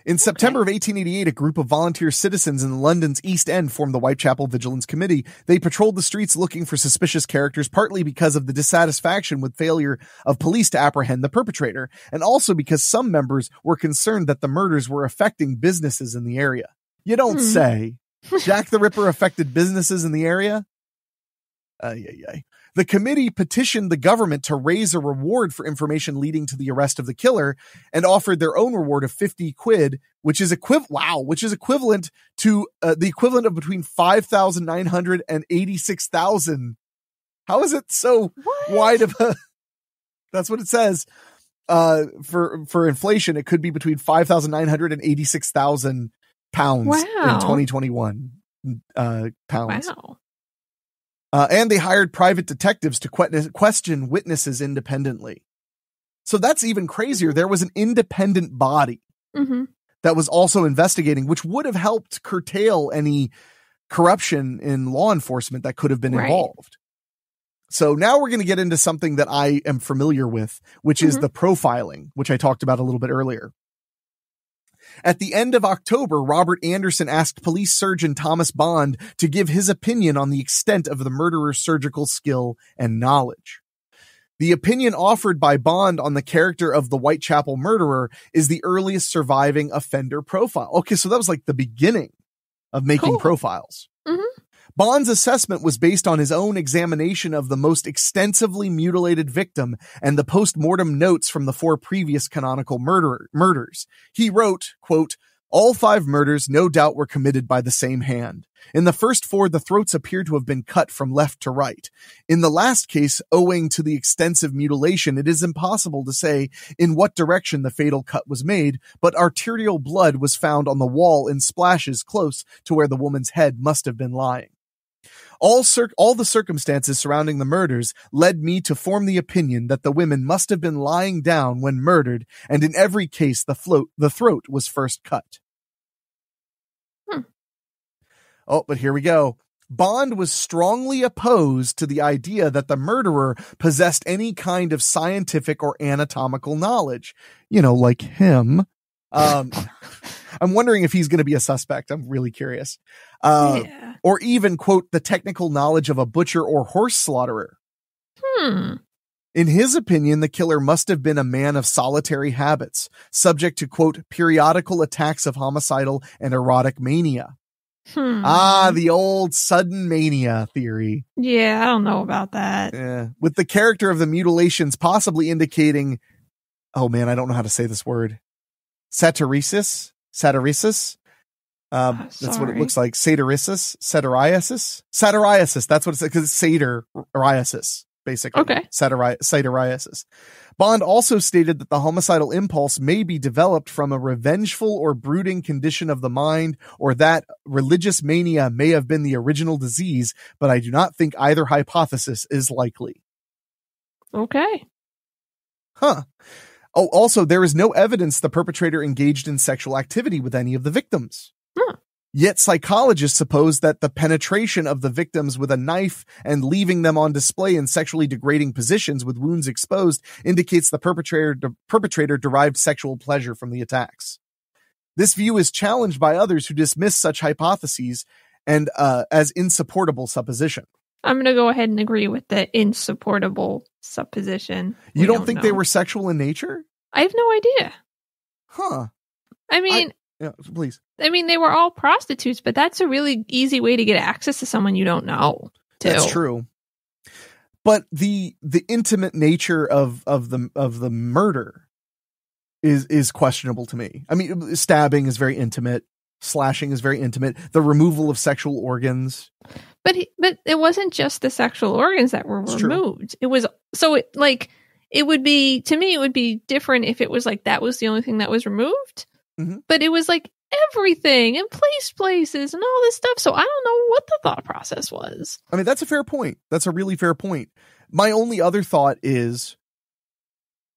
In September okay. of 1888, a group of volunteer citizens in London's East End formed the Whitechapel Vigilance Committee. They patrolled the streets looking for suspicious characters, partly because of the dissatisfaction with failure of police to apprehend the perpetrator, and also because some members were concerned that the murders were affecting businesses in the area. You don't mm. say. Jack the Ripper affected businesses in the area. Uh, yeah, yeah. The committee petitioned the government to raise a reward for information leading to the arrest of the killer and offered their own reward of 50 quid, which is equivalent. wow, which is equivalent to uh, the equivalent of between 5,900 and 86,000. How is it so what? wide of a That's what it says. Uh, for for inflation it could be between 5,900 and 86,000 pounds wow. in 2021 uh, pounds. Wow. Uh, and they hired private detectives to que- question witnesses independently. So that's even crazier. There was an independent body mm-hmm. that was also investigating, which would have helped curtail any corruption in law enforcement that could have been right. involved. So now we're going to get into something that I am familiar with, which mm-hmm. is the profiling, which I talked about a little bit earlier. At the end of October, Robert Anderson asked police surgeon Thomas Bond to give his opinion on the extent of the murderer's surgical skill and knowledge. The opinion offered by Bond on the character of the Whitechapel murderer is the earliest surviving offender profile. Okay, so that was like the beginning of making cool. profiles. Mm-hmm. Bond's assessment was based on his own examination of the most extensively mutilated victim and the post-mortem notes from the four previous canonical murder- murders. He wrote, quote, all five murders no doubt were committed by the same hand. In the first four, the throats appear to have been cut from left to right. In the last case, owing to the extensive mutilation, it is impossible to say in what direction the fatal cut was made, but arterial blood was found on the wall in splashes close to where the woman's head must have been lying. All, cir- all the circumstances surrounding the murders led me to form the opinion that the women must have been lying down when murdered, and in every case, the, float- the throat was first cut. Hmm. Oh, but here we go. Bond was strongly opposed to the idea that the murderer possessed any kind of scientific or anatomical knowledge. You know, like him. Um, I'm wondering if he's going to be a suspect. I'm really curious. Uh, yeah. Or even, quote, the technical knowledge of a butcher or horse slaughterer. Hmm. In his opinion, the killer must have been a man of solitary habits, subject to, quote, periodical attacks of homicidal and erotic mania. Ah, hmm. Ah, the old sudden mania theory. Yeah, I don't know about that. Yeah. With the character of the mutilations possibly indicating, oh man, I don't know how to say this word. Satyresis? Satyrisis. Um, ah, that's what it looks like. Satyrisis, satyriasis, satyriasis. That's what it's because it's satyriasis, basically. Okay. Satyri- satyriasis. Bond also stated that the homicidal impulse may be developed from a revengeful or brooding condition of the mind, or that religious mania may have been the original disease, but I do not think either hypothesis is likely. Okay. Huh. Oh, also, there is no evidence the perpetrator engaged in sexual activity with any of the victims. Huh. Yet psychologists suppose that the penetration of the victims with a knife and leaving them on display in sexually degrading positions with wounds exposed indicates the perpetrator, de- perpetrator derived sexual pleasure from the attacks. This view is challenged by others who dismiss such hypotheses and uh, as insupportable supposition. I'm going to go ahead and agree with the insupportable supposition. You don't, don't think know. they were sexual in nature? I have no idea. Huh. I mean, I, yeah, please. I mean, they were all prostitutes, but that's a really easy way to get access to someone you don't know. Too. That's true. But the the intimate nature of of the of the murder is is questionable to me. I mean, stabbing is very intimate. Slashing is very intimate. The removal of sexual organs. But he, but it wasn't just the sexual organs that were it's removed. True. It was so it like it would be to me it would be different if it was like that was the only thing that was removed. Mm-hmm. But it was like everything and place places and all this stuff. So I don't know what the thought process was. I mean, that's a fair point. That's a really fair point. My only other thought is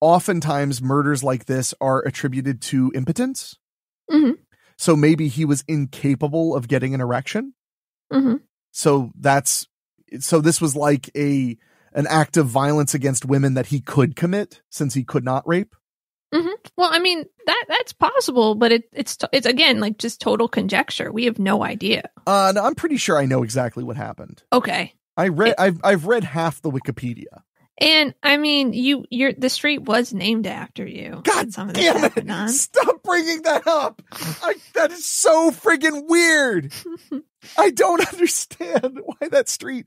oftentimes murders like this are attributed to impotence. Mm-hmm. So maybe he was incapable of getting an erection. Mm-hmm. So that's so this was like a an act of violence against women that he could commit since he could not rape. Mm-hmm. Well, I mean that that's possible, but it, it's it's again like just total conjecture. We have no idea. Uh, no, I'm pretty sure I know exactly what happened. Okay, I read it, I've I've read half the Wikipedia. And I mean, you, you are the street was named after you. God some of damn it! On. Stop bringing that up. I, that is so friggin' weird. I don't understand why that street.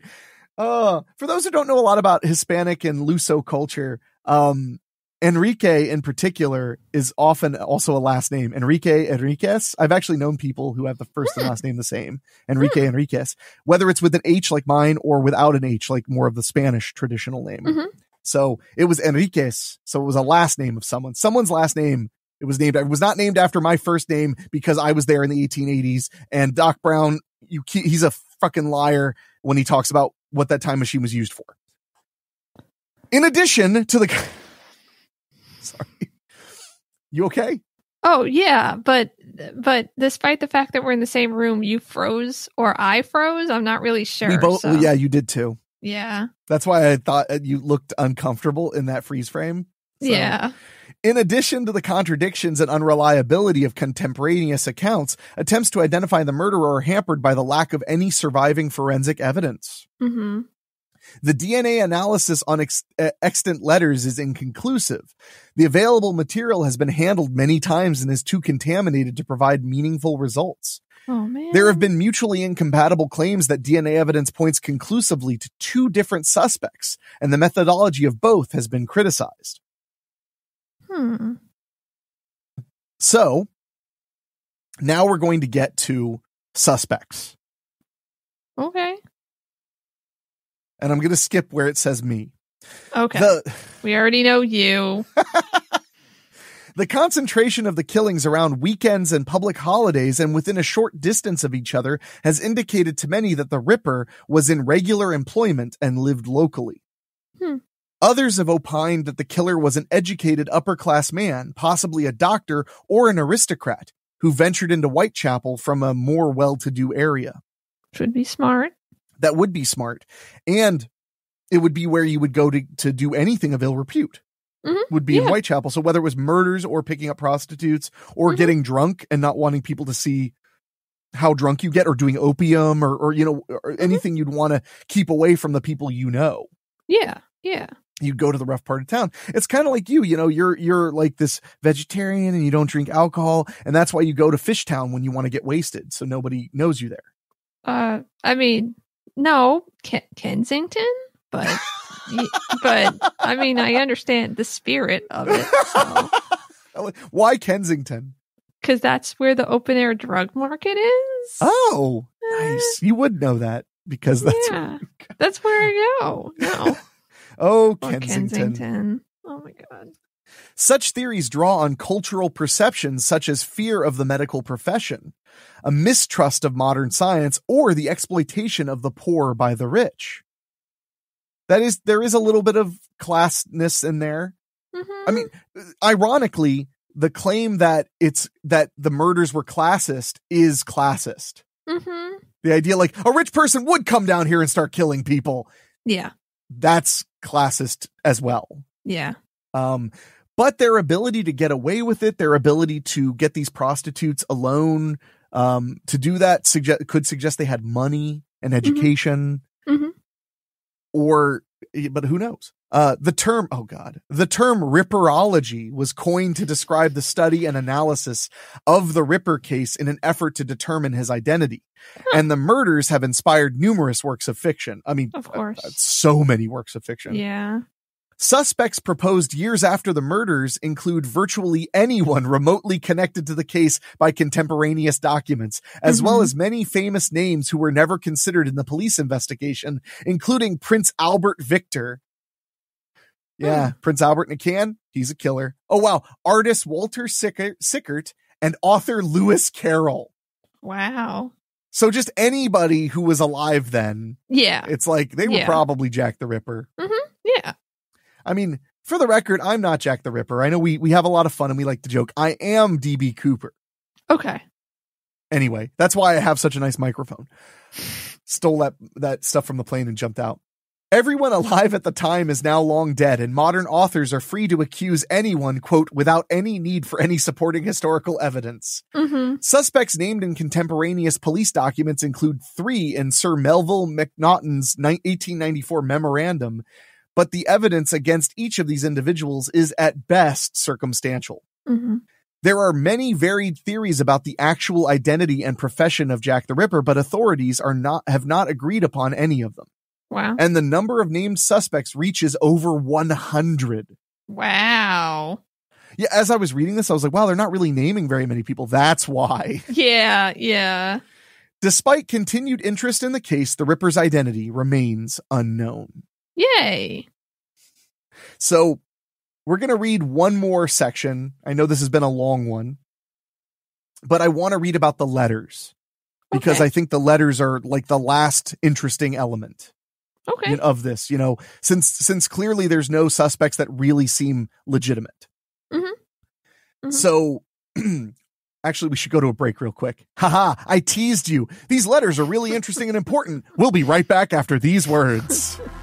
Uh, for those who don't know a lot about Hispanic and Luso culture, um, Enrique in particular is often also a last name. Enrique Enriquez. I've actually known people who have the first and last name the same. Enrique Enriquez. Whether it's with an H like mine or without an H like more of the Spanish traditional name. Mm-hmm. So it was Enriquez. So it was a last name of someone. Someone's last name. It was named. It was not named after my first name because I was there in the 1880s. And Doc Brown, you he's a fucking liar when he talks about what that time machine was used for. In addition to the sorry. You okay? Oh yeah, but but despite the fact that we're in the same room, you froze or I froze. I'm not really sure. We both, so. yeah, you did too. Yeah, that's why I thought you looked uncomfortable in that freeze frame. So, yeah. In addition to the contradictions and unreliability of contemporaneous accounts, attempts to identify the murderer are hampered by the lack of any surviving forensic evidence. Mm-hmm. The DNA analysis on ex- extant letters is inconclusive. The available material has been handled many times and is too contaminated to provide meaningful results. Oh, there have been mutually incompatible claims that DNA evidence points conclusively to two different suspects, and the methodology of both has been criticized. Hmm. So, now we're going to get to suspects. Okay and I'm going to skip where it says me. Okay. The, we already know you. the concentration of the killings around weekends and public holidays and within a short distance of each other has indicated to many that the Ripper was in regular employment and lived locally. Hmm. Others have opined that the killer was an educated upper class man, possibly a doctor or an aristocrat, who ventured into Whitechapel from a more well to do area. Should be smart that would be smart. And it would be where you would go to, to do anything of ill repute. Mm-hmm. Would be yeah. in Whitechapel. So whether it was murders or picking up prostitutes or mm-hmm. getting drunk and not wanting people to see how drunk you get or doing opium or, or you know, or mm-hmm. anything mm-hmm. you'd want to keep away from the people you know. Yeah. Yeah you go to the rough part of town. It's kind of like you, you know, you're you're like this vegetarian and you don't drink alcohol, and that's why you go to Fish Town when you want to get wasted, so nobody knows you there. Uh, I mean, no Kensington, but but I mean, I understand the spirit of it. So. Why Kensington? Because that's where the open air drug market is. Oh, uh, nice! You would know that because that's yeah, where that's where I go. No. Oh, oh, Kensington. Kensington. Oh my god. Such theories draw on cultural perceptions such as fear of the medical profession, a mistrust of modern science, or the exploitation of the poor by the rich. That is, there is a little bit of classness in there. Mm-hmm. I mean, ironically, the claim that it's that the murders were classist is classist. Mm-hmm. The idea, like a rich person would come down here and start killing people. Yeah, that's classist as well. Yeah. Um, but their ability to get away with it, their ability to get these prostitutes alone um, to do that suggest could suggest they had money and mm-hmm. education, mm-hmm. Mm-hmm. or eh, but who knows? Uh, the term, oh God, the term ripperology was coined to describe the study and analysis of the Ripper case in an effort to determine his identity. Huh. And the murders have inspired numerous works of fiction. I mean, of uh, uh, course, uh, so many works of fiction. Yeah. Suspects proposed years after the murders include virtually anyone remotely connected to the case by contemporaneous documents, as mm-hmm. well as many famous names who were never considered in the police investigation, including Prince Albert Victor. Hmm. Yeah, mm. Prince Albert McCann, he's a killer. Oh, wow. Artist Walter Sickert, Sickert and author Lewis Carroll. Wow. So just anybody who was alive then. Yeah. It's like they were yeah. probably Jack the Ripper. Mm-hmm. Yeah. I mean, for the record, I'm not Jack the Ripper. I know we we have a lot of fun and we like to joke. I am DB Cooper. Okay. Anyway, that's why I have such a nice microphone. Stole that that stuff from the plane and jumped out. Everyone alive at the time is now long dead, and modern authors are free to accuse anyone, quote, without any need for any supporting historical evidence. Mm-hmm. Suspects named in contemporaneous police documents include three in Sir Melville MacNaughton's 1894 memorandum but the evidence against each of these individuals is at best circumstantial. Mm-hmm. There are many varied theories about the actual identity and profession of Jack the Ripper, but authorities are not have not agreed upon any of them. Wow. And the number of named suspects reaches over 100. Wow. Yeah, as I was reading this, I was like, wow, they're not really naming very many people. That's why. Yeah, yeah. Despite continued interest in the case, the Ripper's identity remains unknown. Yay. So we're going to read one more section. I know this has been a long one, but I want to read about the letters because okay. I think the letters are like the last interesting element. Okay. Of this, you know, since since clearly there's no suspects that really seem legitimate. Mm-hmm. Mm-hmm. So actually we should go to a break real quick. Haha, I teased you. These letters are really interesting and important. We'll be right back after these words.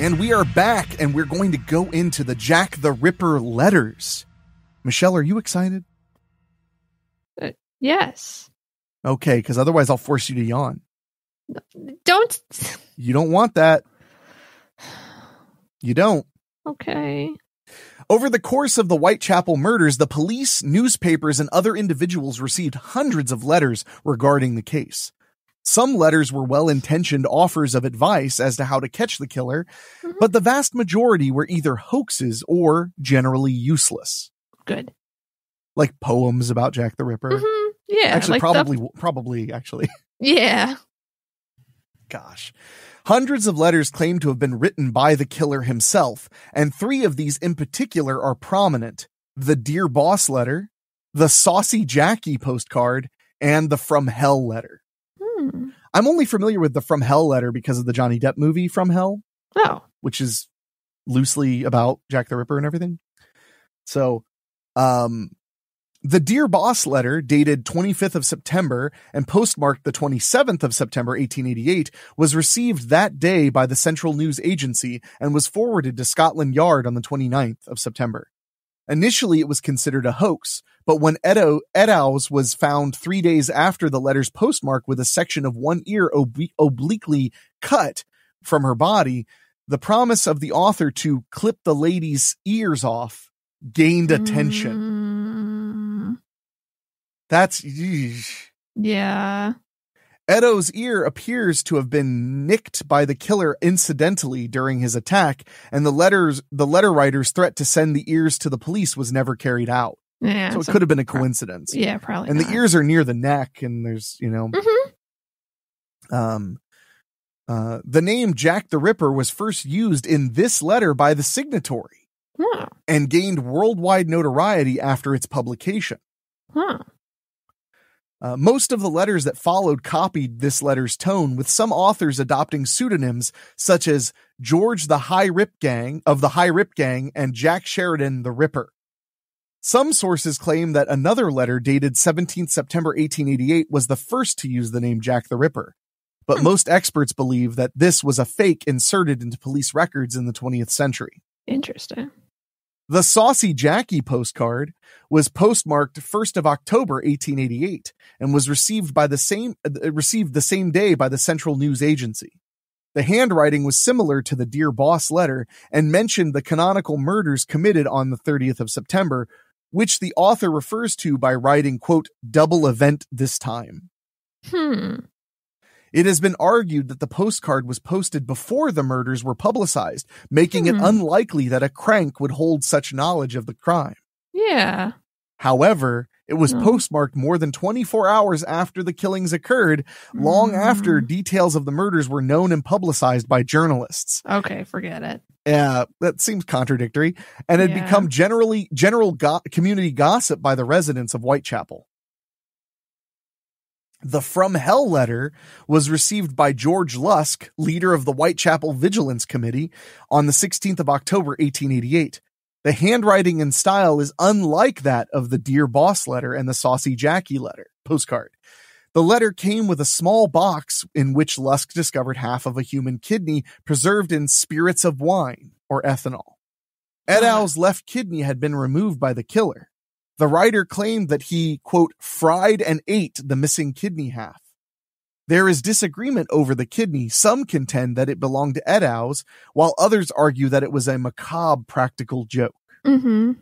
And we are back, and we're going to go into the Jack the Ripper letters. Michelle, are you excited? Uh, yes. Okay, because otherwise I'll force you to yawn. Don't. You don't want that. You don't. Okay. Over the course of the Whitechapel murders, the police, newspapers, and other individuals received hundreds of letters regarding the case. Some letters were well intentioned offers of advice as to how to catch the killer, mm-hmm. but the vast majority were either hoaxes or generally useless. Good. Like poems about Jack the Ripper. Mm-hmm. Yeah. Actually, like probably, the... probably, actually. Yeah. Gosh. Hundreds of letters claim to have been written by the killer himself, and three of these in particular are prominent the Dear Boss letter, the Saucy Jackie postcard, and the From Hell letter. I'm only familiar with the From Hell letter because of the Johnny Depp movie From Hell. Oh. Which is loosely about Jack the Ripper and everything. So, um, the Dear Boss letter, dated 25th of September and postmarked the 27th of September 1888, was received that day by the Central News Agency and was forwarded to Scotland Yard on the 29th of September. Initially, it was considered a hoax, but when Edo, Edows was found three days after the letter's postmark with a section of one ear ob- obliquely cut from her body, the promise of the author to clip the lady's ears off gained attention. Mm. That's. Eesh. Yeah. Edo's ear appears to have been nicked by the killer incidentally during his attack, and the letters the letter writer's threat to send the ears to the police was never carried out. Yeah, so it so could have been a coincidence. Pro- yeah, probably. And not. the ears are near the neck, and there's you know, mm-hmm. um, uh, the name Jack the Ripper was first used in this letter by the signatory, huh. and gained worldwide notoriety after its publication. Huh. Uh, most of the letters that followed copied this letter's tone, with some authors adopting pseudonyms such as George the High Rip Gang of the High Rip Gang and Jack Sheridan the Ripper. Some sources claim that another letter dated seventeenth September 1888 was the first to use the name Jack the Ripper, but hmm. most experts believe that this was a fake inserted into police records in the 20th century. Interesting. The Saucy Jackie postcard was postmarked 1st of October 1888 and was received by the same uh, received the same day by the Central News Agency. The handwriting was similar to the Dear Boss letter and mentioned the canonical murders committed on the 30th of September, which the author refers to by writing quote double event this time. Hmm. It has been argued that the postcard was posted before the murders were publicized, making mm. it hmm. unlikely that a crank would hold such knowledge of the crime. Yeah. However, it was no. postmarked more than 24 hours after the killings occurred, long mm. after details of the murders were known and publicized by journalists. Okay, forget it. Yeah, that seems contradictory, and had yeah. become generally general go- community gossip by the residents of Whitechapel. The From Hell letter was received by George Lusk, leader of the Whitechapel Vigilance Committee, on the 16th of October, 1888. The handwriting and style is unlike that of the Dear Boss letter and the Saucy Jackie letter postcard. The letter came with a small box in which Lusk discovered half of a human kidney preserved in spirits of wine or ethanol. Edow's ah. left kidney had been removed by the killer. The writer claimed that he, quote, fried and ate the missing kidney half. There is disagreement over the kidney. Some contend that it belonged to Edow's, while others argue that it was a macabre practical joke. Mm-hmm.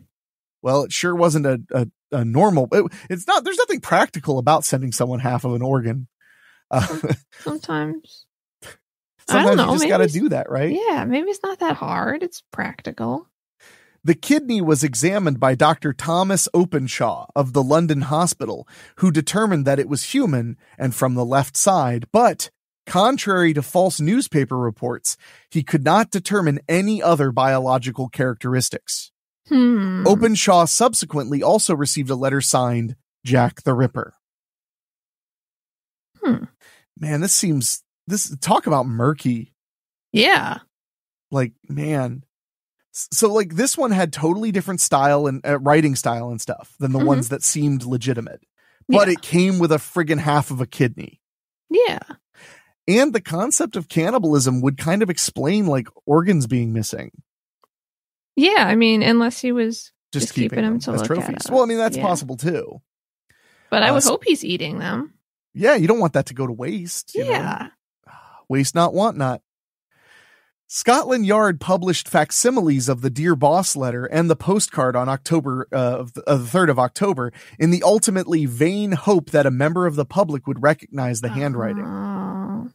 Well, it sure wasn't a, a, a normal. It, it's not. There's nothing practical about sending someone half of an organ. Uh, sometimes. sometimes I don't know. you just got to do that, right? Yeah, maybe it's not that hard. It's practical. The kidney was examined by Dr. Thomas Openshaw of the London Hospital, who determined that it was human and from the left side, but contrary to false newspaper reports, he could not determine any other biological characteristics. Hmm. Openshaw subsequently also received a letter signed Jack the Ripper. Hmm. Man, this seems this talk about murky. Yeah. Like, man, so like this one had totally different style and uh, writing style and stuff than the mm-hmm. ones that seemed legitimate but yeah. it came with a friggin half of a kidney yeah and the concept of cannibalism would kind of explain like organs being missing yeah i mean unless he was just, just keeping, keeping, them, to as trophies well i mean that's yeah. possible too but i uh, would hope he's eating them yeah you don't want that to go to waste yeah know? Ah, waste not want not Scotland Yard published facsimiles of the Dear Boss letter and the postcard on October uh, of, the, 3rd of October in the ultimately vain hope that a member of the public would recognize the handwriting. Uh-huh.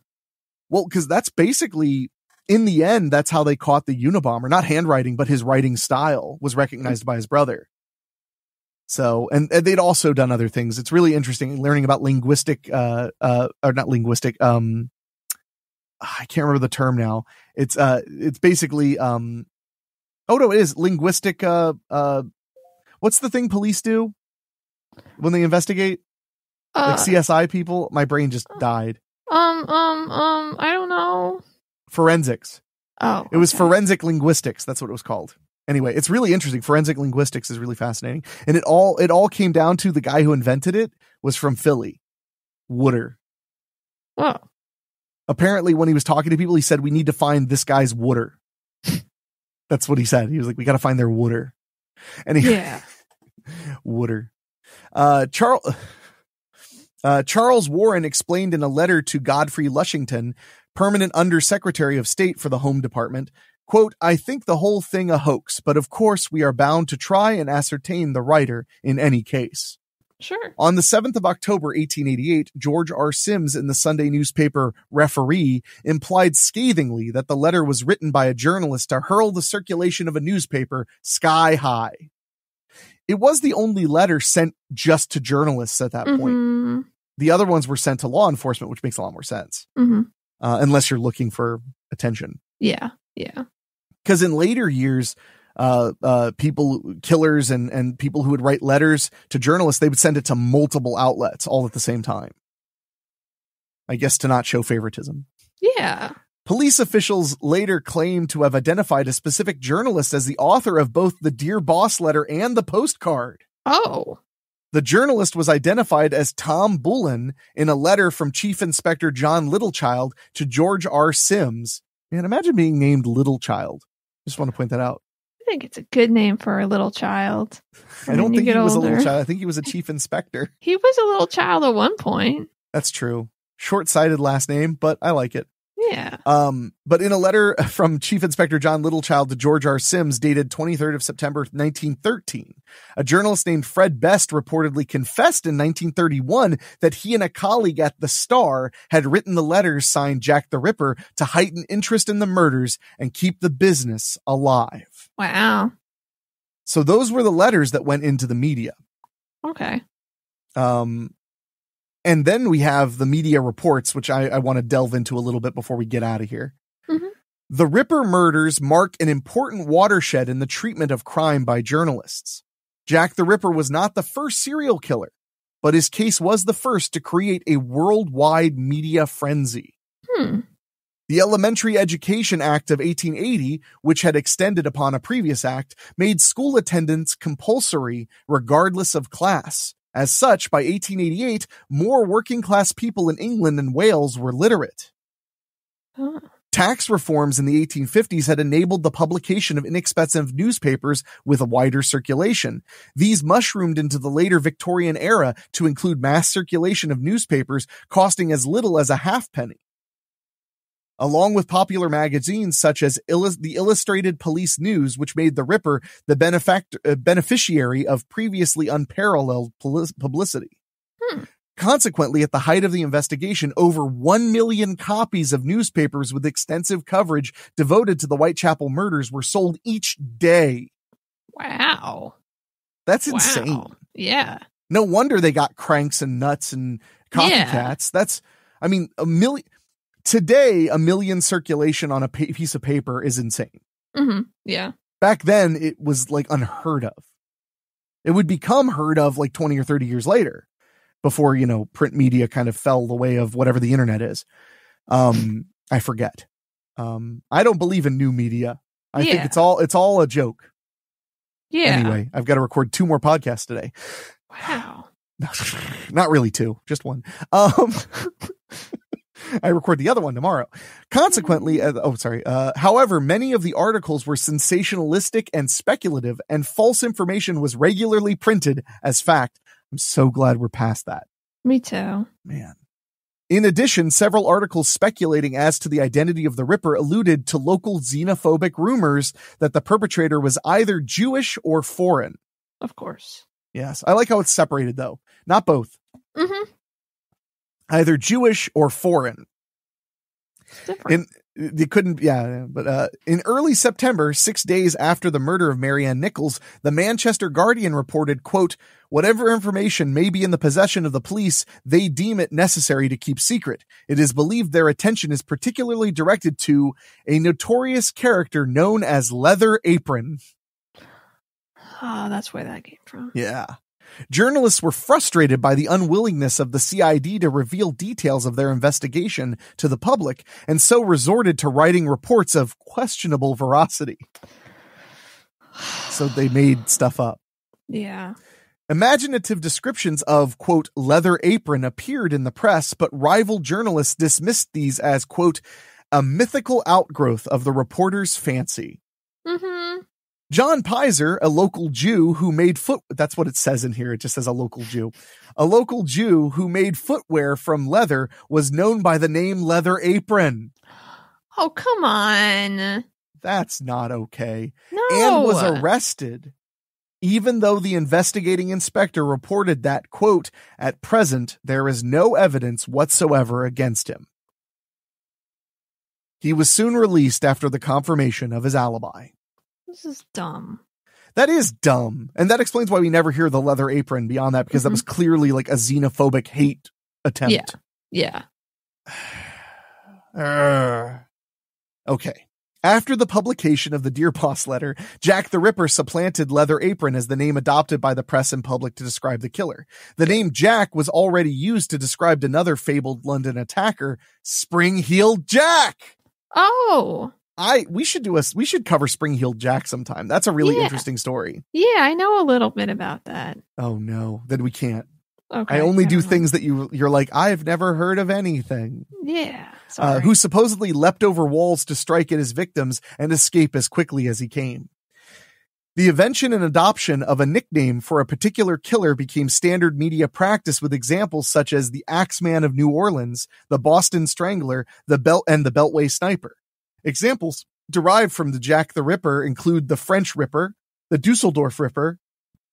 Well, cuz that's basically in the end that's how they caught the Unabomber, not handwriting but his writing style was recognized by his brother. So, and, and, they'd also done other things. It's really interesting learning about linguistic, uh, uh, or not linguistic, um, I can't remember the term now. It's uh, it's basically um, oh no, it is linguistic. Uh, uh, what's the thing police do when they investigate? Uh, like CSI people. My brain just uh, died. Um, um, um, I don't know. Forensics. Oh, it was okay. forensic linguistics. That's what it was called anyway, it's really interesting. Forensic linguistics is really fascinating, and it all it all came down to the guy who invented it was from Philly, Wooder. Oh apparently when he was talking to people, he said, we need to find this guy's water. That's what he said. He was like, we got to find their water. And he, yeah. water. Uh, Charles, uh, Charles Warren explained in a letter to Godfrey Lushington, permanent undersecretary of state for the home department, quote, I think the whole thing a hoax, but of course we are bound to try and ascertain the writer in any case. Sure. On the 7th of October, 1888, George R. Sims in the Sunday newspaper Referee implied scathingly that the letter was written by a journalist to hurl the circulation of a newspaper sky high. It was the only letter sent just to journalists at that mm-hmm. point. The other ones were sent to law enforcement, which makes a lot more sense. Mm-hmm. Uh, unless you're looking for attention. Yeah. Yeah. Because in later years, uh, uh, people, killers, and and people who would write letters to journalists, they would send it to multiple outlets all at the same time. I guess to not show favoritism. Yeah. Police officials later claimed to have identified a specific journalist as the author of both the Dear Boss letter and the postcard. Oh. The journalist was identified as Tom Bullen in a letter from Chief Inspector John Littlechild to George R. Sims. Man, imagine being named Littlechild. Just want to point that out think it's a good name for a little child. I don't think he was a little child. I think he was a chief inspector. he was a little child at one point. That's true. Short sighted last name, but I like it. Yeah. Um, but in a letter from Chief Inspector John Littlechild to George R. Sims, dated 23rd of September 1913, a journalist named Fred Best reportedly confessed in 1931 that he and a colleague at The Star had written the letters signed Jack the Ripper to heighten interest in the murders and keep the business alive. Wow. So those were the letters that went into the media. Okay. Um, and then we have the media reports, which I, I want to delve into a little bit before we get out of here. Mm-hmm. The Ripper murders mark an important watershed in the treatment of crime by journalists. Jack the Ripper was not the first serial killer, but his case was the first to create a worldwide media frenzy. Hmm. The Elementary Education Act of 1880, which had extended upon a previous act, made school attendance compulsory regardless of class. As such, by 1888, more working class people in England and Wales were literate. Huh. Tax reforms in the 1850s had enabled the publication of inexpensive newspapers with a wider circulation. These mushroomed into the later Victorian era to include mass circulation of newspapers costing as little as a halfpenny along with popular magazines such as the Illustrated Police News, which made the Ripper the benefact- uh, beneficiary of previously unparalleled publicity. Hmm. Consequently, at the height of the investigation, over 1 million copies of newspapers with extensive coverage devoted to the Whitechapel murders were sold each day. Wow. That's wow. insane. Yeah. No wonder they got cranks and nuts and copycats. Yeah. That's, I mean, a million today a million circulation on a pa- piece of paper is insane. Mm-hmm. Yeah. Back then it was like unheard of. It would become heard of like 20 or 30 years later before, you know, print media kind of fell the way of whatever the internet is. Um, I forget. Um, I don't believe in new media. I yeah. think it's all it's all a joke. Yeah. Anyway, I've got to record two more podcasts today. Wow. Not really two, just one. Um I record the other one tomorrow. Consequently, hmm. uh, oh, sorry. Uh, however, many of the articles were sensationalistic and speculative, and false information was regularly printed as fact. I'm so glad we're past that. Me too. Man. In addition, several articles speculating as to the identity of the Ripper alluded to local xenophobic rumors that the perpetrator was either Jewish or foreign. Of course. Yes. I like how it's separated, though. Not both. Mm-hmm either Jewish or foreign. In, they couldn't, yeah. But uh, in early September, six days after the murder of Marianne Nichols, the Manchester Guardian reported, "quote Whatever information may be in the possession of the police, they deem it necessary to keep secret. It is believed their attention is particularly directed to a notorious character known as Leather Apron." Ah, oh, that's where that came from. Yeah. Journalists were frustrated by the unwillingness of the CID to reveal details of their investigation to the public and so resorted to writing reports of questionable veracity. So they made stuff up. Yeah. Imaginative descriptions of, quote, leather apron appeared in the press, but rival journalists dismissed these as, quote, a mythical outgrowth of the reporter's fancy. Mm-hmm. John Pizer, a local Jew who made foot that's what it says in here. It just says a local Jew. A local Jew who made footwear from leather was known by the name Leather Apron. Oh, come on. That's not okay. No. And was arrested even though the investigating inspector reported that quote at present there is no evidence whatsoever against him. He was soon released after the confirmation of his alibi. This is dumb. That is dumb. And that explains why we never hear the leather apron beyond that, because mm-hmm. that was mm-hmm. clearly like a xenophobic hate attempt. Yeah. Yeah. uh, okay. After the publication of the Dear Boss letter, Jack the Ripper supplanted Leather Apron as the name adopted by the press and public to describe the killer. The name Jack was already used to describe another fabled London attacker, Spring Heeled Jack. Oh. I we should do a we should cover Spring Heeled Jack sometime. That's a really yeah. interesting story. Yeah, I know a little bit about that. Oh no, then we can't. Okay, I only I do know. things that you you're like I've never heard of anything. Yeah, uh, who supposedly leapt over walls to strike at his victims and escape as quickly as he came. The invention and adoption of a nickname for a particular killer became standard media practice with examples such as the Axeman of New Orleans, the Boston Strangler, the Belt and the Beltway Sniper. Examples derived from the Jack the Ripper include the French Ripper, the Dusseldorf Ripper.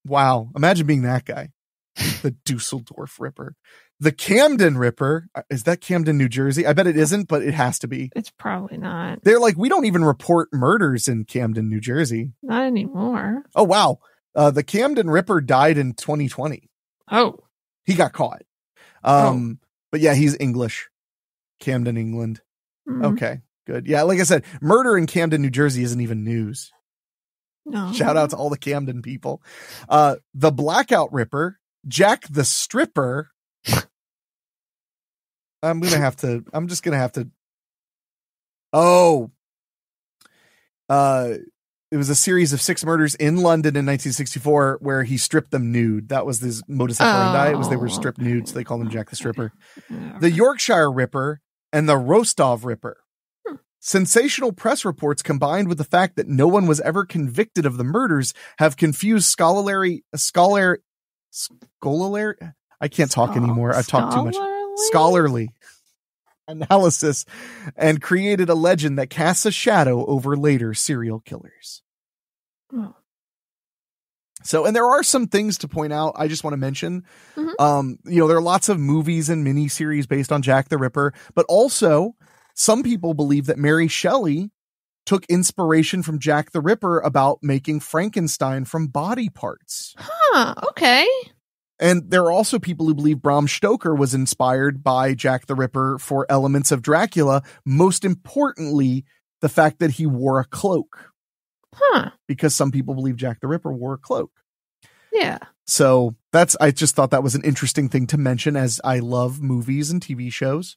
Wow, imagine being that guy. the Dusseldorf Ripper. The Camden Ripper. Uh, is that Camden, New Jersey? I bet it isn't, but it has to be. It's probably not. They're like, we don't even report murders in Camden, New Jersey. Not anymore. Oh, wow. Uh, the Camden Ripper died in 2020. Oh. He got caught. Um, oh. But yeah, he's English. Camden, England. Mm-hmm. Okay. Good. Yeah, like I said, murder in Camden, New Jersey isn't even news. No. Shout out to all the Camden people. Uh, the Blackout Ripper, Jack the Stripper. I'm gonna have to. I'm just gonna have to. Oh. Uh, it was a series of six murders in London in 1964 where he stripped them nude. That was his modus operandi. Oh, it was they were oh. stripped nude, so they called him Jack the Stripper. The Yorkshire Ripper and the Rostov Ripper. Sensational press reports combined with the fact that no one was ever convicted of the murders have confused scholarly scholar scholarly I can't talk anymore. I've talked too much. Scholarly analysis and created a legend that casts a shadow over later serial killers. Oh. So, and there are some things to point out. I just want to mention, mm-hmm. um, you know, there are lots of movies and miniseries based on Jack the Ripper, but also some people believe that Mary Shelley took inspiration from Jack the Ripper about making Frankenstein from body parts. Huh, okay. And there are also people who believe Bram Stoker was inspired by Jack the Ripper for elements of Dracula, most importantly, the fact that he wore a cloak. Huh. Because some people believe Jack the Ripper wore a cloak. Yeah. So that's, I just thought that was an interesting thing to mention as I love movies and TV shows.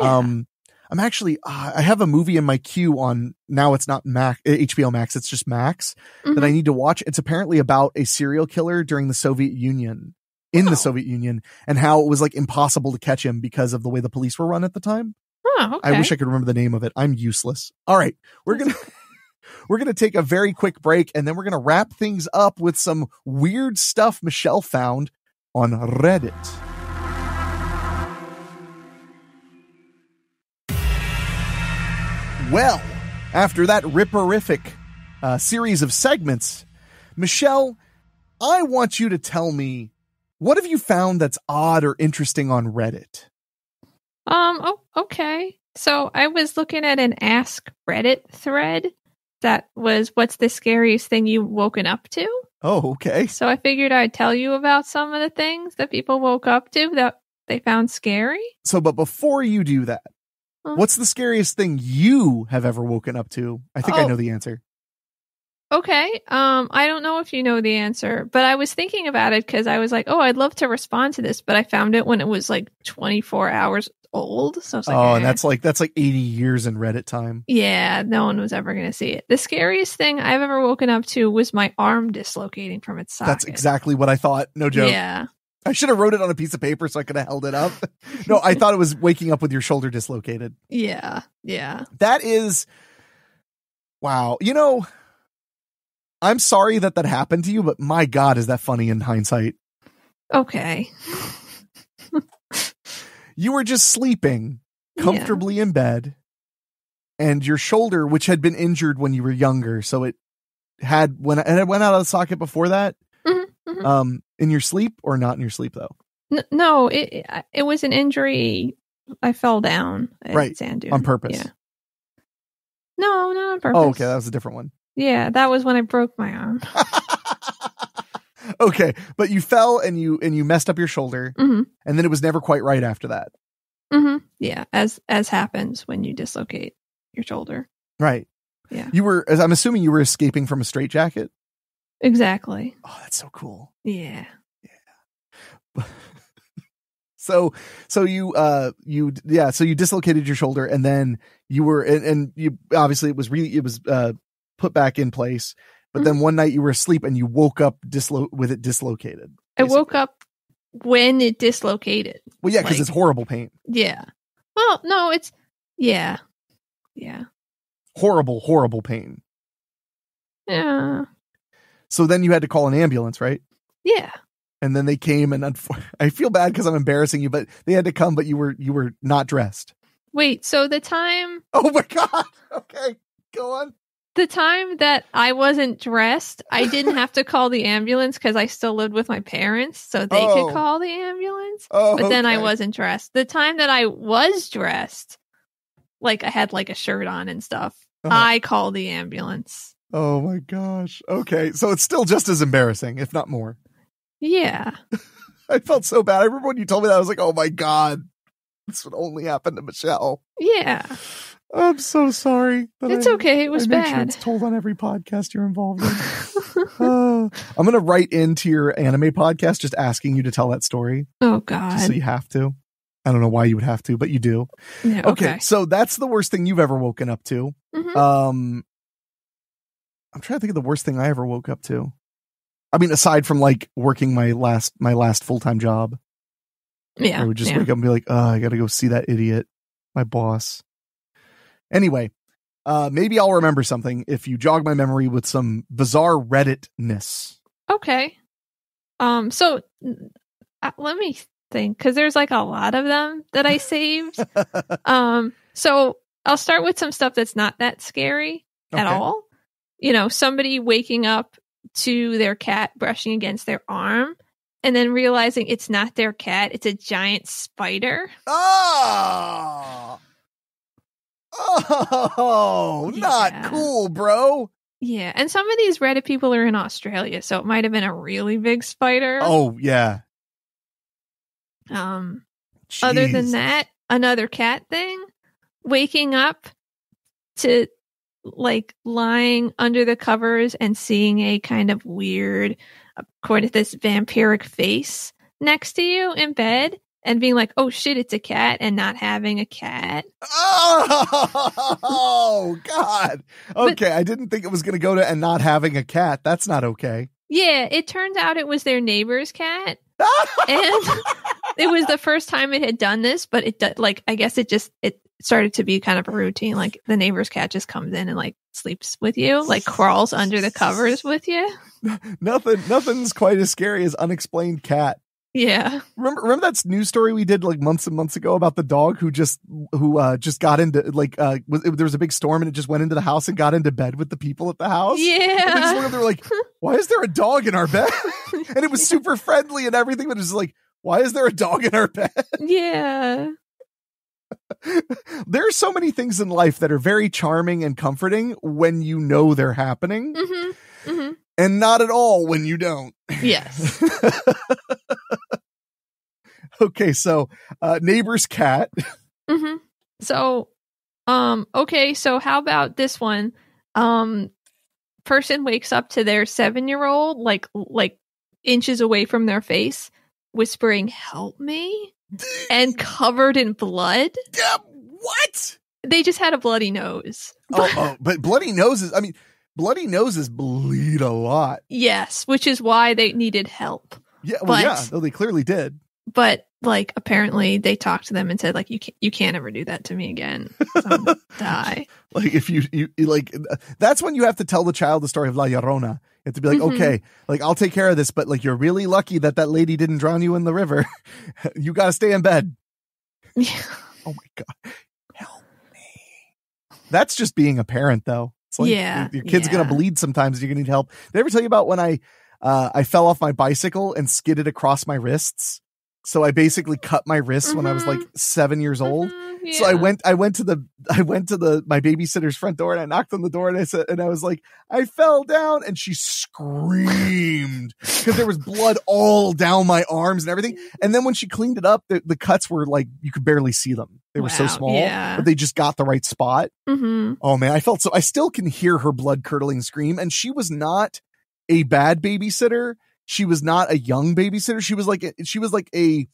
Yeah. Um, I'm actually uh, I have a movie in my queue on now it's not Mac HBO eh, Max it's just Max mm-hmm. that I mm-hmm. need to watch. It's apparently about a serial killer during the Soviet Union in oh. the Soviet Union and how it was like impossible to catch him because of the way the police were run at the time. Oh, okay. I wish I could remember the name of it. I'm useless. All right, we're gonna. we're going to take a very quick break and then we're going to wrap things up with some weird stuff Michelle found on Reddit. well. After that ripperific uh, series of segments, Michelle, I want you to tell me what have you found that's odd or interesting on Reddit? Um, oh, okay. So I was looking at an Ask Reddit thread that was what's the scariest thing you've woken up to? Oh, okay. So I figured I'd tell you about some of the things that people woke up to that they found scary. So, but before you do that, What's the scariest thing you have ever woken up to? I think oh, I know the answer. Okay. Um, I don't know if you know the answer, but I was thinking about it because I was like, oh, I'd love to respond to this, but I found it when it was like 24 hours old. So I was like, oh, and eh. that's like that's like 80 years in Reddit time. Yeah, no one was ever going to see it. The scariest thing I've ever woken up to was my arm dislocating from its side. That's exactly what I thought. No joke. Yeah, I should have wrote it on a piece of paper so I could have held it up. no, I thought it was waking up with your shoulder dislocated. Yeah. Yeah. That is wow. You know, I'm sorry that that happened to you, but my god, is that funny in hindsight. Okay. you were just sleeping comfortably yeah. in bed and your shoulder which had been injured when you were younger, so it had when and it went out of the socket before that. Mm-hmm. Um, in your sleep or not in your sleep though? N- no, it it was an injury. I fell down right on purpose. Yeah. No, not on purpose. Oh, okay, that was a different one. Yeah, that was when I broke my arm. okay, but you fell and you and you messed up your shoulder, mm-hmm. and then it was never quite right after that. Mm-hmm. Yeah, as as happens when you dislocate your shoulder. Right. Yeah. You were, I'm assuming, you were escaping from a straitjacket. Exactly. Oh, that's so cool. Yeah. Yeah. so so you uh you yeah so you dislocated your shoulder and then you were and, and you obviously it was really it was uh put back in place but mm-hmm. then one night you were asleep and you woke up dislo- with it dislocated basically. i woke up when it dislocated well yeah because like, it's horrible pain yeah well no it's yeah yeah horrible horrible pain yeah so then you had to call an ambulance, right? Yeah. And then they came, and unfor- I feel bad because I'm embarrassing you, but they had to come, but you were you were not dressed. Wait, so the time? Oh my god! Okay, go on. The time that I wasn't dressed, I didn't have to call the ambulance because I still lived with my parents, so they oh. could call the ambulance. Oh, but then okay. I wasn't dressed. The time that I was dressed, like I had like a shirt on and stuff, uh-huh. I called the ambulance. Oh my gosh. Okay, so it's still just as embarrassing, if not more. Yeah. I felt so bad. I remember when you told me that I was like, "Oh my god, this would only happen to Michelle." Yeah. I'm so sorry. it's I, okay. It was I bad. Sure it's told on every podcast you're involved in. uh, I'm gonna write into your anime podcast just asking you to tell that story. Oh God! So you have to. I don't know why you would have to, but you do. Yeah, okay. okay. So that's the worst thing you've ever woken up to. Mm-hmm. Um, I'm trying to think of the worst thing I ever woke up to. I mean, aside from like working my last my last full time job. Yeah. I would just yeah. wake up and be like, oh, I gotta go see that idiot, my boss. Anyway, uh maybe I'll remember something if you jog my memory with some bizarre Redditness. Okay. Um so uh, let me think cuz there's like a lot of them that I saved. um so I'll start with some stuff that's not that scary okay. at all you know, somebody waking up to their cat brushing against their arm and then realizing it's not their cat, it's a giant spider. Oh. Oh, not yeah. cool, bro. Yeah, and some of these Reddit people are in Australia, so it might have been a really big spider. Oh, yeah. Um Jeez. other than that, another cat thing, waking up to like lying under the covers and seeing a kind of weird, according to this vampiric face next to you in bed and being like, oh shit, it's a cat and not having a cat. Oh, God. Okay. But, I didn't think it was going to go to and not having a cat. That's not okay. Yeah. It turned out it was their neighbor's cat. and it was the first time it had done this, but it, like, I guess it just, it, started to be kind of a routine. Like the neighbor's cat just comes in and like sleeps with you, like crawls under the covers with you. Nothing, nothing's quite as scary as unexplained cat. Yeah. Remember, remember that news story we did like months and months ago about the dog who just who uh just got into like uh was, it, there was a big storm and it just went into the house and got into bed with the people at the house. Yeah. they just they were like, why is there a dog in our bed? and it was super friendly and everything, but it was like, why is there a dog in our bed? Yeah. there are so many things in life that are very charming and comforting when you know they're happening. Mm-hmm. Mm-hmm. And not at all when you don't. Yes. okay, so uh, neighbor's cat. Mm-hmm. So, um, okay, so how about this one? Um, person wakes up to their seven year old, like like inches away from their face, whispering, "Help me." and covered in blood. Uh, what? They just had a bloody nose. Oh, oh, but bloody noses, I mean, bloody noses bleed a lot. Yes, which is why they needed help. Yeah, well, but, yeah, So they clearly did. But like apparently they talked to them and said like you can't you can't ever do that to me again die like if you, you like that's when you have to tell the child the story of la llorona and to be like, mm-hmm. okay, like I'll take care of this, but like you're really lucky that that lady didn't drown you in the river. you gotta stay in bed. Yeah. Oh my god, help me. That's just being a parent, though. It's like yeah, your, your kid's yeah. gonna bleed sometimes. You're gonna need help. Did I ever tell you about when I uh, I fell off my bicycle and skidded across my wrists? so I basically cut my wrists mm-hmm. when I was like mm-hmm. seven years mm-hmm. old. Mm-hmm. Yeah. So I went, I went to the, I went to the my babysitter's front door and I knocked on the door and I said, and I was like, I fell down, and she screamed because there was blood all down my arms and everything. And then when she cleaned it up, the, the cuts were like you could barely see them; they were wow. so small, yeah. but they just got the right spot. Mm-hmm. Oh man, I felt so. I still can hear her blood curdling scream, and she was not a bad babysitter she was not a young babysitter. She was like she was like a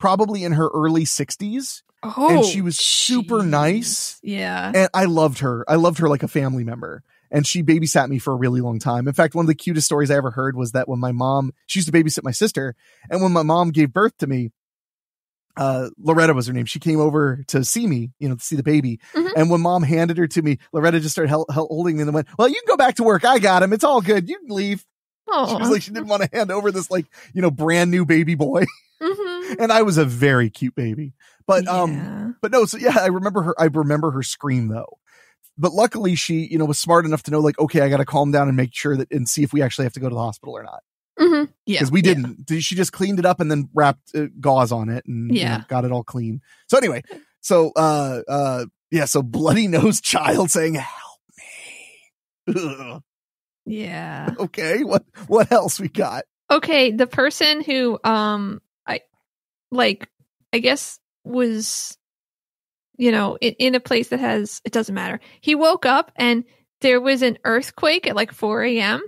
probably in her early 60s. Oh, and she oh, was geez. super nice. Yeah. And I loved her. I loved her like a family member. And she babysat me for a really long time. In fact, one of the cutest stories I ever heard was that when my mom, she used to babysit my sister. And when my mom gave birth to me, uh, Loretta was her name. She came over to see me, you know, to see the baby. Mm-hmm. And when mom handed her to me, Loretta just started hel- hel- holding me and went, Well, you can go back to work. I got him. It's all good. You can leave. Aww. She was like, she didn't want to hand over this like, you know, brand new baby boy. Mm-hmm. and I was a very cute baby. But um, yeah. um but no, so yeah, I remember her I remember her scream though. But luckily she, you know, was smart enough to know like, okay, I got to calm down and make sure that and see if we actually have to go to the hospital or not. Mm-hmm. Yeah, because we didn't. Yeah. She just cleaned it up and then wrapped uh, gauze on it and yeah. You know, got it all clean. So anyway, so uh uh yeah, so bloody nose child saying help me. Yeah. Okay. What what else we got? Okay, the person who um I like I guess was you know, in, in a place that has it doesn't matter. He woke up and there was an earthquake at like 4 a.m.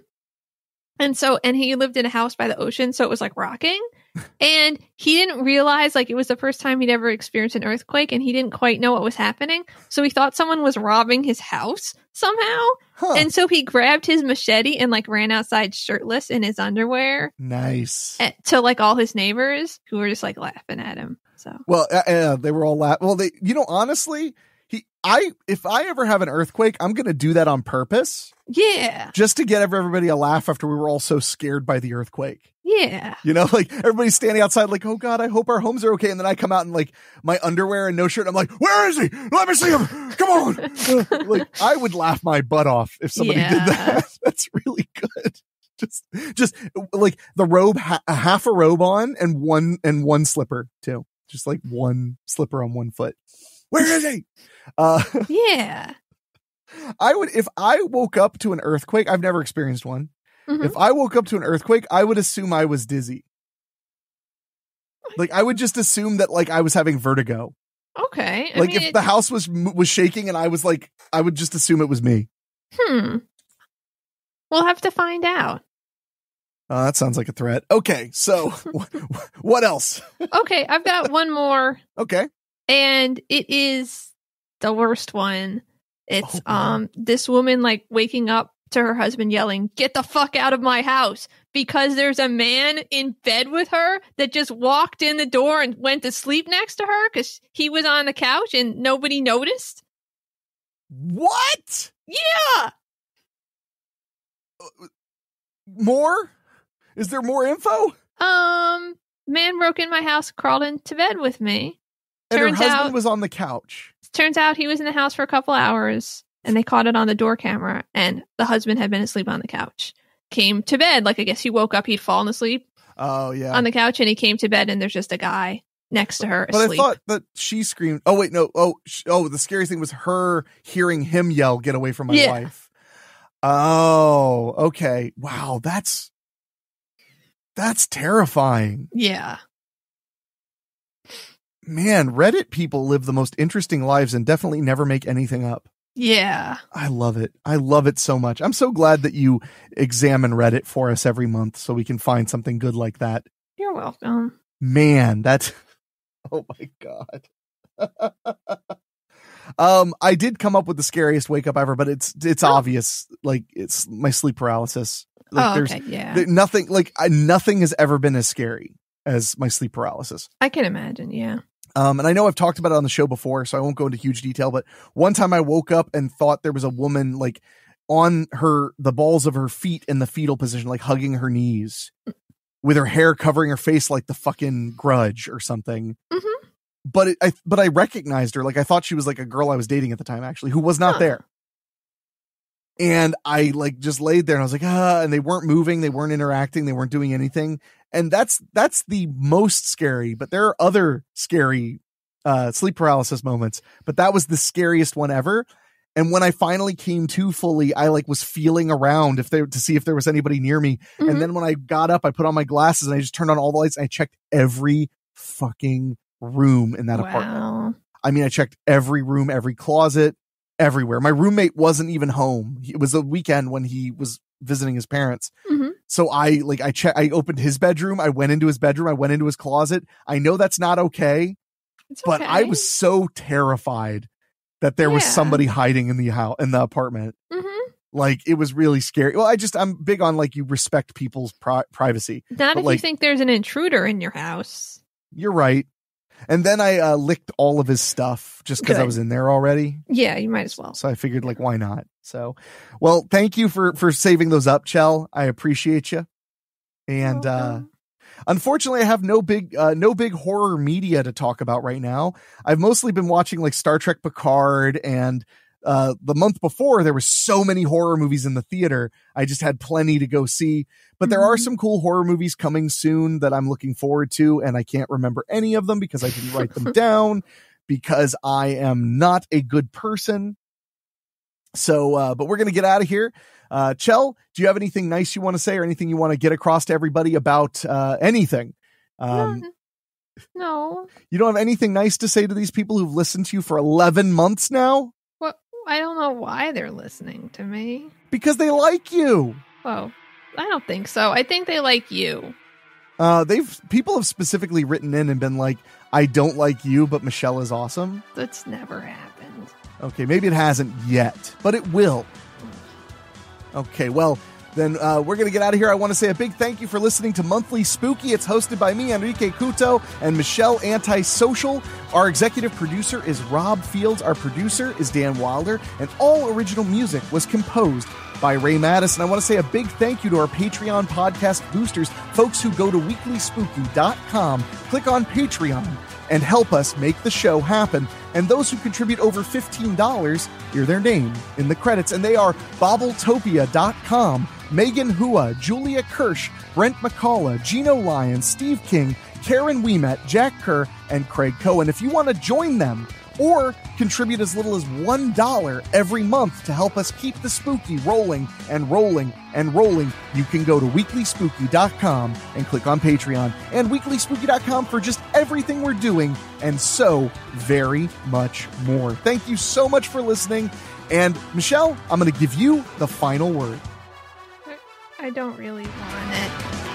And so and he lived in a house by the ocean, so it was like rocking and he didn't realize like it was the first time he'd ever experienced an earthquake and he didn't quite know what was happening so he thought someone was robbing his house somehow huh. and so he grabbed his machete and like ran outside shirtless in his underwear nice at, to like all his neighbors who were just like laughing at him so well uh, uh, they were all laughing well they you know honestly he I if I ever have an earthquake, I'm gonna do that on purpose. Yeah. Just to get everybody a laugh after we were all so scared by the earthquake. Yeah. You know, like everybody's standing outside, like, oh God, I hope our homes are okay. And then I come out in like my underwear and no shirt. I'm like, where is he? Let me see him. Come on. like I would laugh my butt off if somebody yeah. did that. That's really good. Just, just like the robe, ha- half a robe on and one, and one slipper too. Just like one slipper on one foot. Where is he? Uh, yeah. I would, if I woke up to an earthquake, I've never experienced one. Mm-hmm. If I woke up to an earthquake, I would assume I was dizzy. Like I would just assume that like I was having vertigo. Okay. I like mean, if it... the house was was shaking and I was like, I would just assume it was me. Hmm. We'll have to find out. Uh, that sounds like a threat. Okay, so w- what else? okay, I've got one more. Okay and it is the worst one. It's oh, um this woman like waking up to her husband yelling, "Get the fuck out of my house!" because there's a man in bed with her that just walked in the door and went to sleep next to her cuz he was on the couch and nobody noticed. What? Yeah. Uh, more? Is there more info? Um, man broke in my house, crawled into bed with me and her husband out, was on the couch. Turns out he was in the house for a couple hours and they caught it on the door camera and the husband had been asleep on the couch. Came to bed, like I guess he woke up, he'd fallen asleep. Oh yeah. On the couch and he came to bed and there's just a guy next to her asleep. But I thought that she screamed. Oh wait, no. Oh, sh- oh, the scariest thing was her hearing him yell, "Get away from my yeah. wife." Oh, okay. Wow, that's that's terrifying. Yeah man, Reddit people live the most interesting lives and definitely never make anything up. Yeah. I love it. I love it so much. I'm so glad that you examine Reddit for us every month so we can find something good like that. You're welcome. Man, that's Oh my god. um I did come up with the scariest wake up ever, but it's it's oh. obvious like it's my sleep paralysis. Like oh, okay. yeah. nothing like I, nothing has ever been as scary as my sleep paralysis. I can imagine, yeah. Um, and I know I've talked about it on the show before, so I won't go into huge detail, but one time I woke up and thought there was a woman like on her, the balls of her feet in the fetal position, like hugging her knees with her hair covering her face like the fucking grudge or something. Mm-hmm. But it, I, but I recognized her. Like I thought she was like a girl I was dating at the time, actually, who was not huh. there. And I like just laid there and I was like, ah, and they weren't moving. They weren't interacting. They weren't doing anything and that's that's the most scary but there are other scary uh, sleep paralysis moments but that was the scariest one ever and when i finally came to fully i like was feeling around if they to see if there was anybody near me mm-hmm. and then when i got up i put on my glasses and i just turned on all the lights and i checked every fucking room in that wow. apartment i mean i checked every room every closet everywhere my roommate wasn't even home it was a weekend when he was visiting his parents mm-hmm. So I like I check I opened his bedroom, I went into his bedroom, I went into his closet. I know that's not okay, it's but okay. I was so terrified that there yeah. was somebody hiding in the house in the apartment. Mm-hmm. Like it was really scary. Well, I just I'm big on like you respect people's pri- privacy. Not but, if like, you think there's an intruder in your house. You're right. And then I uh, licked all of his stuff just because I was in there already. Yeah, you might as well. So I figured, like, why not? So, well, thank you for for saving those up, Chell. I appreciate you. And uh, unfortunately, I have no big uh, no big horror media to talk about right now. I've mostly been watching like Star Trek Picard and uh, the month before there was so many horror movies in the theater. I just had plenty to go see, but mm-hmm. there are mm-hmm. some cool horror movies coming soon that I'm looking forward to. And I can't remember any of them because I didn't write them down because I am not a good person. So, uh, but we're going to get out of here. Uh, Chell, do you have anything nice you want to say or anything you want to get across to everybody about uh, anything? Um, no. no. You don't have anything nice to say to these people who've listened to you for 11 months now? I don't know why they're listening to me. Because they like you. Oh, I don't think so. I think they like you. Uh, they've people have specifically written in and been like, "I don't like you, but Michelle is awesome." That's never happened. Okay, maybe it hasn't yet, but it will. Okay, well, then uh, we're going to get out of here. I want to say a big thank you for listening to Monthly Spooky. It's hosted by me, Enrique Cuto, and Michelle Antisocial. Our executive producer is Rob Fields. Our producer is Dan Wilder. And all original music was composed by Ray Madison. I want to say a big thank you to our Patreon podcast boosters, folks who go to weeklyspooky.com, click on Patreon and help us make the show happen. And those who contribute over $15 hear their name in the credits. And they are bobbletopia.com, Megan Hua, Julia Kirsch, Brent McCullough, Gino Lyons, Steve King, Karen Wiemet, Jack Kerr, and Craig Cohen. If you want to join them, or contribute as little as $1 every month to help us keep the spooky rolling and rolling and rolling. You can go to weeklyspooky.com and click on Patreon and weeklyspooky.com for just everything we're doing and so very much more. Thank you so much for listening. And Michelle, I'm going to give you the final word. I don't really want it.